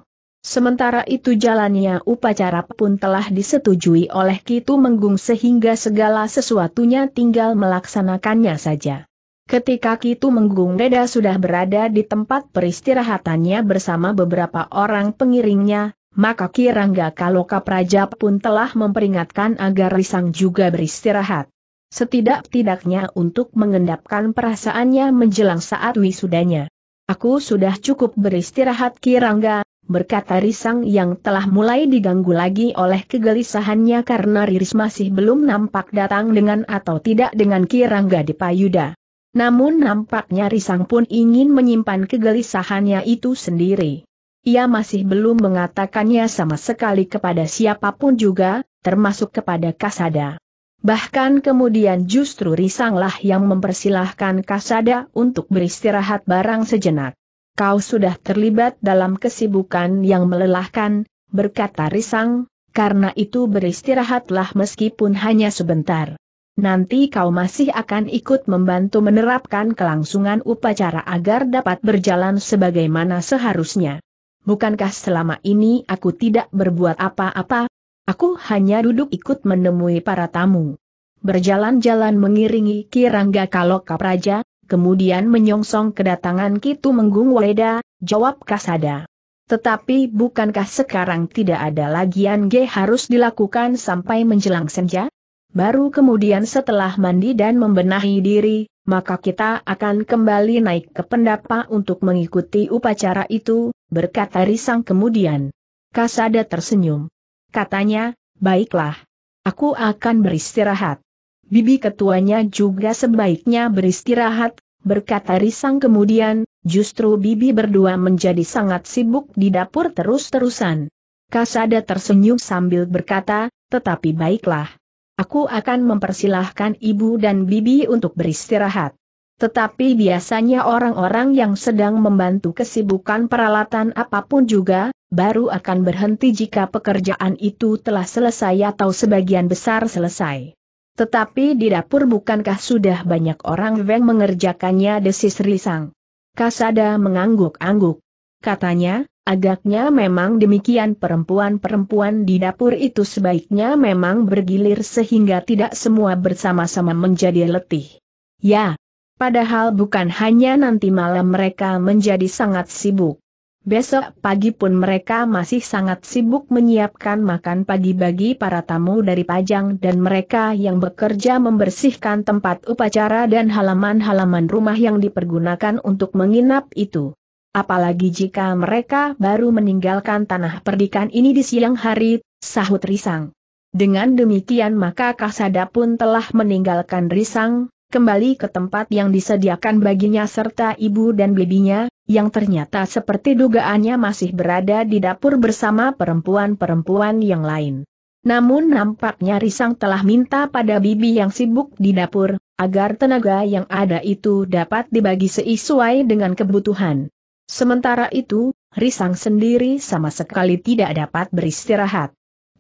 S1: Sementara itu jalannya upacara pun telah disetujui oleh Kitu Menggung sehingga segala sesuatunya tinggal melaksanakannya saja. Ketika Kitu Menggung reda sudah berada di tempat peristirahatannya bersama beberapa orang pengiringnya, maka Kirangga Kaloka Praja pun telah memperingatkan agar Risang juga beristirahat. Setidak-tidaknya untuk mengendapkan perasaannya menjelang saat wisudanya. Aku sudah cukup beristirahat Kirangga, berkata Risang yang telah mulai diganggu lagi oleh kegelisahannya karena Riris masih belum nampak datang dengan atau tidak dengan Kirangga di Payuda. Namun nampaknya Risang pun ingin menyimpan kegelisahannya itu sendiri. Ia masih belum mengatakannya sama sekali kepada siapapun juga, termasuk kepada Kasada. Bahkan kemudian justru Risanglah yang mempersilahkan Kasada untuk beristirahat barang sejenak kau sudah terlibat dalam kesibukan yang melelahkan, berkata Risang, karena itu beristirahatlah meskipun hanya sebentar. Nanti kau masih akan ikut membantu menerapkan kelangsungan upacara agar dapat berjalan sebagaimana seharusnya. Bukankah selama ini aku tidak berbuat apa-apa? Aku hanya duduk ikut menemui para tamu. Berjalan-jalan mengiringi Kirangga Kaloka Praja, kemudian menyongsong kedatangan Kitu Menggung Weda, jawab Kasada. Tetapi bukankah sekarang tidak ada lagi G harus dilakukan sampai menjelang senja? Baru kemudian setelah mandi dan membenahi diri, maka kita akan kembali naik ke pendapa untuk mengikuti upacara itu, berkata Risang kemudian. Kasada tersenyum. Katanya, baiklah. Aku akan beristirahat bibi ketuanya juga sebaiknya beristirahat, berkata Risang kemudian, justru bibi berdua menjadi sangat sibuk di dapur terus-terusan. Kasada tersenyum sambil berkata, tetapi baiklah. Aku akan mempersilahkan ibu dan bibi untuk beristirahat. Tetapi biasanya orang-orang yang sedang membantu kesibukan peralatan apapun juga, baru akan berhenti jika pekerjaan itu telah selesai atau sebagian besar selesai. Tetapi di dapur bukankah sudah banyak orang yang mengerjakannya desis risang. Kasada mengangguk-angguk. Katanya, agaknya memang demikian perempuan-perempuan di dapur itu sebaiknya memang bergilir sehingga tidak semua bersama-sama menjadi letih. Ya, padahal bukan hanya nanti malam mereka menjadi sangat sibuk. Besok pagi pun mereka masih sangat sibuk menyiapkan makan pagi bagi para tamu dari Pajang dan mereka yang bekerja membersihkan tempat upacara dan halaman-halaman rumah yang dipergunakan untuk menginap itu. Apalagi jika mereka baru meninggalkan tanah perdikan ini di siang hari, sahut Risang. Dengan demikian maka Kasada pun telah meninggalkan Risang, kembali ke tempat yang disediakan baginya serta ibu dan bibinya, yang ternyata seperti dugaannya masih berada di dapur bersama perempuan-perempuan yang lain. Namun nampaknya Risang telah minta pada bibi yang sibuk di dapur, agar tenaga yang ada itu dapat dibagi sesuai dengan kebutuhan. Sementara itu, Risang sendiri sama sekali tidak dapat beristirahat.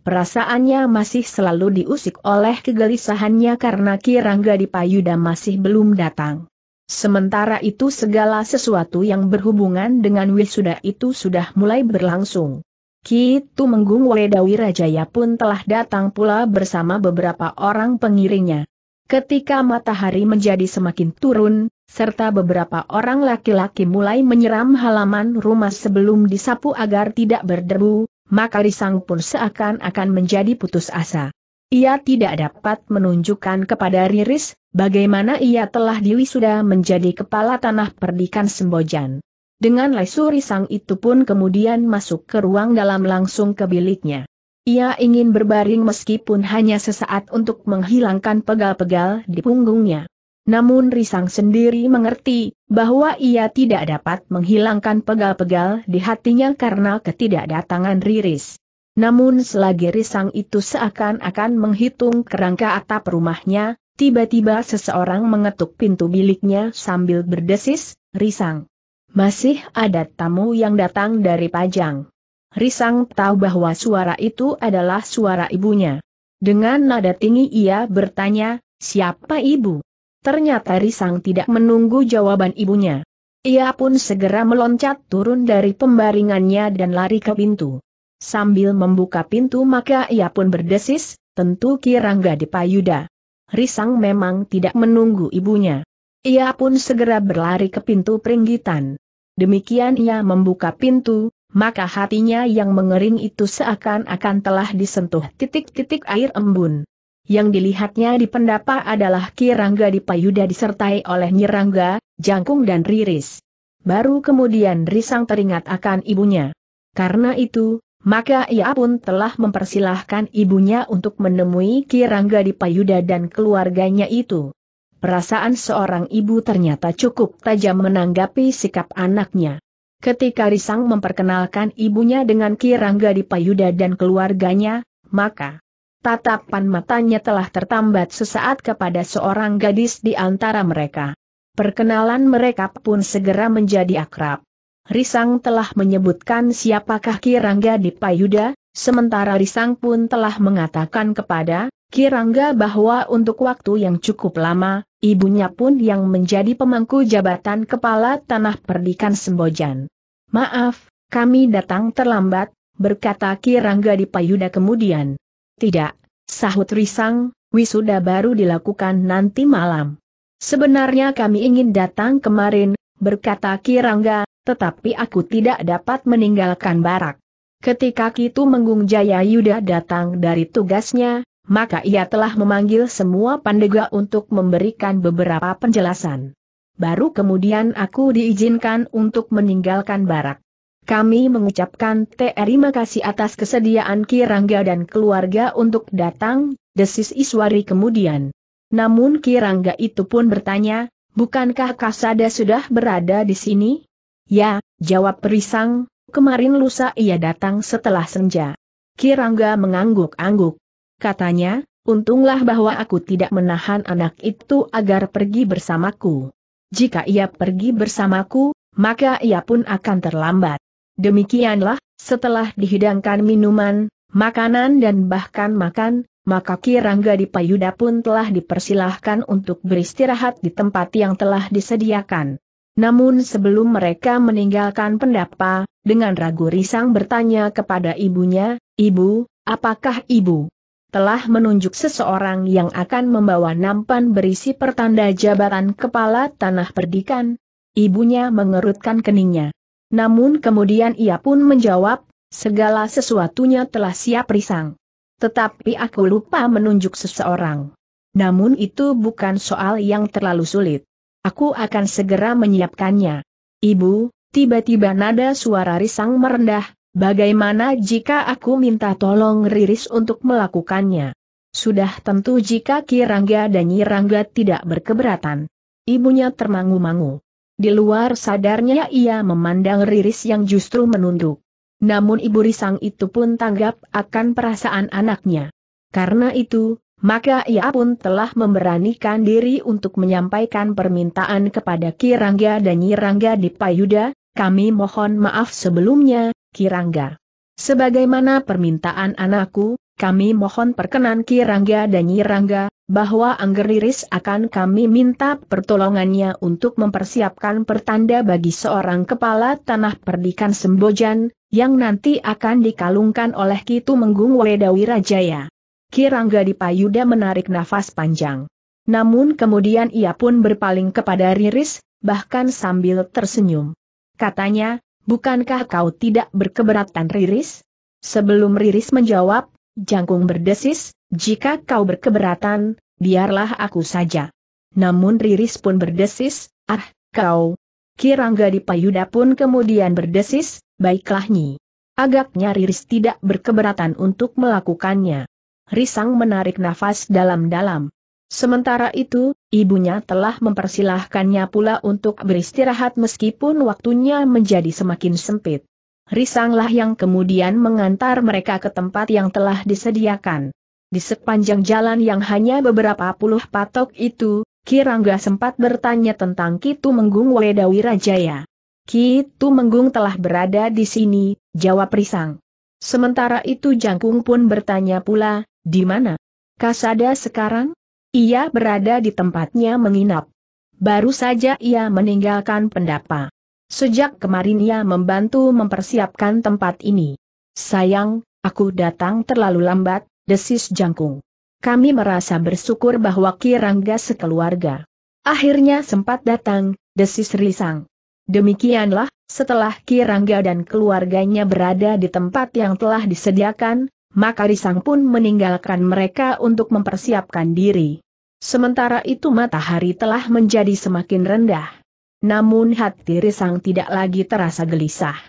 S1: Perasaannya masih selalu diusik oleh kegelisahannya karena Kirangga di Payuda masih belum datang. Sementara itu segala sesuatu yang berhubungan dengan wisuda itu sudah mulai berlangsung. Kitu Menggung Wedawi Rajaya pun telah datang pula bersama beberapa orang pengiringnya. Ketika matahari menjadi semakin turun, serta beberapa orang laki-laki mulai menyeram halaman rumah sebelum disapu agar tidak berdebu, maka Risang pun seakan-akan menjadi putus asa. Ia tidak dapat menunjukkan kepada Riris, bagaimana ia telah diwisuda menjadi kepala tanah perdikan Sembojan. Dengan lesu Risang itu pun kemudian masuk ke ruang dalam langsung ke biliknya. Ia ingin berbaring meskipun hanya sesaat untuk menghilangkan pegal-pegal di punggungnya. Namun Risang sendiri mengerti bahwa ia tidak dapat menghilangkan pegal-pegal di hatinya karena ketidakdatangan Riris. Namun selagi Risang itu seakan-akan menghitung kerangka atap rumahnya, tiba-tiba seseorang mengetuk pintu biliknya sambil berdesis, Risang. Masih ada tamu yang datang dari Pajang. Risang tahu bahwa suara itu adalah suara ibunya. Dengan nada tinggi ia bertanya, siapa ibu? Ternyata Risang tidak menunggu jawaban ibunya. Ia pun segera meloncat turun dari pembaringannya dan lari ke pintu. Sambil membuka pintu maka ia pun berdesis, tentu Kirangga payuda. Risang memang tidak menunggu ibunya. Ia pun segera berlari ke pintu peringgitan. Demikian ia membuka pintu, maka hatinya yang mengering itu seakan-akan telah disentuh titik-titik air embun. Yang dilihatnya di pendapa adalah Kirangga di payuda disertai oleh Rangga, Jangkung dan Riris. Baru kemudian Risang teringat akan ibunya. Karena itu, maka ia pun telah mempersilahkan ibunya untuk menemui Kirangga di payuda dan keluarganya itu. Perasaan seorang ibu ternyata cukup tajam menanggapi sikap anaknya. Ketika Risang memperkenalkan ibunya dengan Kirangga di payuda dan keluarganya, maka Tatapan matanya telah tertambat sesaat kepada seorang gadis di antara mereka. Perkenalan mereka pun segera menjadi akrab. Risang telah menyebutkan siapakah Kirangga di Payuda, sementara Risang pun telah mengatakan kepada Kirangga bahwa untuk waktu yang cukup lama, ibunya pun yang menjadi pemangku jabatan kepala tanah perdikan Sembojan. Maaf, kami datang terlambat, berkata Kirangga di Payuda kemudian. Tidak, sahut Risang, wisuda baru dilakukan nanti malam. Sebenarnya kami ingin datang kemarin, berkata Kirangga, tetapi aku tidak dapat meninggalkan barak. Ketika Kitu Menggung Jaya Yuda datang dari tugasnya, maka ia telah memanggil semua pandega untuk memberikan beberapa penjelasan. Baru kemudian aku diizinkan untuk meninggalkan barak. Kami mengucapkan terima kasih atas kesediaan Kirangga dan keluarga untuk datang, desis Iswari kemudian. Namun Kirangga itu pun bertanya, bukankah Kasada sudah berada di sini? Ya, jawab Perisang, kemarin lusa ia datang setelah senja. Kirangga mengangguk-angguk. Katanya, untunglah bahwa aku tidak menahan anak itu agar pergi bersamaku. Jika ia pergi bersamaku, maka ia pun akan terlambat. Demikianlah, setelah dihidangkan minuman, makanan dan bahkan makan, maka Kirangga di Payuda pun telah dipersilahkan untuk beristirahat di tempat yang telah disediakan. Namun sebelum mereka meninggalkan pendapa, dengan ragu risang bertanya kepada ibunya, Ibu, apakah ibu telah menunjuk seseorang yang akan membawa nampan berisi pertanda jabatan kepala tanah perdikan? Ibunya mengerutkan keningnya. Namun kemudian ia pun menjawab, segala sesuatunya telah siap risang. Tetapi aku lupa menunjuk seseorang. Namun itu bukan soal yang terlalu sulit. Aku akan segera menyiapkannya. Ibu, tiba-tiba nada suara risang merendah, bagaimana jika aku minta tolong Riris untuk melakukannya? Sudah tentu jika Kirangga dan Nyi Rangga tidak berkeberatan. Ibunya termangu-mangu. Di luar sadarnya ia memandang Riris yang justru menunduk. Namun ibu risang itu pun tanggap akan perasaan anaknya. Karena itu, maka ia pun telah memberanikan diri untuk menyampaikan permintaan kepada Kirangga dan Nyirangga di Payuda, kami mohon maaf sebelumnya, Kirangga. Sebagaimana permintaan anakku, kami mohon perkenan Kirangga dan Nyirangga, bahwa Anggeriris akan kami minta pertolongannya untuk mempersiapkan pertanda bagi seorang kepala tanah perdikan Sembojan, yang nanti akan dikalungkan oleh Kitu Menggung Wedawirajaya. Kirangga Dipayuda menarik nafas panjang. Namun kemudian ia pun berpaling kepada Riris, bahkan sambil tersenyum. Katanya, bukankah kau tidak berkeberatan Riris? Sebelum Riris menjawab, Jangkung berdesis, jika kau berkeberatan, biarlah aku saja. Namun Riris pun berdesis, ah, kau. Kirangga di payuda pun kemudian berdesis, baiklah Nyi. Agaknya Riris tidak berkeberatan untuk melakukannya. Risang menarik nafas dalam-dalam. Sementara itu, ibunya telah mempersilahkannya pula untuk beristirahat meskipun waktunya menjadi semakin sempit. Risanglah yang kemudian mengantar mereka ke tempat yang telah disediakan. Di sepanjang jalan yang hanya beberapa puluh patok itu, Kirangga sempat bertanya tentang Kitu Menggung Wedawi Rajaya. Kitu Menggung telah berada di sini, jawab Risang. Sementara itu Jangkung pun bertanya pula, di mana? Kasada sekarang? Ia berada di tempatnya menginap. Baru saja ia meninggalkan pendapat. Sejak kemarin ia membantu mempersiapkan tempat ini. Sayang, aku datang terlalu lambat, desis jangkung. Kami merasa bersyukur bahwa Kirangga sekeluarga. Akhirnya sempat datang, desis risang. Demikianlah, setelah Kirangga dan keluarganya berada di tempat yang telah disediakan, maka Risang pun meninggalkan mereka untuk mempersiapkan diri. Sementara itu matahari telah menjadi semakin rendah namun hati Risang tidak lagi terasa gelisah.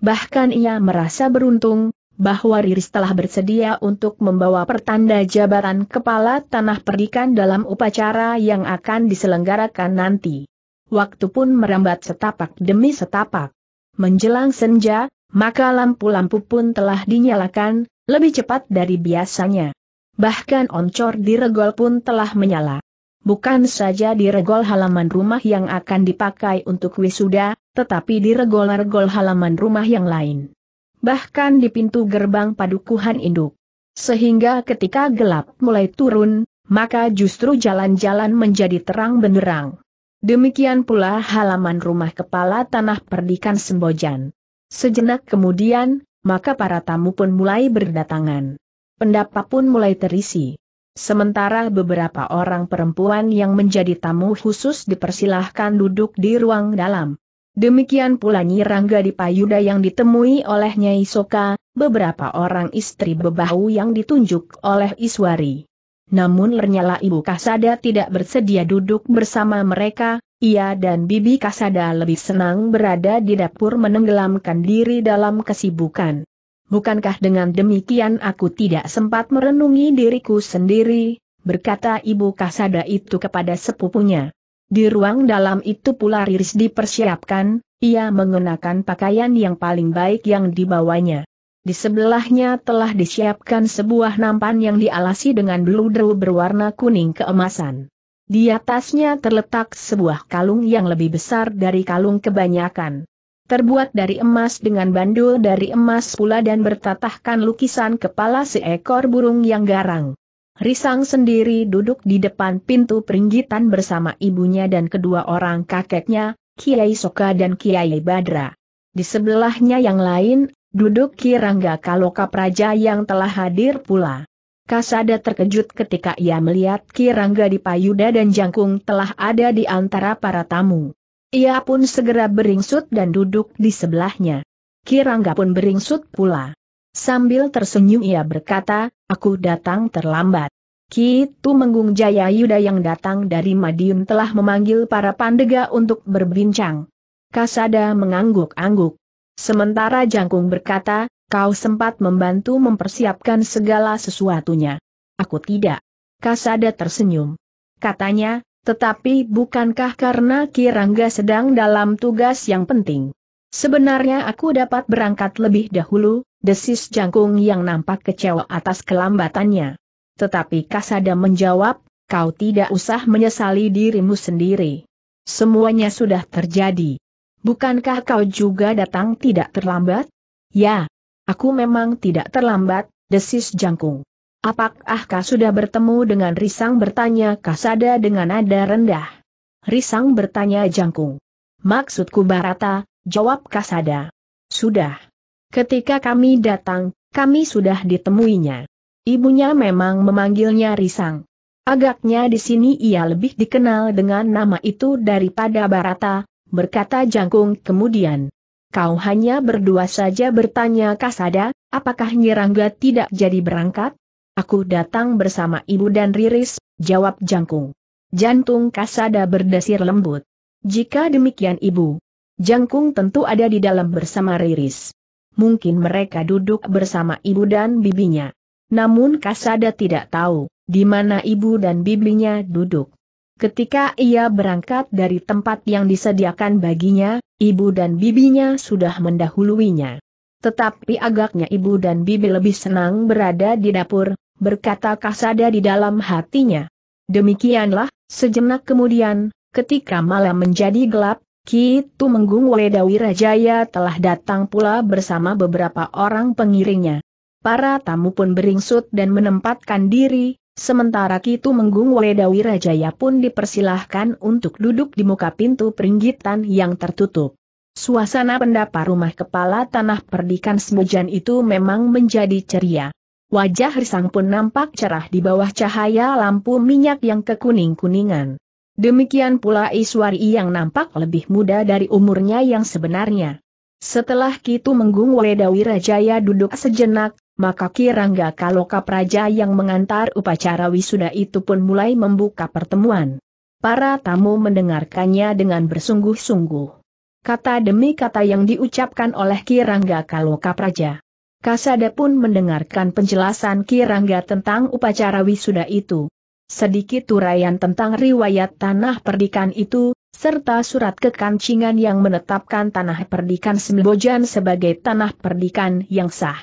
S1: Bahkan ia merasa beruntung, bahwa Riris telah bersedia untuk membawa pertanda jabatan kepala tanah perdikan dalam upacara yang akan diselenggarakan nanti. Waktu pun merambat setapak demi setapak. Menjelang senja, maka lampu-lampu pun telah dinyalakan, lebih cepat dari biasanya. Bahkan oncor di regol pun telah menyala bukan saja di regol halaman rumah yang akan dipakai untuk wisuda, tetapi di regol-regol halaman rumah yang lain. Bahkan di pintu gerbang padukuhan induk. Sehingga ketika gelap mulai turun, maka justru jalan-jalan menjadi terang benderang. Demikian pula halaman rumah kepala tanah perdikan Sembojan. Sejenak kemudian, maka para tamu pun mulai berdatangan. Pendapa pun mulai terisi. Sementara beberapa orang perempuan yang menjadi tamu khusus dipersilahkan duduk di ruang dalam. Demikian pula Nyirangga di Payuda yang ditemui oleh Nyai Soka, beberapa orang istri bebahu yang ditunjuk oleh Iswari. Namun lernyala Ibu Kasada tidak bersedia duduk bersama mereka, ia dan Bibi Kasada lebih senang berada di dapur menenggelamkan diri dalam kesibukan bukankah dengan demikian aku tidak sempat merenungi diriku sendiri, berkata ibu Kasada itu kepada sepupunya. Di ruang dalam itu pula Riris dipersiapkan, ia mengenakan pakaian yang paling baik yang dibawanya. Di sebelahnya telah disiapkan sebuah nampan yang dialasi dengan bludru berwarna kuning keemasan. Di atasnya terletak sebuah kalung yang lebih besar dari kalung kebanyakan terbuat dari emas dengan bandul dari emas pula dan bertatahkan lukisan kepala seekor burung yang garang. Risang sendiri duduk di depan pintu peringgitan bersama ibunya dan kedua orang kakeknya, Kiai Soka dan Kiai Badra. Di sebelahnya yang lain, duduk Kirangga Kaloka Praja yang telah hadir pula. Kasada terkejut ketika ia melihat Kirangga di Payuda dan Jangkung telah ada di antara para tamu. Ia pun segera beringsut dan duduk di sebelahnya. Kirangga pun beringsut pula. Sambil tersenyum ia berkata, aku datang terlambat. Kitu Menggung Jaya Yuda yang datang dari Madiun telah memanggil para pandega untuk berbincang. Kasada mengangguk-angguk. Sementara Jangkung berkata, kau sempat membantu mempersiapkan segala sesuatunya. Aku tidak. Kasada tersenyum. Katanya, tetapi bukankah karena Kirangga sedang dalam tugas yang penting? Sebenarnya aku dapat berangkat lebih dahulu, desis jangkung yang nampak kecewa atas kelambatannya. Tetapi Kasada menjawab, kau tidak usah menyesali dirimu sendiri. Semuanya sudah terjadi. Bukankah kau juga datang tidak terlambat? Ya, aku memang tidak terlambat, desis jangkung. Apakah kau sudah bertemu dengan Risang bertanya Kasada dengan nada rendah? Risang bertanya jangkung. Maksudku Barata, jawab Kasada. Sudah. Ketika kami datang, kami sudah ditemuinya. Ibunya memang memanggilnya Risang. Agaknya di sini ia lebih dikenal dengan nama itu daripada Barata, berkata Jangkung kemudian. Kau hanya berdua saja bertanya Kasada, apakah Nyirangga tidak jadi berangkat? Aku datang bersama ibu dan Riris, jawab Jangkung. Jantung Kasada berdesir lembut. Jika demikian ibu, Jangkung tentu ada di dalam bersama Riris. Mungkin mereka duduk bersama ibu dan bibinya. Namun Kasada tidak tahu, di mana ibu dan bibinya duduk. Ketika ia berangkat dari tempat yang disediakan baginya, ibu dan bibinya sudah mendahuluinya. Tetapi agaknya ibu dan bibi lebih senang berada di dapur, berkata Kasada di dalam hatinya. Demikianlah, sejenak kemudian, ketika malam menjadi gelap, Kitu Menggung Wedawi Rajaya telah datang pula bersama beberapa orang pengiringnya. Para tamu pun beringsut dan menempatkan diri, sementara Kitu Menggung Wedawi Rajaya pun dipersilahkan untuk duduk di muka pintu peringgitan yang tertutup. Suasana pendapa rumah kepala tanah perdikan Semujan itu memang menjadi ceria. Wajah Risang pun nampak cerah di bawah cahaya lampu minyak yang kekuning-kuningan. Demikian pula Iswari yang nampak lebih muda dari umurnya yang sebenarnya. Setelah Kitu Menggung Wedawi Rajaya duduk sejenak, maka Kirangga Kaloka Praja yang mengantar upacara wisuda itu pun mulai membuka pertemuan. Para tamu mendengarkannya dengan bersungguh-sungguh. Kata demi kata yang diucapkan oleh Kirangga Kaloka Praja Kasada pun mendengarkan penjelasan Kirangga tentang upacara wisuda itu. Sedikit uraian tentang riwayat tanah perdikan itu, serta surat kekancingan yang menetapkan tanah perdikan Sembojan sebagai tanah perdikan yang sah.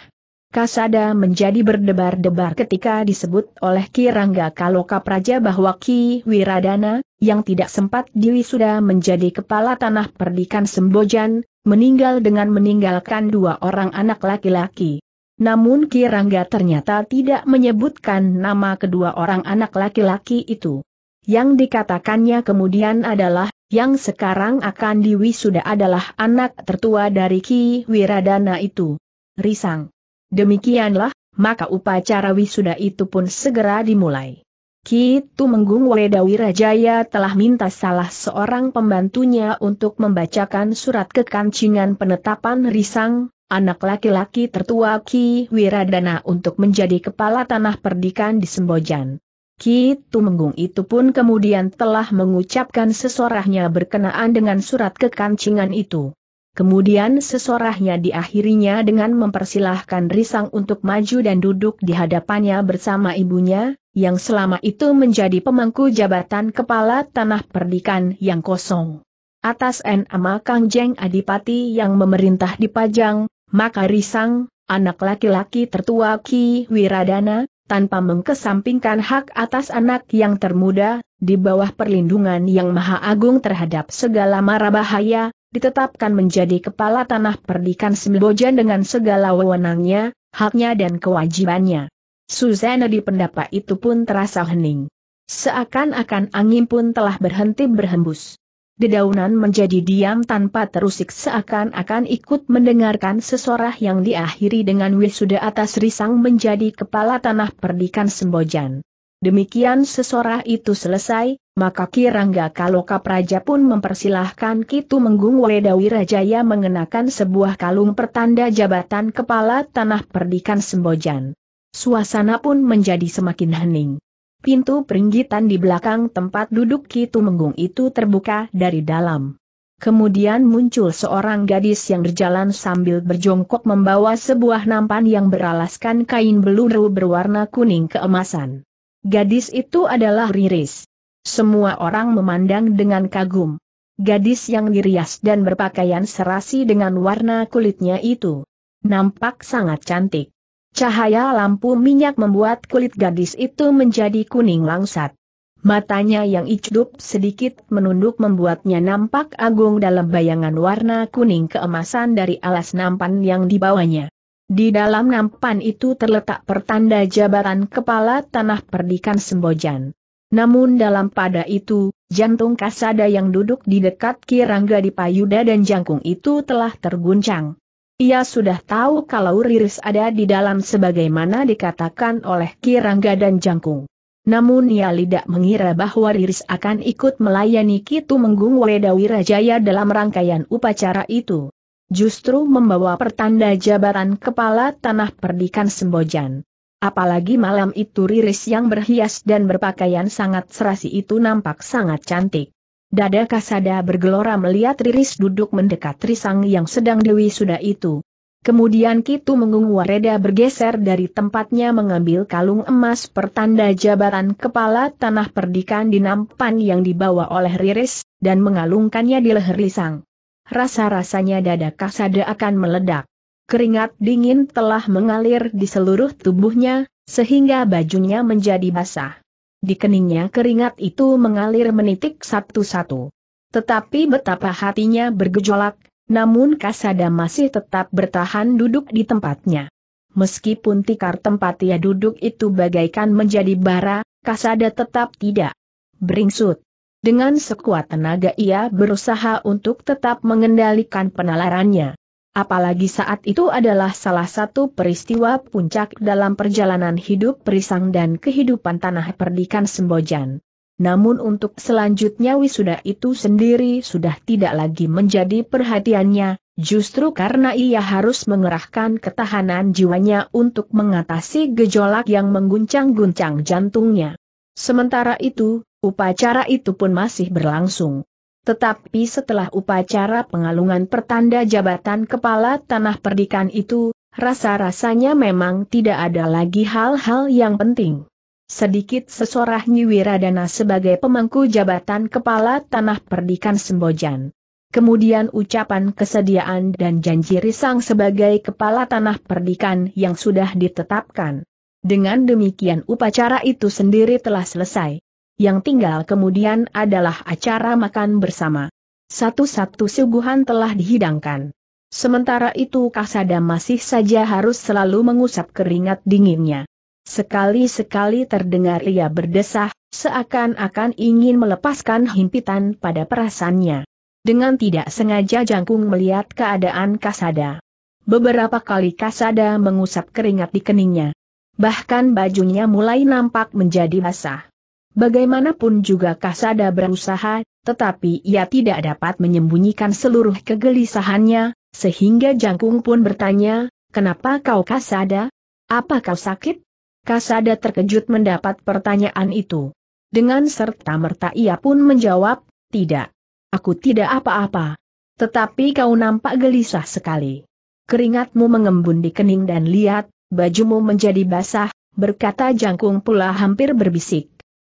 S1: Kasada menjadi berdebar-debar ketika disebut oleh Kirangga Kaloka Praja bahwa Ki Wiradana, yang tidak sempat diwisuda menjadi kepala tanah perdikan Sembojan, meninggal dengan meninggalkan dua orang anak laki-laki. Namun Ki Rangga ternyata tidak menyebutkan nama kedua orang anak laki-laki itu. Yang dikatakannya kemudian adalah, yang sekarang akan diwisuda adalah anak tertua dari Ki Wiradana itu. Risang. Demikianlah, maka upacara wisuda itu pun segera dimulai. Ki Tumenggung Rajaya telah minta salah seorang pembantunya untuk membacakan surat kekancingan penetapan Risang, anak laki-laki tertua Ki Wiradana untuk menjadi kepala tanah perdikan di Sembojan. Ki Tumenggung itu pun kemudian telah mengucapkan sesorahnya berkenaan dengan surat kekancingan itu. Kemudian sesorahnya diakhirinya dengan mempersilahkan Risang untuk maju dan duduk di hadapannya bersama ibunya, yang selama itu menjadi pemangku jabatan kepala tanah perdikan yang kosong. Atas nama Kang Jeng Adipati yang memerintah di Pajang, maka Risang, anak laki-laki tertua Ki Wiradana, tanpa mengkesampingkan hak atas anak yang termuda, di bawah perlindungan yang maha agung terhadap segala mara bahaya, ditetapkan menjadi kepala tanah perdikan Sembojan dengan segala wewenangnya, haknya dan kewajibannya. Suzanne di pendapa itu pun terasa hening. Seakan-akan angin pun telah berhenti berhembus. Dedaunan menjadi diam tanpa terusik seakan-akan ikut mendengarkan sesorah yang diakhiri dengan wisuda atas risang menjadi kepala tanah perdikan Sembojan. Demikian sesorah itu selesai, maka Kirangga Kaloka Praja pun mempersilahkan Kitu Menggung Rajaya mengenakan sebuah kalung pertanda jabatan kepala tanah perdikan Sembojan. Suasana pun menjadi semakin hening. Pintu peringgitan di belakang tempat duduk Ki Tumenggung itu terbuka dari dalam. Kemudian muncul seorang gadis yang berjalan sambil berjongkok membawa sebuah nampan yang beralaskan kain beluru berwarna kuning keemasan. Gadis itu adalah Riris. Semua orang memandang dengan kagum. Gadis yang dirias dan berpakaian serasi dengan warna kulitnya itu. Nampak sangat cantik. Cahaya lampu minyak membuat kulit gadis itu menjadi kuning langsat. Matanya yang icdup sedikit menunduk membuatnya nampak agung dalam bayangan warna kuning keemasan dari alas nampan yang dibawanya. Di dalam nampan itu terletak pertanda jabaran kepala tanah perdikan Sembojan. Namun dalam pada itu, jantung kasada yang duduk di dekat kirangga di payuda dan jangkung itu telah terguncang. Ia sudah tahu kalau Riris ada di dalam sebagaimana dikatakan oleh Kirangga dan Jangkung. Namun ia tidak mengira bahwa Riris akan ikut melayani Kitu Menggung Wirajaya dalam rangkaian upacara itu. Justru membawa pertanda jabatan kepala tanah perdikan Sembojan. Apalagi malam itu Riris yang berhias dan berpakaian sangat serasi itu nampak sangat cantik. Dada Kasada bergelora melihat Riris duduk mendekat Trisang yang sedang Dewi sudah itu. Kemudian Kitu Menggung Wareda bergeser dari tempatnya mengambil kalung emas pertanda jabatan kepala tanah perdikan di nampan yang dibawa oleh Riris, dan mengalungkannya di leher Lisang. Rasa-rasanya dada Kasada akan meledak. Keringat dingin telah mengalir di seluruh tubuhnya, sehingga bajunya menjadi basah. Di keningnya keringat itu mengalir menitik satu-satu. Tetapi betapa hatinya bergejolak, namun Kasada masih tetap bertahan duduk di tempatnya. Meskipun tikar tempat ia duduk itu bagaikan menjadi bara, Kasada tetap tidak beringsut. Dengan sekuat tenaga ia berusaha untuk tetap mengendalikan penalarannya. Apalagi saat itu adalah salah satu peristiwa puncak dalam perjalanan hidup Perisang dan kehidupan tanah perdikan Sembojan. Namun untuk selanjutnya wisuda itu sendiri sudah tidak lagi menjadi perhatiannya, justru karena ia harus mengerahkan ketahanan jiwanya untuk mengatasi gejolak yang mengguncang-guncang jantungnya. Sementara itu, upacara itu pun masih berlangsung. Tetapi setelah upacara pengalungan pertanda jabatan kepala tanah perdikan itu, rasa-rasanya memang tidak ada lagi hal-hal yang penting. Sedikit sesorah Nyiwiradana sebagai pemangku jabatan kepala tanah perdikan Sembojan. Kemudian ucapan kesediaan dan janji Risang sebagai kepala tanah perdikan yang sudah ditetapkan. Dengan demikian upacara itu sendiri telah selesai yang tinggal kemudian adalah acara makan bersama. Satu-satu suguhan telah dihidangkan. Sementara itu Kasada masih saja harus selalu mengusap keringat dinginnya. Sekali-sekali terdengar ia berdesah, seakan-akan ingin melepaskan himpitan pada perasaannya. Dengan tidak sengaja jangkung melihat keadaan Kasada. Beberapa kali Kasada mengusap keringat di keningnya. Bahkan bajunya mulai nampak menjadi basah. Bagaimanapun juga Kasada berusaha, tetapi ia tidak dapat menyembunyikan seluruh kegelisahannya, sehingga Jangkung pun bertanya, kenapa kau Kasada? Apa kau sakit? Kasada terkejut mendapat pertanyaan itu. Dengan serta-merta ia pun menjawab, tidak. Aku tidak apa-apa. Tetapi kau nampak gelisah sekali. Keringatmu mengembun di kening dan lihat, bajumu menjadi basah, berkata Jangkung pula hampir berbisik.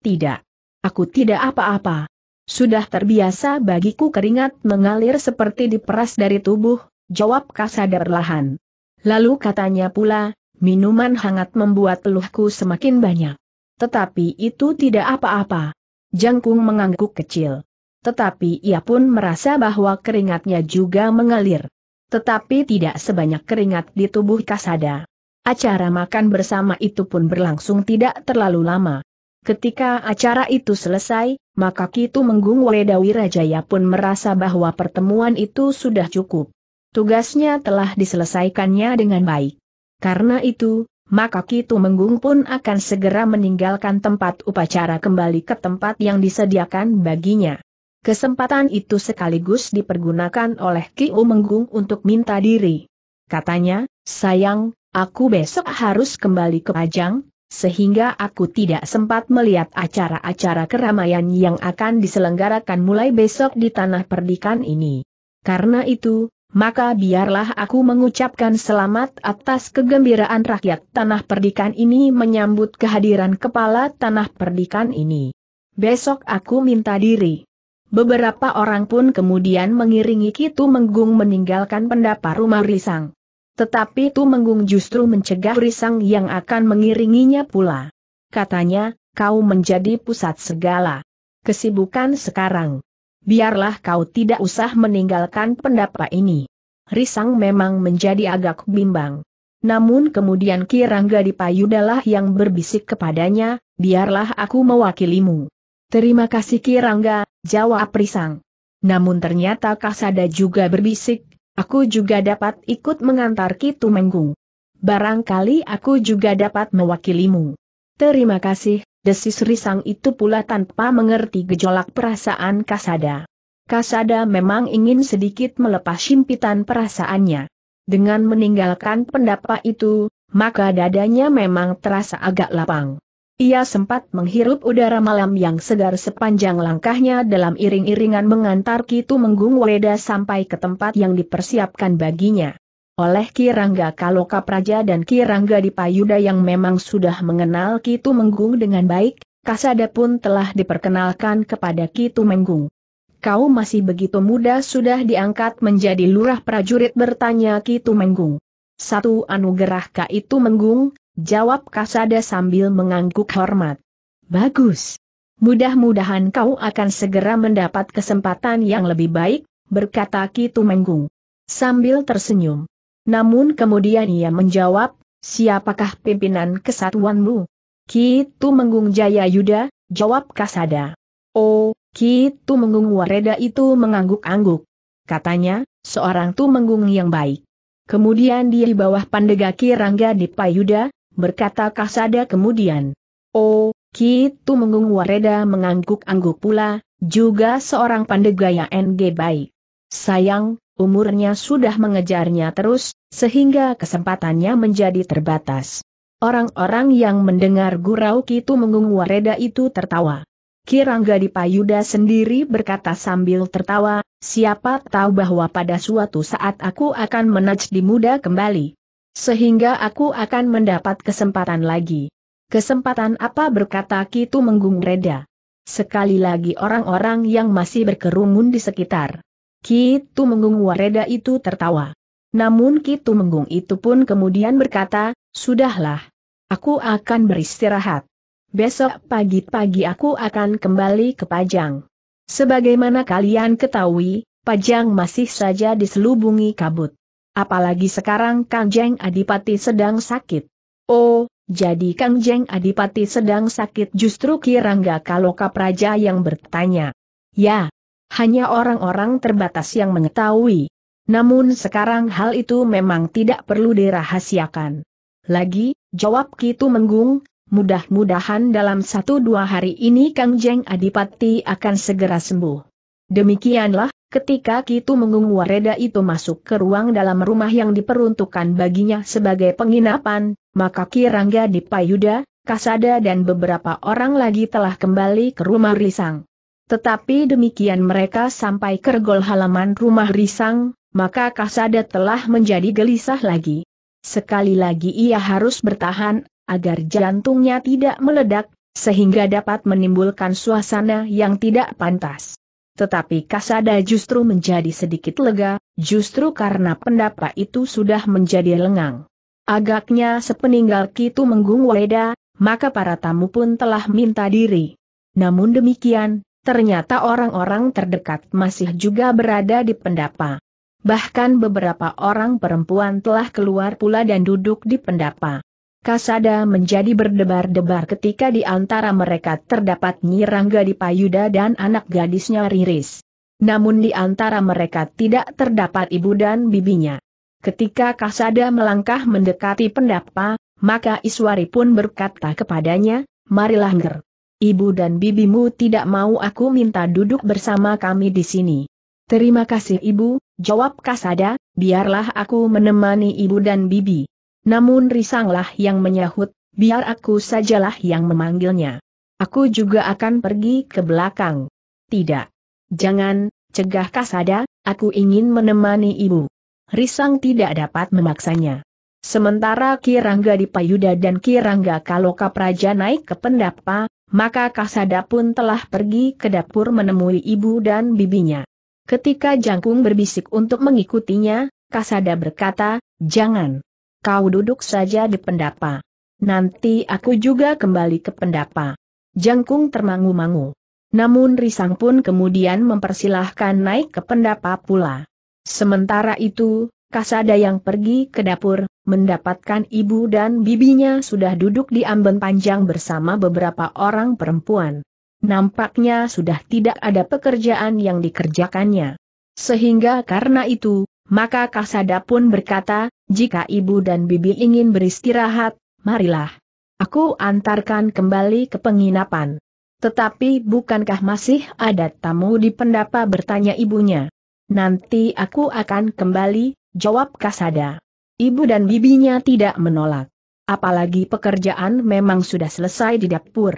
S1: Tidak. Aku tidak apa-apa. Sudah terbiasa bagiku keringat mengalir seperti diperas dari tubuh, jawab Kasada perlahan. Lalu katanya pula, minuman hangat membuat peluhku semakin banyak. Tetapi itu tidak apa-apa. Jangkung mengangguk kecil. Tetapi ia pun merasa bahwa keringatnya juga mengalir. Tetapi tidak sebanyak keringat di tubuh Kasada. Acara makan bersama itu pun berlangsung tidak terlalu lama. Ketika acara itu selesai, maka Kitu Menggung Wedawi Rajaya pun merasa bahwa pertemuan itu sudah cukup. Tugasnya telah diselesaikannya dengan baik. Karena itu, maka Kitu Menggung pun akan segera meninggalkan tempat upacara kembali ke tempat yang disediakan baginya. Kesempatan itu sekaligus dipergunakan oleh Kiu Menggung untuk minta diri. Katanya, sayang, aku besok harus kembali ke Pajang, sehingga aku tidak sempat melihat acara-acara keramaian yang akan diselenggarakan mulai besok di tanah perdikan ini. Karena itu, maka biarlah aku mengucapkan selamat atas kegembiraan rakyat tanah perdikan ini menyambut kehadiran kepala tanah perdikan ini. Besok aku minta diri. Beberapa orang pun kemudian mengiringi Kitu Menggung meninggalkan pendapa rumah Risang. Tetapi Tu mengung justru mencegah risang yang akan mengiringinya pula. Katanya, kau menjadi pusat segala kesibukan sekarang. Biarlah kau tidak usah meninggalkan pendapat ini. Risang memang menjadi agak bimbang. Namun kemudian Kirangga Dipayudalah yang berbisik kepadanya, biarlah aku mewakilimu. Terima kasih Kirangga, jawab Risang. Namun ternyata Kasada juga berbisik, Aku juga dapat ikut mengantar Kitu Menggung. Barangkali aku juga dapat mewakilimu. Terima kasih, desis risang itu pula tanpa mengerti gejolak perasaan Kasada. Kasada memang ingin sedikit melepas simpitan perasaannya. Dengan meninggalkan pendapat itu, maka dadanya memang terasa agak lapang. Ia sempat menghirup udara malam yang segar sepanjang langkahnya dalam iring-iringan mengantar Kitu Menggung Weda sampai ke tempat yang dipersiapkan baginya. Oleh Kirangga Kaloka Praja dan Kirangga Dipayuda yang memang sudah mengenal Kitu Menggung dengan baik, Kasada pun telah diperkenalkan kepada Kitu Menggung. Kau masih begitu muda sudah diangkat menjadi lurah prajurit bertanya Kitu Menggung. Satu anugerah itu Menggung, Jawab Kasada sambil mengangguk hormat. Bagus. Mudah-mudahan kau akan segera mendapat kesempatan yang lebih baik, berkata Ki Tumenggung. Sambil tersenyum. Namun kemudian ia menjawab, siapakah pimpinan kesatuanmu? Ki Tumenggung Jaya Yuda, jawab Kasada. Oh, Ki Tumenggung Wareda itu mengangguk-angguk. Katanya, seorang Tumenggung yang baik. Kemudian dia di bawah Pandegaki Rangga Dipayuda, berkata Kasada kemudian. Oh, Kitu Menggung Wareda mengangguk-angguk pula, juga seorang pandegaya NG baik. Sayang, umurnya sudah mengejarnya terus, sehingga kesempatannya menjadi terbatas. Orang-orang yang mendengar gurau Kitu Menggung Wareda itu tertawa. Kirangga di Payuda sendiri berkata sambil tertawa, siapa tahu bahwa pada suatu saat aku akan menajdi muda kembali. Sehingga aku akan mendapat kesempatan lagi. Kesempatan apa berkata Kitu Menggung Reda. Sekali lagi orang-orang yang masih berkerumun di sekitar. Kitu Menggung Wareda itu tertawa. Namun Kitu Menggung itu pun kemudian berkata, Sudahlah. Aku akan beristirahat. Besok pagi-pagi aku akan kembali ke Pajang. Sebagaimana kalian ketahui, Pajang masih saja diselubungi kabut. Apalagi sekarang Kang Jeng Adipati sedang sakit. Oh, jadi Kang Jeng Adipati sedang sakit justru Kirangga kalau Kapraja yang bertanya. Ya, hanya orang-orang terbatas yang mengetahui. Namun sekarang hal itu memang tidak perlu dirahasiakan. Lagi, jawab Kitu Menggung, mudah-mudahan dalam satu dua hari ini Kang Jeng Adipati akan segera sembuh. Demikianlah, Ketika Kitu Menggung Wareda itu masuk ke ruang dalam rumah yang diperuntukkan baginya sebagai penginapan, maka Kirangga di Dipayuda, Kasada dan beberapa orang lagi telah kembali ke rumah Risang. Tetapi demikian mereka sampai ke gol halaman rumah Risang, maka Kasada telah menjadi gelisah lagi. Sekali lagi ia harus bertahan, agar jantungnya tidak meledak, sehingga dapat menimbulkan suasana yang tidak pantas. Tetapi Kasada justru menjadi sedikit lega, justru karena pendapat itu sudah menjadi lengang. Agaknya sepeninggal Kitu Menggung Weda, maka para tamu pun telah minta diri. Namun demikian, ternyata orang-orang terdekat masih juga berada di pendapa. Bahkan beberapa orang perempuan telah keluar pula dan duduk di pendapa. Kasada menjadi berdebar-debar ketika di antara mereka terdapat Nyirangga di Payuda dan anak gadisnya Riris. Namun di antara mereka tidak terdapat ibu dan bibinya. Ketika Kasada melangkah mendekati pendapa, maka Iswari pun berkata kepadanya, Marilah Ibu dan bibimu tidak mau aku minta duduk bersama kami di sini. Terima kasih ibu, jawab Kasada, biarlah aku menemani ibu dan bibi. Namun Risanglah yang menyahut, biar aku sajalah yang memanggilnya. Aku juga akan pergi ke belakang. Tidak. Jangan, cegah Kasada, aku ingin menemani ibu. Risang tidak dapat memaksanya. Sementara Kirangga di Payuda dan Kirangga Kaloka Praja naik ke pendapa, maka Kasada pun telah pergi ke dapur menemui ibu dan bibinya. Ketika Jangkung berbisik untuk mengikutinya, Kasada berkata, jangan. Kau duduk saja di pendapa. Nanti aku juga kembali ke pendapa. Jangkung termangu-mangu. Namun Risang pun kemudian mempersilahkan naik ke pendapa pula. Sementara itu, Kasada yang pergi ke dapur, mendapatkan ibu dan bibinya sudah duduk di amben panjang bersama beberapa orang perempuan. Nampaknya sudah tidak ada pekerjaan yang dikerjakannya. Sehingga karena itu, maka Kasada pun berkata, jika ibu dan bibi ingin beristirahat, marilah. Aku antarkan kembali ke penginapan. Tetapi bukankah masih ada tamu di pendapa bertanya ibunya. Nanti aku akan kembali, jawab Kasada. Ibu dan bibinya tidak menolak. Apalagi pekerjaan memang sudah selesai di dapur.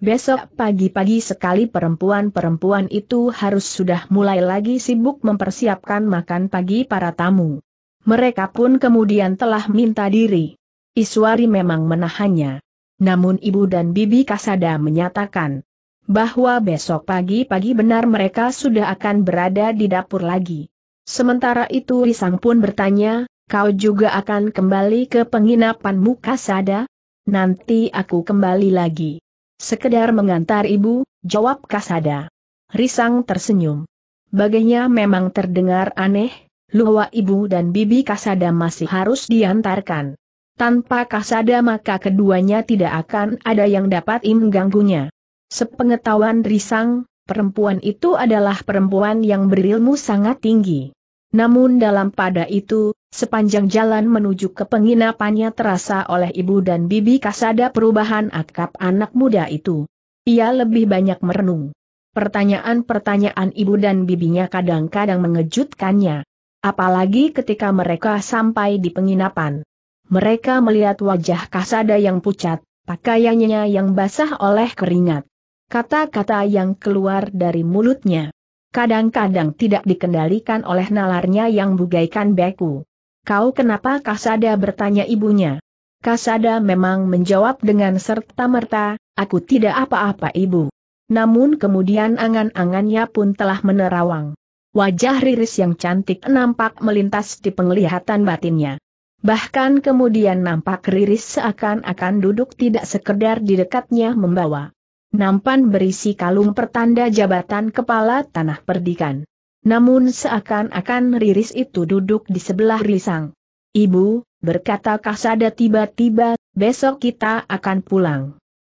S1: Besok pagi-pagi sekali perempuan-perempuan itu harus sudah mulai lagi sibuk mempersiapkan makan pagi para tamu. Mereka pun kemudian telah minta diri. Iswari memang menahannya. Namun ibu dan bibi Kasada menyatakan bahwa besok pagi-pagi benar mereka sudah akan berada di dapur lagi. Sementara itu Risang pun bertanya, kau juga akan kembali ke penginapanmu Kasada? Nanti aku kembali lagi. Sekedar mengantar ibu, jawab Kasada. Risang tersenyum. Baginya memang terdengar aneh, Luwa ibu dan bibi Kasada masih harus diantarkan. Tanpa Kasada maka keduanya tidak akan ada yang dapat im ganggunya. Sepengetahuan Risang, perempuan itu adalah perempuan yang berilmu sangat tinggi. Namun dalam pada itu, sepanjang jalan menuju ke penginapannya terasa oleh ibu dan bibi kasada perubahan akap anak muda itu. Ia lebih banyak merenung. Pertanyaan-pertanyaan ibu dan bibinya kadang-kadang mengejutkannya. Apalagi ketika mereka sampai di penginapan. Mereka melihat wajah kasada yang pucat, pakaiannya yang basah oleh keringat. Kata-kata yang keluar dari mulutnya kadang-kadang tidak dikendalikan oleh nalarnya yang bugaikan beku. Kau kenapa Kasada bertanya ibunya? Kasada memang menjawab dengan serta-merta, aku tidak apa-apa ibu. Namun kemudian angan-angannya pun telah menerawang. Wajah Riris yang cantik nampak melintas di penglihatan batinnya. Bahkan kemudian nampak Riris seakan-akan duduk tidak sekedar di dekatnya membawa nampan berisi kalung pertanda jabatan kepala tanah perdikan. Namun seakan-akan Riris itu duduk di sebelah Risang. Ibu, berkata Kasada tiba-tiba, besok kita akan pulang.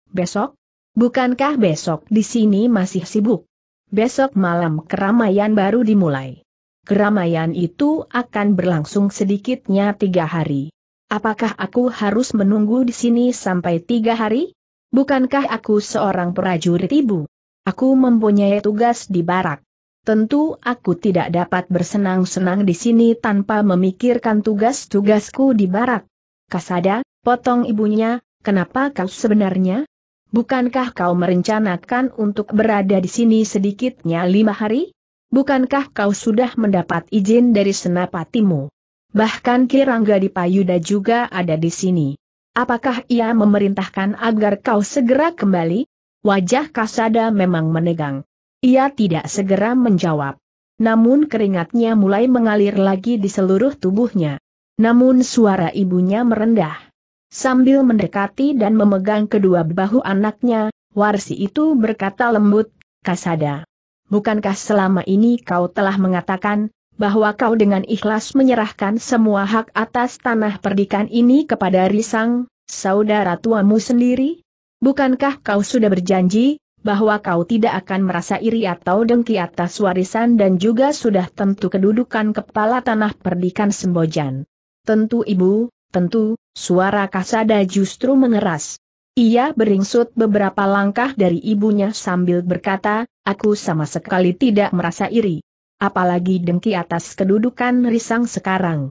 S1: Besok? Bukankah besok di sini masih sibuk? Besok malam keramaian baru dimulai. Keramaian itu akan berlangsung sedikitnya tiga hari. Apakah aku harus menunggu di sini sampai tiga hari? bukankah aku seorang prajurit ibu? Aku mempunyai tugas di barak. Tentu aku tidak dapat bersenang-senang di sini tanpa memikirkan tugas-tugasku di barak. Kasada, potong ibunya, kenapa kau sebenarnya? Bukankah kau merencanakan untuk berada di sini sedikitnya lima hari? Bukankah kau sudah mendapat izin dari senapatimu? Bahkan Kirangga di Payuda juga ada di sini. Apakah ia memerintahkan agar kau segera kembali? Wajah Kasada memang menegang. Ia tidak segera menjawab. Namun keringatnya mulai mengalir lagi di seluruh tubuhnya. Namun suara ibunya merendah. Sambil mendekati dan memegang kedua bahu anaknya, Warsi itu berkata lembut, Kasada. Bukankah selama ini kau telah mengatakan, bahwa kau dengan ikhlas menyerahkan semua hak atas tanah perdikan ini kepada Risang, saudara tuamu sendiri? Bukankah kau sudah berjanji, bahwa kau tidak akan merasa iri atau dengki atas warisan dan juga sudah tentu kedudukan kepala tanah perdikan Sembojan? Tentu ibu, tentu, suara Kasada justru mengeras. Ia beringsut beberapa langkah dari ibunya sambil berkata, aku sama sekali tidak merasa iri apalagi dengki atas kedudukan risang sekarang.